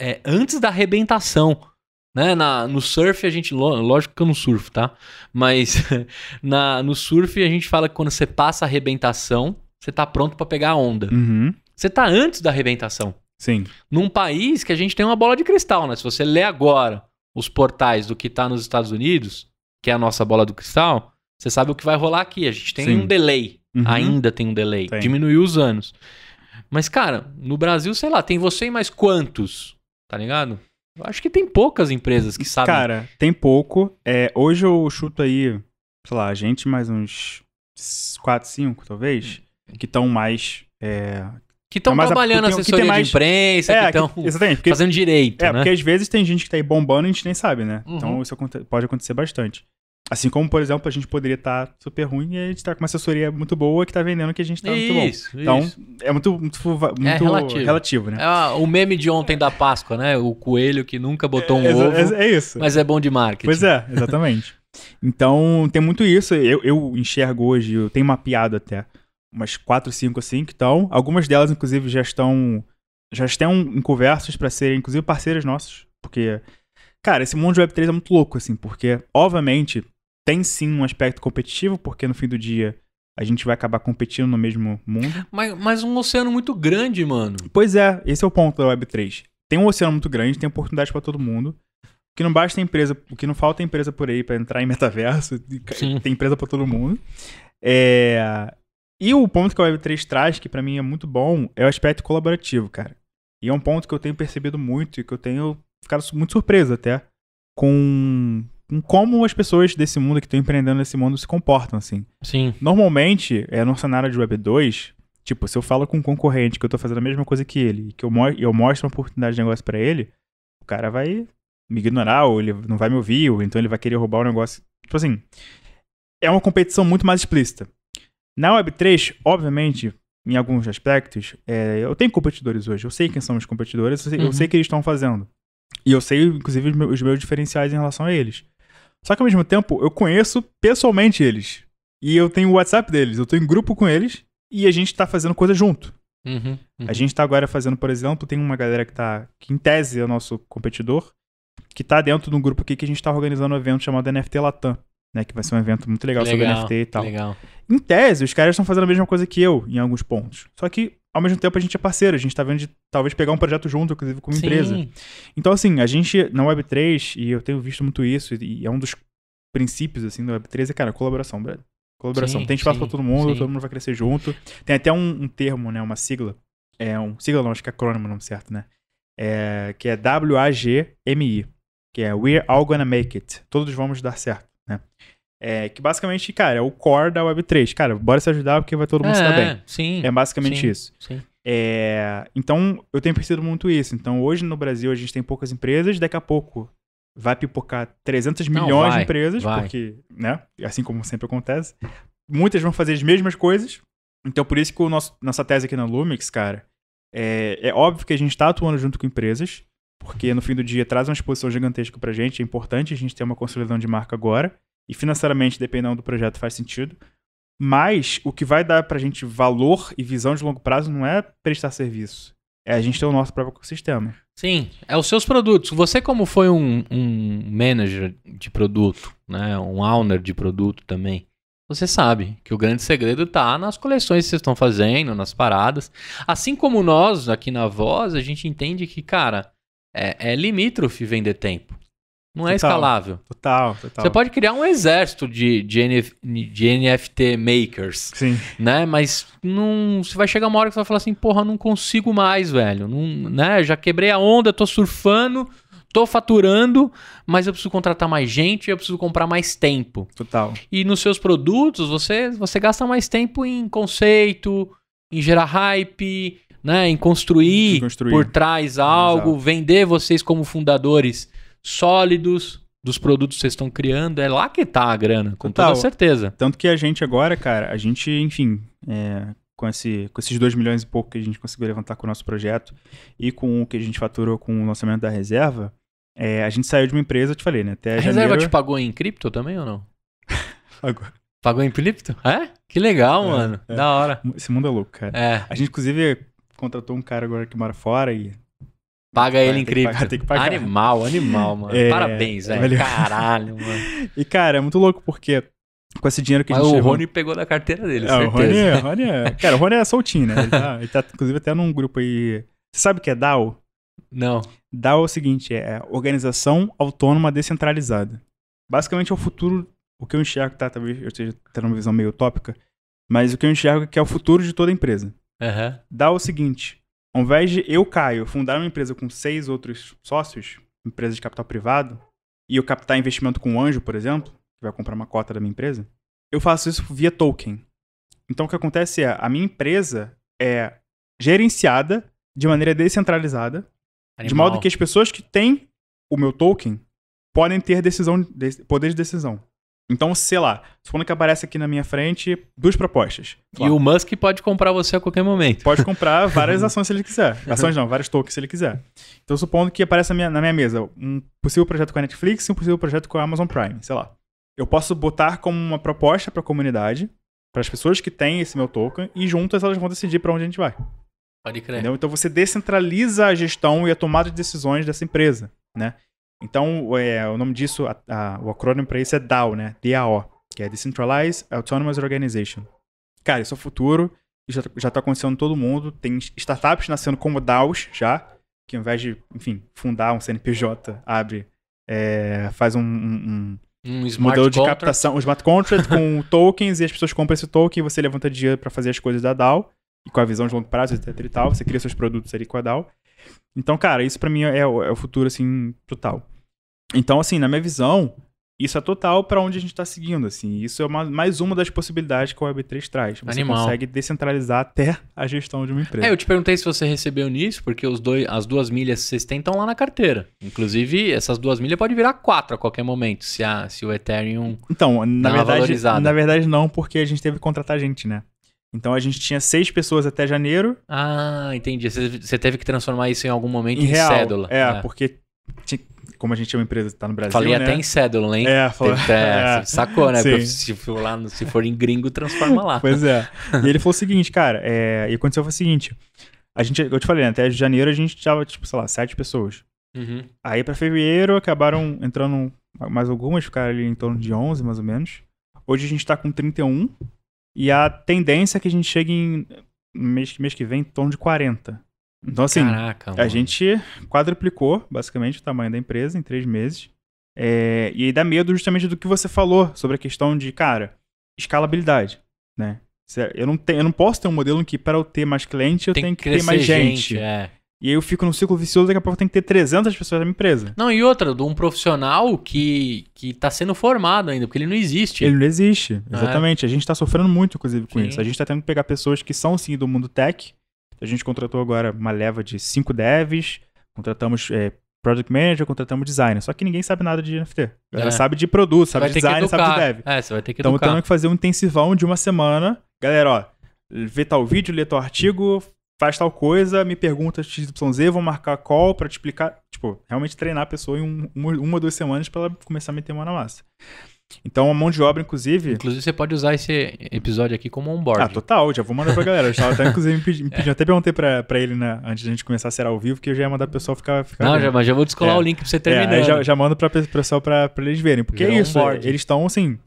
é, antes da arrebentação. Né? Na, no surf a gente, lógico que eu não surfo, tá? Mas na, no surf a gente fala que quando você passa a arrebentação, você tá pronto para pegar a onda. Uhum. Você tá antes da arrebentação. Sim. Num país que a gente tem uma bola de cristal, né? Se você lê agora os portais do que tá nos Estados Unidos, que é a nossa bola do cristal, você sabe o que vai rolar aqui. A gente tem Sim. um delay. Uhum. Ainda tem um delay. Tem. Diminuiu os anos. Mas, cara, no Brasil, sei lá, tem você e mais quantos? Tá ligado? Eu acho que tem poucas empresas que sabem. Cara, tem pouco. É, hoje eu chuto aí, sei lá, a gente mais uns 4, 5, talvez, hum. que estão mais. É, que estão é trabalhando a, tem, assessoria mais... de imprensa, é, que estão fazendo direito. É, né? porque às vezes tem gente que está aí bombando e a gente nem sabe, né? Então uhum. Então isso pode acontecer bastante. Assim como, por exemplo, a gente poderia estar tá super ruim e a gente está com uma assessoria muito boa que está vendendo que a gente está muito bom. Isso. Então, é muito, muito, é muito é relativo. relativo. né? É ah, o meme de ontem da Páscoa, né? O coelho que nunca botou um é, ovo. É, isso. Mas é bom de marketing. Pois é, exatamente. então, tem muito isso. Eu, eu enxergo hoje, eu tenho mapeado até umas quatro, cinco assim que estão. Algumas delas, inclusive, já estão já estão em conversas para serem, inclusive, parceiras nossas, porque cara, esse mundo de Web3 é muito louco assim, porque obviamente tem sim um aspecto competitivo, porque no fim do dia a gente vai acabar competindo no mesmo mundo. Mas, mas um oceano muito grande, mano. Pois é, esse é o ponto da Web3. Tem um oceano muito grande, tem oportunidade para todo mundo. O que não basta empresa, o que não falta é empresa por aí para entrar em metaverso, Sim. tem empresa para todo mundo. É, e o ponto que a Web3 traz, que para mim é muito bom, é o aspecto colaborativo, cara. E é um ponto que eu tenho percebido muito e que eu tenho ficado muito surpreso até com, com como as pessoas desse mundo que estão empreendendo nesse mundo se comportam, assim. Sim. Normalmente, é no cenário de Web 2, tipo, se eu falo com um concorrente que eu tô fazendo a mesma coisa que ele e que eu, mo eu mostro uma oportunidade de negócio para ele, o cara vai me ignorar, ou ele não vai me ouvir, ou então ele vai querer roubar o negócio. Tipo assim, é uma competição muito mais explícita. Na Web3, obviamente, em alguns aspectos, é, eu tenho competidores hoje, eu sei quem são os competidores, eu sei, uhum. eu sei o que eles estão fazendo. E eu sei, inclusive, os meus, os meus, diferenciais em relação a eles. Só que, ao mesmo tempo, eu conheço pessoalmente eles. E eu tenho o WhatsApp deles, eu tenho em grupo com eles e a gente está fazendo coisa junto. Uhum, uhum. A gente está agora fazendo, por exemplo, tem uma galera que tá, que em tese é o nosso competidor, que está dentro de um grupo aqui que a gente está organizando um evento chamado NFT Latam né? Que vai ser um evento muito legal, legal sobre NFT e tal. Legal. Em tese, os caras estão fazendo a mesma coisa que eu, em alguns pontos. Só que, ao mesmo tempo, a gente é parceiro, a gente está vendo de talvez pegar um projeto junto, inclusive, com uma Sim. empresa. Então, assim, a gente, na Web3, e eu tenho visto muito isso, e é um dos princípios, assim, da Web3, é, cara, colaboração, brother. Colaboração. Sim, tem espaço para todo mundo, sim. todo mundo vai crescer junto. Tem até um, um, termo, né? Uma sigla. É um sigla, não, acho que é acrônimo, não certo, né? É, que é W-A-G-M-I. Que é We're All Gonna Make It. Todos vamos dar certo né? É, que basicamente, cara, é o core da Web3. Cara, bora se ajudar porque vai todo mundo é, se dar é, bem. Sim, é basicamente sim, isso. Sim. É, então, eu tenho percebido muito isso. Então, hoje no Brasil, a gente tem poucas empresas. Daqui a pouco vai pipocar 300 Não, milhões vai, de empresas, vai. porque, né? Assim como sempre acontece. Muitas vão fazer as mesmas coisas. Então, por isso que o nosso, nossa tese aqui na Lumix, cara, é, é óbvio que a gente está atuando junto com empresas. Porque no fim do dia traz uma exposição gigantesca pra gente. É importante a gente ter uma consolidação de marca agora. E financeiramente, dependendo do projeto, faz sentido. Mas o que vai dar pra gente valor e visão de longo prazo não é prestar serviço. É a gente ter o nosso próprio ecossistema. Sim, é os seus produtos. Você, como foi um, um manager de produto, né? um owner de produto também, você sabe que o grande segredo está nas coleções que vocês estão fazendo, nas paradas. Assim como nós, aqui na Voz, a gente entende que, cara, é, é limítrofe vender tempo. Não é total, escalável. Total, total. Você pode criar um exército de, de, NF, de NFT makers. Sim. Né? Mas não, você vai chegar uma hora que você vai falar assim, porra, não consigo mais, velho. Não, né? Já quebrei a onda, tô surfando, tô faturando, mas eu preciso contratar mais gente, eu preciso comprar mais tempo. Total. E nos seus produtos, você, você gasta mais tempo em conceito, em gerar hype, né, em construir, construir. por trás algo, Exato. vender vocês como fundadores sólidos dos produtos que vocês estão criando, é lá que está a grana, com Total. toda certeza. Tanto que a gente agora, cara, a gente, enfim, é, com, esse, com esses 2 milhões e pouco que a gente conseguiu levantar com o nosso projeto e com o que a gente faturou com o lançamento da reserva, é, a gente saiu de uma empresa, eu te falei, né? Até a janeiro... reserva te pagou em cripto também ou não? Pagou. Pagou em cripto? É? Que legal, é, mano. É. Da hora. Esse mundo é louco, cara. É. A gente, inclusive, contratou um cara agora que mora fora e. Paga ele incrível. tem que pagar. Animal, animal, mano. É, Parabéns, velho. Caralho, mano. E, cara, é muito louco porque com esse dinheiro que Mas a gente. O Rony pegou da carteira dele, é, O Rony, é, Rony é... Cara, o Rony é soltinho, né? Ele tá, ele tá, inclusive, até num grupo aí. Você sabe o que é DAO? Não. DAO é o seguinte: é Organização Autônoma Descentralizada. Basicamente é o futuro. O que eu enxergo, tá? Talvez eu esteja tendo uma visão meio utópica. Mas o que eu enxergo é que é o futuro de toda empresa. Uhum. Dá o seguinte: ao invés de eu, Caio, fundar uma empresa com seis outros sócios, empresa de capital privado, e eu captar investimento com um anjo, por exemplo, que vai comprar uma cota da minha empresa, eu faço isso via token. Então o que acontece é, a minha empresa é gerenciada de maneira descentralizada, Animal. de modo que as pessoas que têm o meu token podem ter decisão, poder de decisão. Então, sei lá, supondo que aparece aqui na minha frente duas propostas. Claro. E o Musk pode comprar você a qualquer momento. Pode comprar várias ações se ele quiser. Ações não, vários tokens se ele quiser. Então, supondo que apareça na minha, na minha mesa um possível projeto com a Netflix e um possível projeto com a Amazon Prime, sei lá. Eu posso botar como uma proposta para a comunidade, para as pessoas que têm esse meu token, e juntas elas vão decidir para onde a gente vai. Pode crer. Entendeu? Então, você descentraliza a gestão e a tomada de decisões dessa empresa, né? Então, é, o nome disso, a, a, o acrônimo para isso é DAO, né? DAO, que é Decentralized Autonomous Organization. Cara, isso é o futuro, já, já tá acontecendo em todo mundo, tem startups nascendo como DAOs já, que ao invés de, enfim, fundar um CNPJ, abre, é, faz um, um, um, um modelo de contract. captação, um smart contract com tokens, e as pessoas compram esse token e você levanta dinheiro para fazer as coisas da DAO, e com a visão de longo prazo, etc e tal, você cria seus produtos ali com a DAO. Então, cara, isso para mim é, é o futuro, assim, total. Então, assim, na minha visão, isso é total para onde a gente está seguindo, assim. Isso é uma, mais uma das possibilidades que o Web3 traz. Você Animal. consegue descentralizar até a gestão de uma empresa. É, eu te perguntei se você recebeu nisso, porque os dois, as duas milhas que vocês têm estão lá na carteira. Inclusive, essas duas milhas podem virar quatro a qualquer momento, se, a, se o Ethereum Então, na verdade, na verdade não, porque a gente teve que contratar gente, né? Então a gente tinha seis pessoas até janeiro. Ah, entendi. Você teve que transformar isso em algum momento em, em real, cédula. É, é, porque como a gente é uma empresa que está no Brasil. Falei né? até em cédula, hein? É, falou. Até, é. Sacou, né? Se for, lá, se for em gringo, transforma lá. Pois é. E ele falou o seguinte, cara, é, e aconteceu foi o seguinte: a gente, eu te falei, né, até janeiro a gente tava, tipo, sei lá, sete pessoas. Uhum. Aí para fevereiro acabaram entrando mais algumas, ficaram ali em torno de 11, mais ou menos. Hoje a gente está com 31 e a tendência é que a gente chegue em mês, mês que vem em torno de 40. Então, assim, Caraca, a gente quadruplicou basicamente o tamanho da empresa em três meses. É, e aí dá medo justamente do que você falou sobre a questão de, cara, escalabilidade, né? Eu não, tenho, eu não posso ter um modelo em que para eu ter mais cliente eu Tem tenho que, ter mais gente. gente é. E aí eu fico num ciclo vicioso, daqui a pouco tenho que ter 300 pessoas na minha empresa. Não, e outra, de um profissional que, que está sendo formado ainda, porque ele não existe. Ele não existe, é? exatamente. É. A gente está sofrendo muito, inclusive, com sim. isso. A gente está tendo que pegar pessoas que são, sim, do mundo tech, a gente contratou agora uma leva de cinco devs, contratamos é, Project Manager, contratamos designer. Só que ninguém sabe nada de NFT. é. sabe de produto, sabe de design, sabe de dev. É, você vai ter que então, educar. Então, temos que fazer um intensivão de uma semana. Galera, ó, vê tal vídeo, lê tal artigo, faz tal coisa, me pergunta XYZ, vou marcar call para te explicar. Tipo, realmente treinar a pessoa em um, uma, ou duas semanas para ela começar a meter mão na massa. Então, a mão de obra, inclusive. Inclusive, você pode usar esse episódio aqui como onboard. Ah, total, já vou mandar pra galera. Eu até, inclusive, me pedindo. Pedi, é. Até perguntei pra, pra ele né, antes da gente começar a ser ao vivo, que eu já ia mandar o pessoal ficar. ficar não, já, mas já vou descolar é. o link pra você é, terminar. É, já, já mando pra pessoal pra, pra eles verem. Porque é isso, é, eles estão assim. O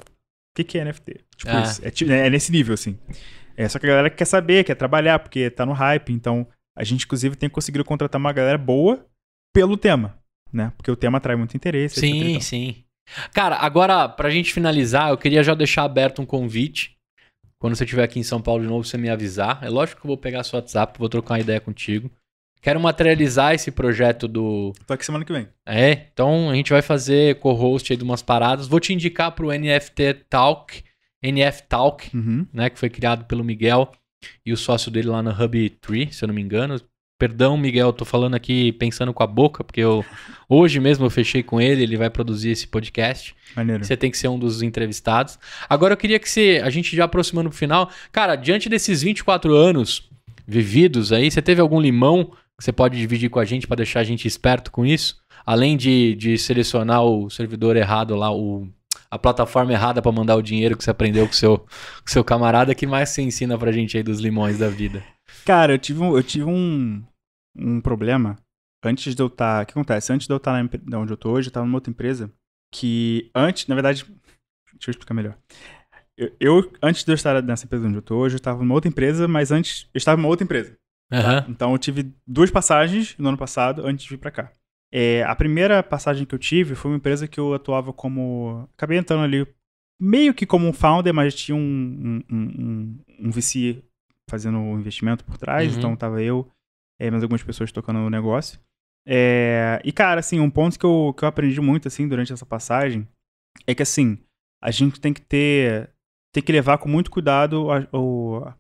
que, que é NFT? Tipo, ah. isso, é, é, é nesse nível, assim. É, só que a galera quer saber, quer trabalhar, porque tá no hype. Então, a gente, inclusive, tem conseguido contratar uma galera boa pelo tema, né? Porque o tema atrai muito interesse. Sim, sim. Cara, agora, pra gente finalizar, eu queria já deixar aberto um convite. Quando você estiver aqui em São Paulo de novo, você me avisar. É lógico que eu vou pegar seu WhatsApp, vou trocar uma ideia contigo. Quero materializar esse projeto do. Tô aqui semana que vem. É, então a gente vai fazer co-host aí de umas paradas. Vou te indicar pro NFT Talk, NF Talk, uhum. né, que foi criado pelo Miguel e o sócio dele lá na Hub 3, se eu não me engano. Perdão, Miguel, tô falando aqui pensando com a boca, porque eu hoje mesmo eu fechei com ele, ele vai produzir esse podcast. Maneiro. Você tem que ser um dos entrevistados. Agora eu queria que você, a gente já aproximando pro final, cara, diante desses 24 anos vividos aí, você teve algum limão que você pode dividir com a gente para deixar a gente esperto com isso? Além de, de selecionar o servidor errado lá, o a plataforma errada para mandar o dinheiro que você aprendeu com seu, o seu camarada, que mais você ensina pra gente aí dos limões da vida? Cara, eu tive um, eu tive um, um problema antes de eu estar. Tá, o que acontece? Antes de eu estar tá na, empre... onde eu tô hoje, eu tava numa outra empresa que antes, na verdade, deixa eu explicar melhor. Eu, eu antes de eu estar nessa empresa onde eu tô hoje, eu estava numa outra empresa, mas antes eu estava em outra empresa. Uhum. Então eu tive duas passagens no ano passado antes de vir para cá. É, a primeira passagem que eu tive foi uma empresa que eu atuava como. Acabei entrando ali meio que como um founder, mas tinha um, um, um, um VC fazendo o investimento por trás, então uhum. então tava eu, é, mais algumas pessoas tocando o negócio. É, e, cara, assim, um ponto que eu, que eu aprendi muito, assim, durante essa passagem, é que, assim, a gente tem que ter, tem que levar com muito cuidado a, a,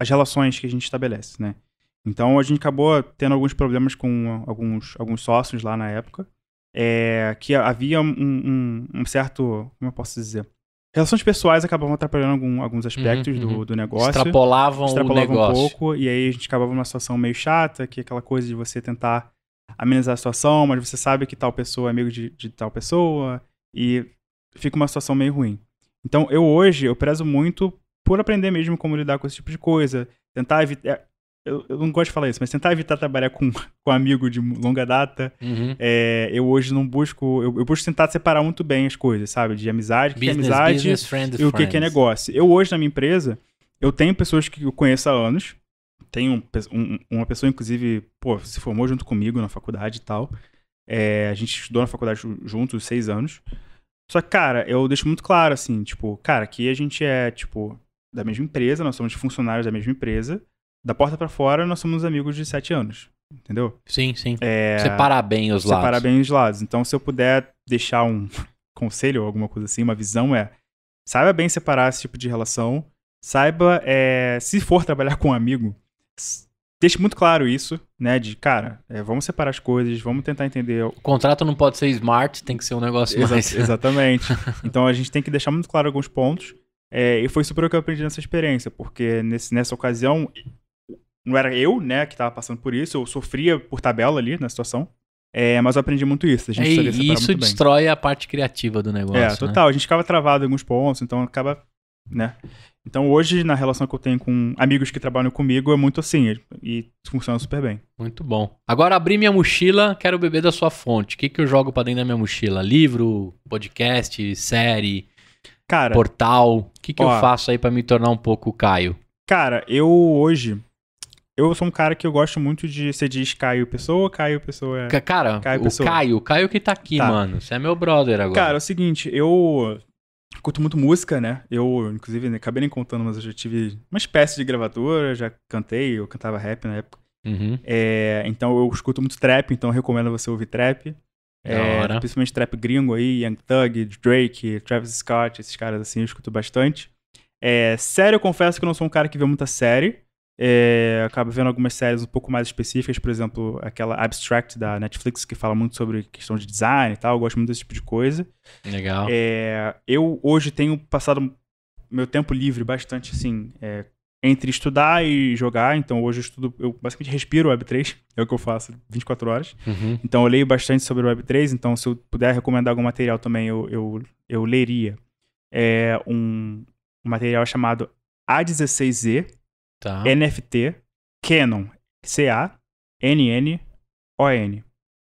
as relações que a gente estabelece, né? Então, a gente acabou tendo alguns problemas com alguns, alguns sócios lá na época, é, que havia um, um, um certo, como eu posso dizer, Relações pessoais acabavam atrapalhando algum, alguns aspectos uhum, uhum. Do, do, negócio. Extrapolavam, extrapolavam o negócio. um pouco, e aí a gente acabava numa situação meio chata, que é aquela coisa de você tentar amenizar a situação, mas você sabe que tal pessoa é amigo de, de tal pessoa, e fica uma situação meio ruim. Então, eu hoje, eu prezo muito por aprender mesmo como lidar com esse tipo de coisa, tentar evitar... É, eu, eu, não gosto de falar isso, mas tentar evitar trabalhar com, com amigo de longa data. Uhum. É, eu hoje não busco. Eu, eu, busco tentar separar muito bem as coisas, sabe? De amizade, business, que é amizade business, friend, e o que, é que é negócio. Eu hoje na minha empresa, eu tenho pessoas que eu conheço há anos. Tenho um, um, uma pessoa, inclusive, pô, se formou junto comigo na faculdade e tal. É, a gente estudou na faculdade juntos seis anos. Só que, cara, eu deixo muito claro, assim, tipo, cara, aqui a gente é, tipo, da mesma empresa, nós somos funcionários da mesma empresa da porta para fora, nós somos amigos de sete anos. Entendeu? Sim, sim. É, separar bem os lados. Separar bem os lados. Então, se eu puder deixar um conselho ou alguma coisa assim, uma visão, é saiba bem separar esse tipo de relação. Saiba, é, se for trabalhar com um amigo, deixe muito claro isso, né? De, cara, é, vamos separar as coisas, vamos tentar entender. O contrato não pode ser smart, tem que ser um negócio Exa mais. Exatamente. então a gente tem que deixar muito claro alguns pontos. É, e foi super o que eu aprendi nessa experiência, porque nesse, nessa ocasião não era eu, né, que tava passando por isso, eu sofria por tabela ali na situação. É, mas eu aprendi muito isso. A gente é, e isso destrói bem. a parte criativa do negócio. É, né? total. Né? A gente ficava travado em alguns pontos, então acaba. né? Então hoje, na relação que eu tenho com amigos que trabalham comigo, é muito assim. E funciona super bem. Muito bom. Agora abri minha mochila, quero beber da sua fonte. O que, que eu jogo pra dentro da minha mochila? Livro, podcast, série, cara, portal? O que, que ó, eu faço aí para me tornar um pouco Caio? Cara, eu hoje eu sou um cara que eu gosto muito de. Você diz Caio Pessoa, Caio Pessoa é. Cara, Caio o Pessoa. Caio, Caio que tá aqui, tá. mano. Você é meu brother agora. Cara, é o seguinte, eu curto muito música, né? Eu, inclusive, né, acabei nem contando, mas eu já tive uma espécie de gravadora, já cantei, eu cantava rap na época. Uhum. É, então eu escuto muito trap, então recomendo você ouvir trap. É, principalmente trap gringo aí, Young Thug, Drake, Travis Scott, esses caras assim, eu escuto bastante. É, sério, eu confesso que eu não sou um cara que vê muita série. É, acabo vendo algumas séries um pouco mais específicas, por exemplo, aquela Abstract da Netflix, que fala muito sobre questão de design e tal. Eu gosto muito desse tipo de coisa. Legal. É, eu hoje tenho passado meu tempo livre bastante, assim, é, entre estudar e jogar. Então, hoje eu estudo, eu basicamente respiro Web3, é o que eu faço 24 horas. Uhum. Então, eu leio bastante sobre Web3. Então, se eu puder recomendar algum material também, eu, eu, eu leria. É um, um material chamado A16Z, Tá. NFT, Canon, CA, NN, ON.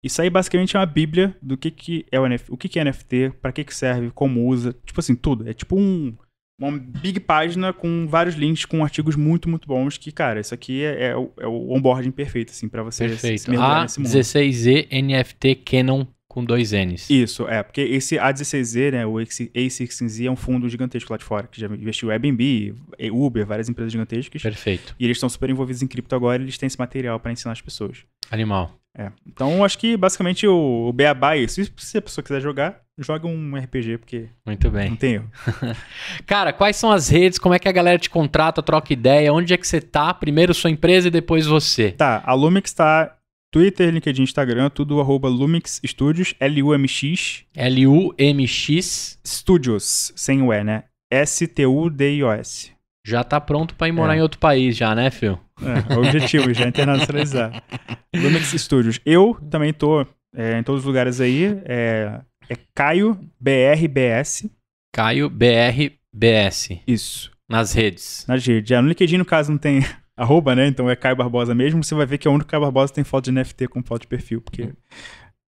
Isso aí basicamente é uma bíblia do que, que é o NFT, o que, que é NFT, para que, que serve, como usa, tipo assim, tudo. É tipo um, uma big página com vários links, com artigos muito, muito bons que, cara, isso aqui é, é, o, é o onboarding perfeito, assim, para você Perfeito. se mergulhar nesse mundo. A16E NFT Canon com dois N's. Isso, é, porque esse A16Z, né, o A16Z é um fundo gigantesco lá de fora, que já investiu Airbnb, Uber, várias empresas gigantescas. Perfeito. E eles estão super envolvidos em cripto agora, eles têm esse material para ensinar as pessoas. Animal. É. Então, acho que basicamente o, o beabá é isso. se a pessoa quiser jogar, joga um RPG, porque. Muito bem. Não tenho. Cara, quais são as redes? Como é que a galera te contrata, troca ideia? Onde é que você tá? Primeiro sua empresa e depois você. Tá, a Lumix está Twitter, LinkedIn, Instagram, tudo arroba Lumix Studios, L-U-M-X. L-U-M-X. Studios, sem o E, né? S-T-U-D-I-O-S. Já tá pronto para ir morar é. em outro país já, né, Phil? É, objetivo, já é internacionalizar. Lumix Studios. Eu também tô é, em todos os lugares aí. É, é Caio BRBS. Caio BRBS. Isso. Nas redes. Nas redes. É, no LinkedIn, no caso, não tem arroba, né? Então é Caio Barbosa mesmo. Você vai ver que é o único Caio Barbosa tem foto de NFT com foto de perfil, porque uhum.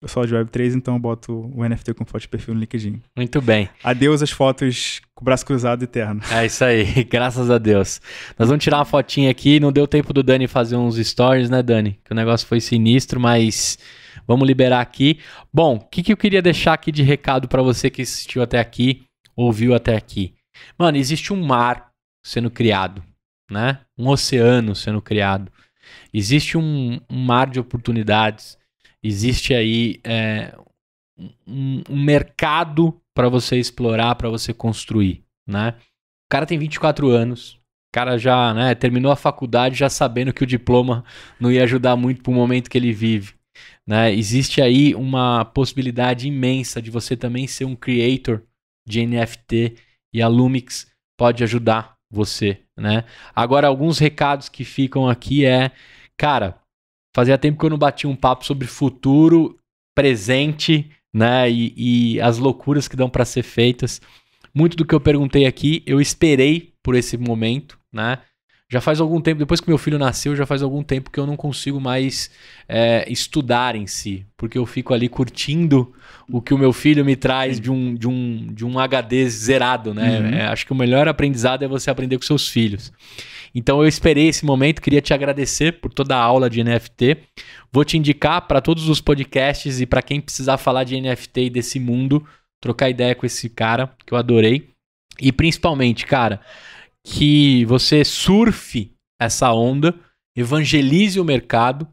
eu sou de Web3, então eu boto o NFT com foto de perfil no LinkedIn. Muito bem. Adeus as fotos com o braço cruzado eterno. É isso aí, graças a Deus. Nós vamos tirar uma fotinha aqui. Não deu tempo do Dani fazer uns stories, né, Dani? Que o negócio foi sinistro, mas. Vamos liberar aqui. Bom, o que, que eu queria deixar aqui de recado para você que assistiu até aqui, ouviu até aqui? Mano, existe um mar sendo criado né? Um oceano sendo criado. Existe um, um mar de oportunidades. Existe aí é, um, um mercado para você explorar, para você construir, né? O cara tem 24 anos, o cara já né, terminou a faculdade já sabendo que o diploma não ia ajudar muito para o momento que ele vive. Né? Existe aí uma possibilidade imensa de você também ser um creator de NFT e a Lumix pode ajudar você né? Agora, alguns recados que ficam aqui é, cara, fazia tempo que eu não bati um papo sobre futuro, presente, né? E, e as loucuras que dão para ser feitas. Muito do que eu perguntei aqui, eu esperei por esse momento, né? Já faz algum tempo, depois que meu filho nasceu, já faz algum tempo que eu não consigo mais é, estudar em si, porque eu fico ali curtindo o que o meu filho me traz de um, de um, de um HD zerado, né? Uhum. É, acho que o melhor aprendizado é você aprender com seus filhos. Então eu esperei esse momento, queria te agradecer por toda a aula de NFT. Vou te indicar para todos os podcasts e para quem precisar falar de NFT e desse mundo, trocar ideia com esse cara, que eu adorei. E principalmente, cara, que você surfe essa onda, evangelize o mercado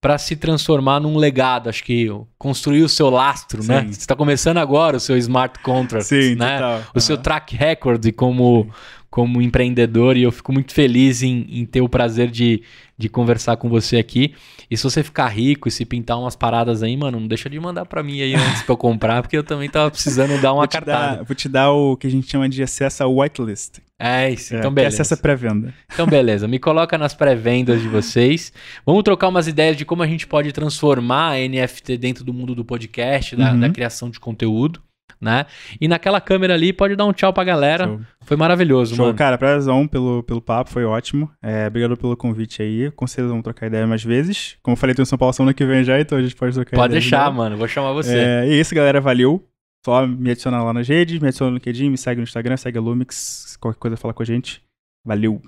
para se transformar num legado, acho que construir o seu lastro, né? Sim. né? Você está começando agora o seu smart contract, Sim, né? Total. O uhum. seu track record como como empreendedor e eu fico muito feliz em, em ter o prazer de de conversar com você aqui. E se você ficar rico e se pintar umas paradas aí, mano, não deixa de mandar para mim aí antes pra eu comprar, porque eu também tava precisando dar uma vou cartada. Dar, vou te dar o que a gente chama de acesso à whitelist. É isso, é, então é, beleza. Acesso à pré-venda. Então beleza, me coloca nas pré-vendas de vocês. Vamos trocar umas ideias de como a gente pode transformar a NFT dentro do mundo do podcast, da, uhum. da criação de conteúdo né? E naquela câmera ali, pode dar um tchau pra galera. Show. Foi maravilhoso, Show. mano. Cara, prazerzão pelo, pelo papo, foi ótimo. É, obrigado pelo convite aí. Com certeza vamos trocar ideia mais vezes. Como eu falei, tem o São Paulo semana que vem já, então a gente pode trocar pode ideia. Pode deixar, de mano. Vou chamar você. É, e é isso, galera. Valeu. Só me adicionar lá nas redes, me adiciona no LinkedIn, me segue no Instagram, segue a Lumix. Qualquer coisa, fala com a gente. Valeu.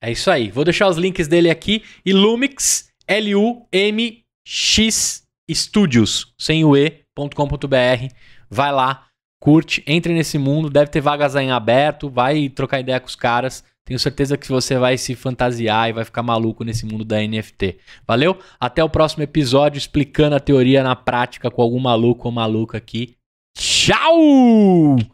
É isso aí. Vou deixar os links dele aqui. E Lumix, L-U-M-X Studios, sem o E.com.br. Vai lá, curte, entre nesse mundo, deve ter vagas aí em aberto, vai trocar ideia com os caras. Tenho certeza que você vai se fantasiar e vai ficar maluco nesse mundo da NFT. Valeu? Até o próximo episódio explicando a teoria na prática com algum maluco ou maluca aqui. Tchau!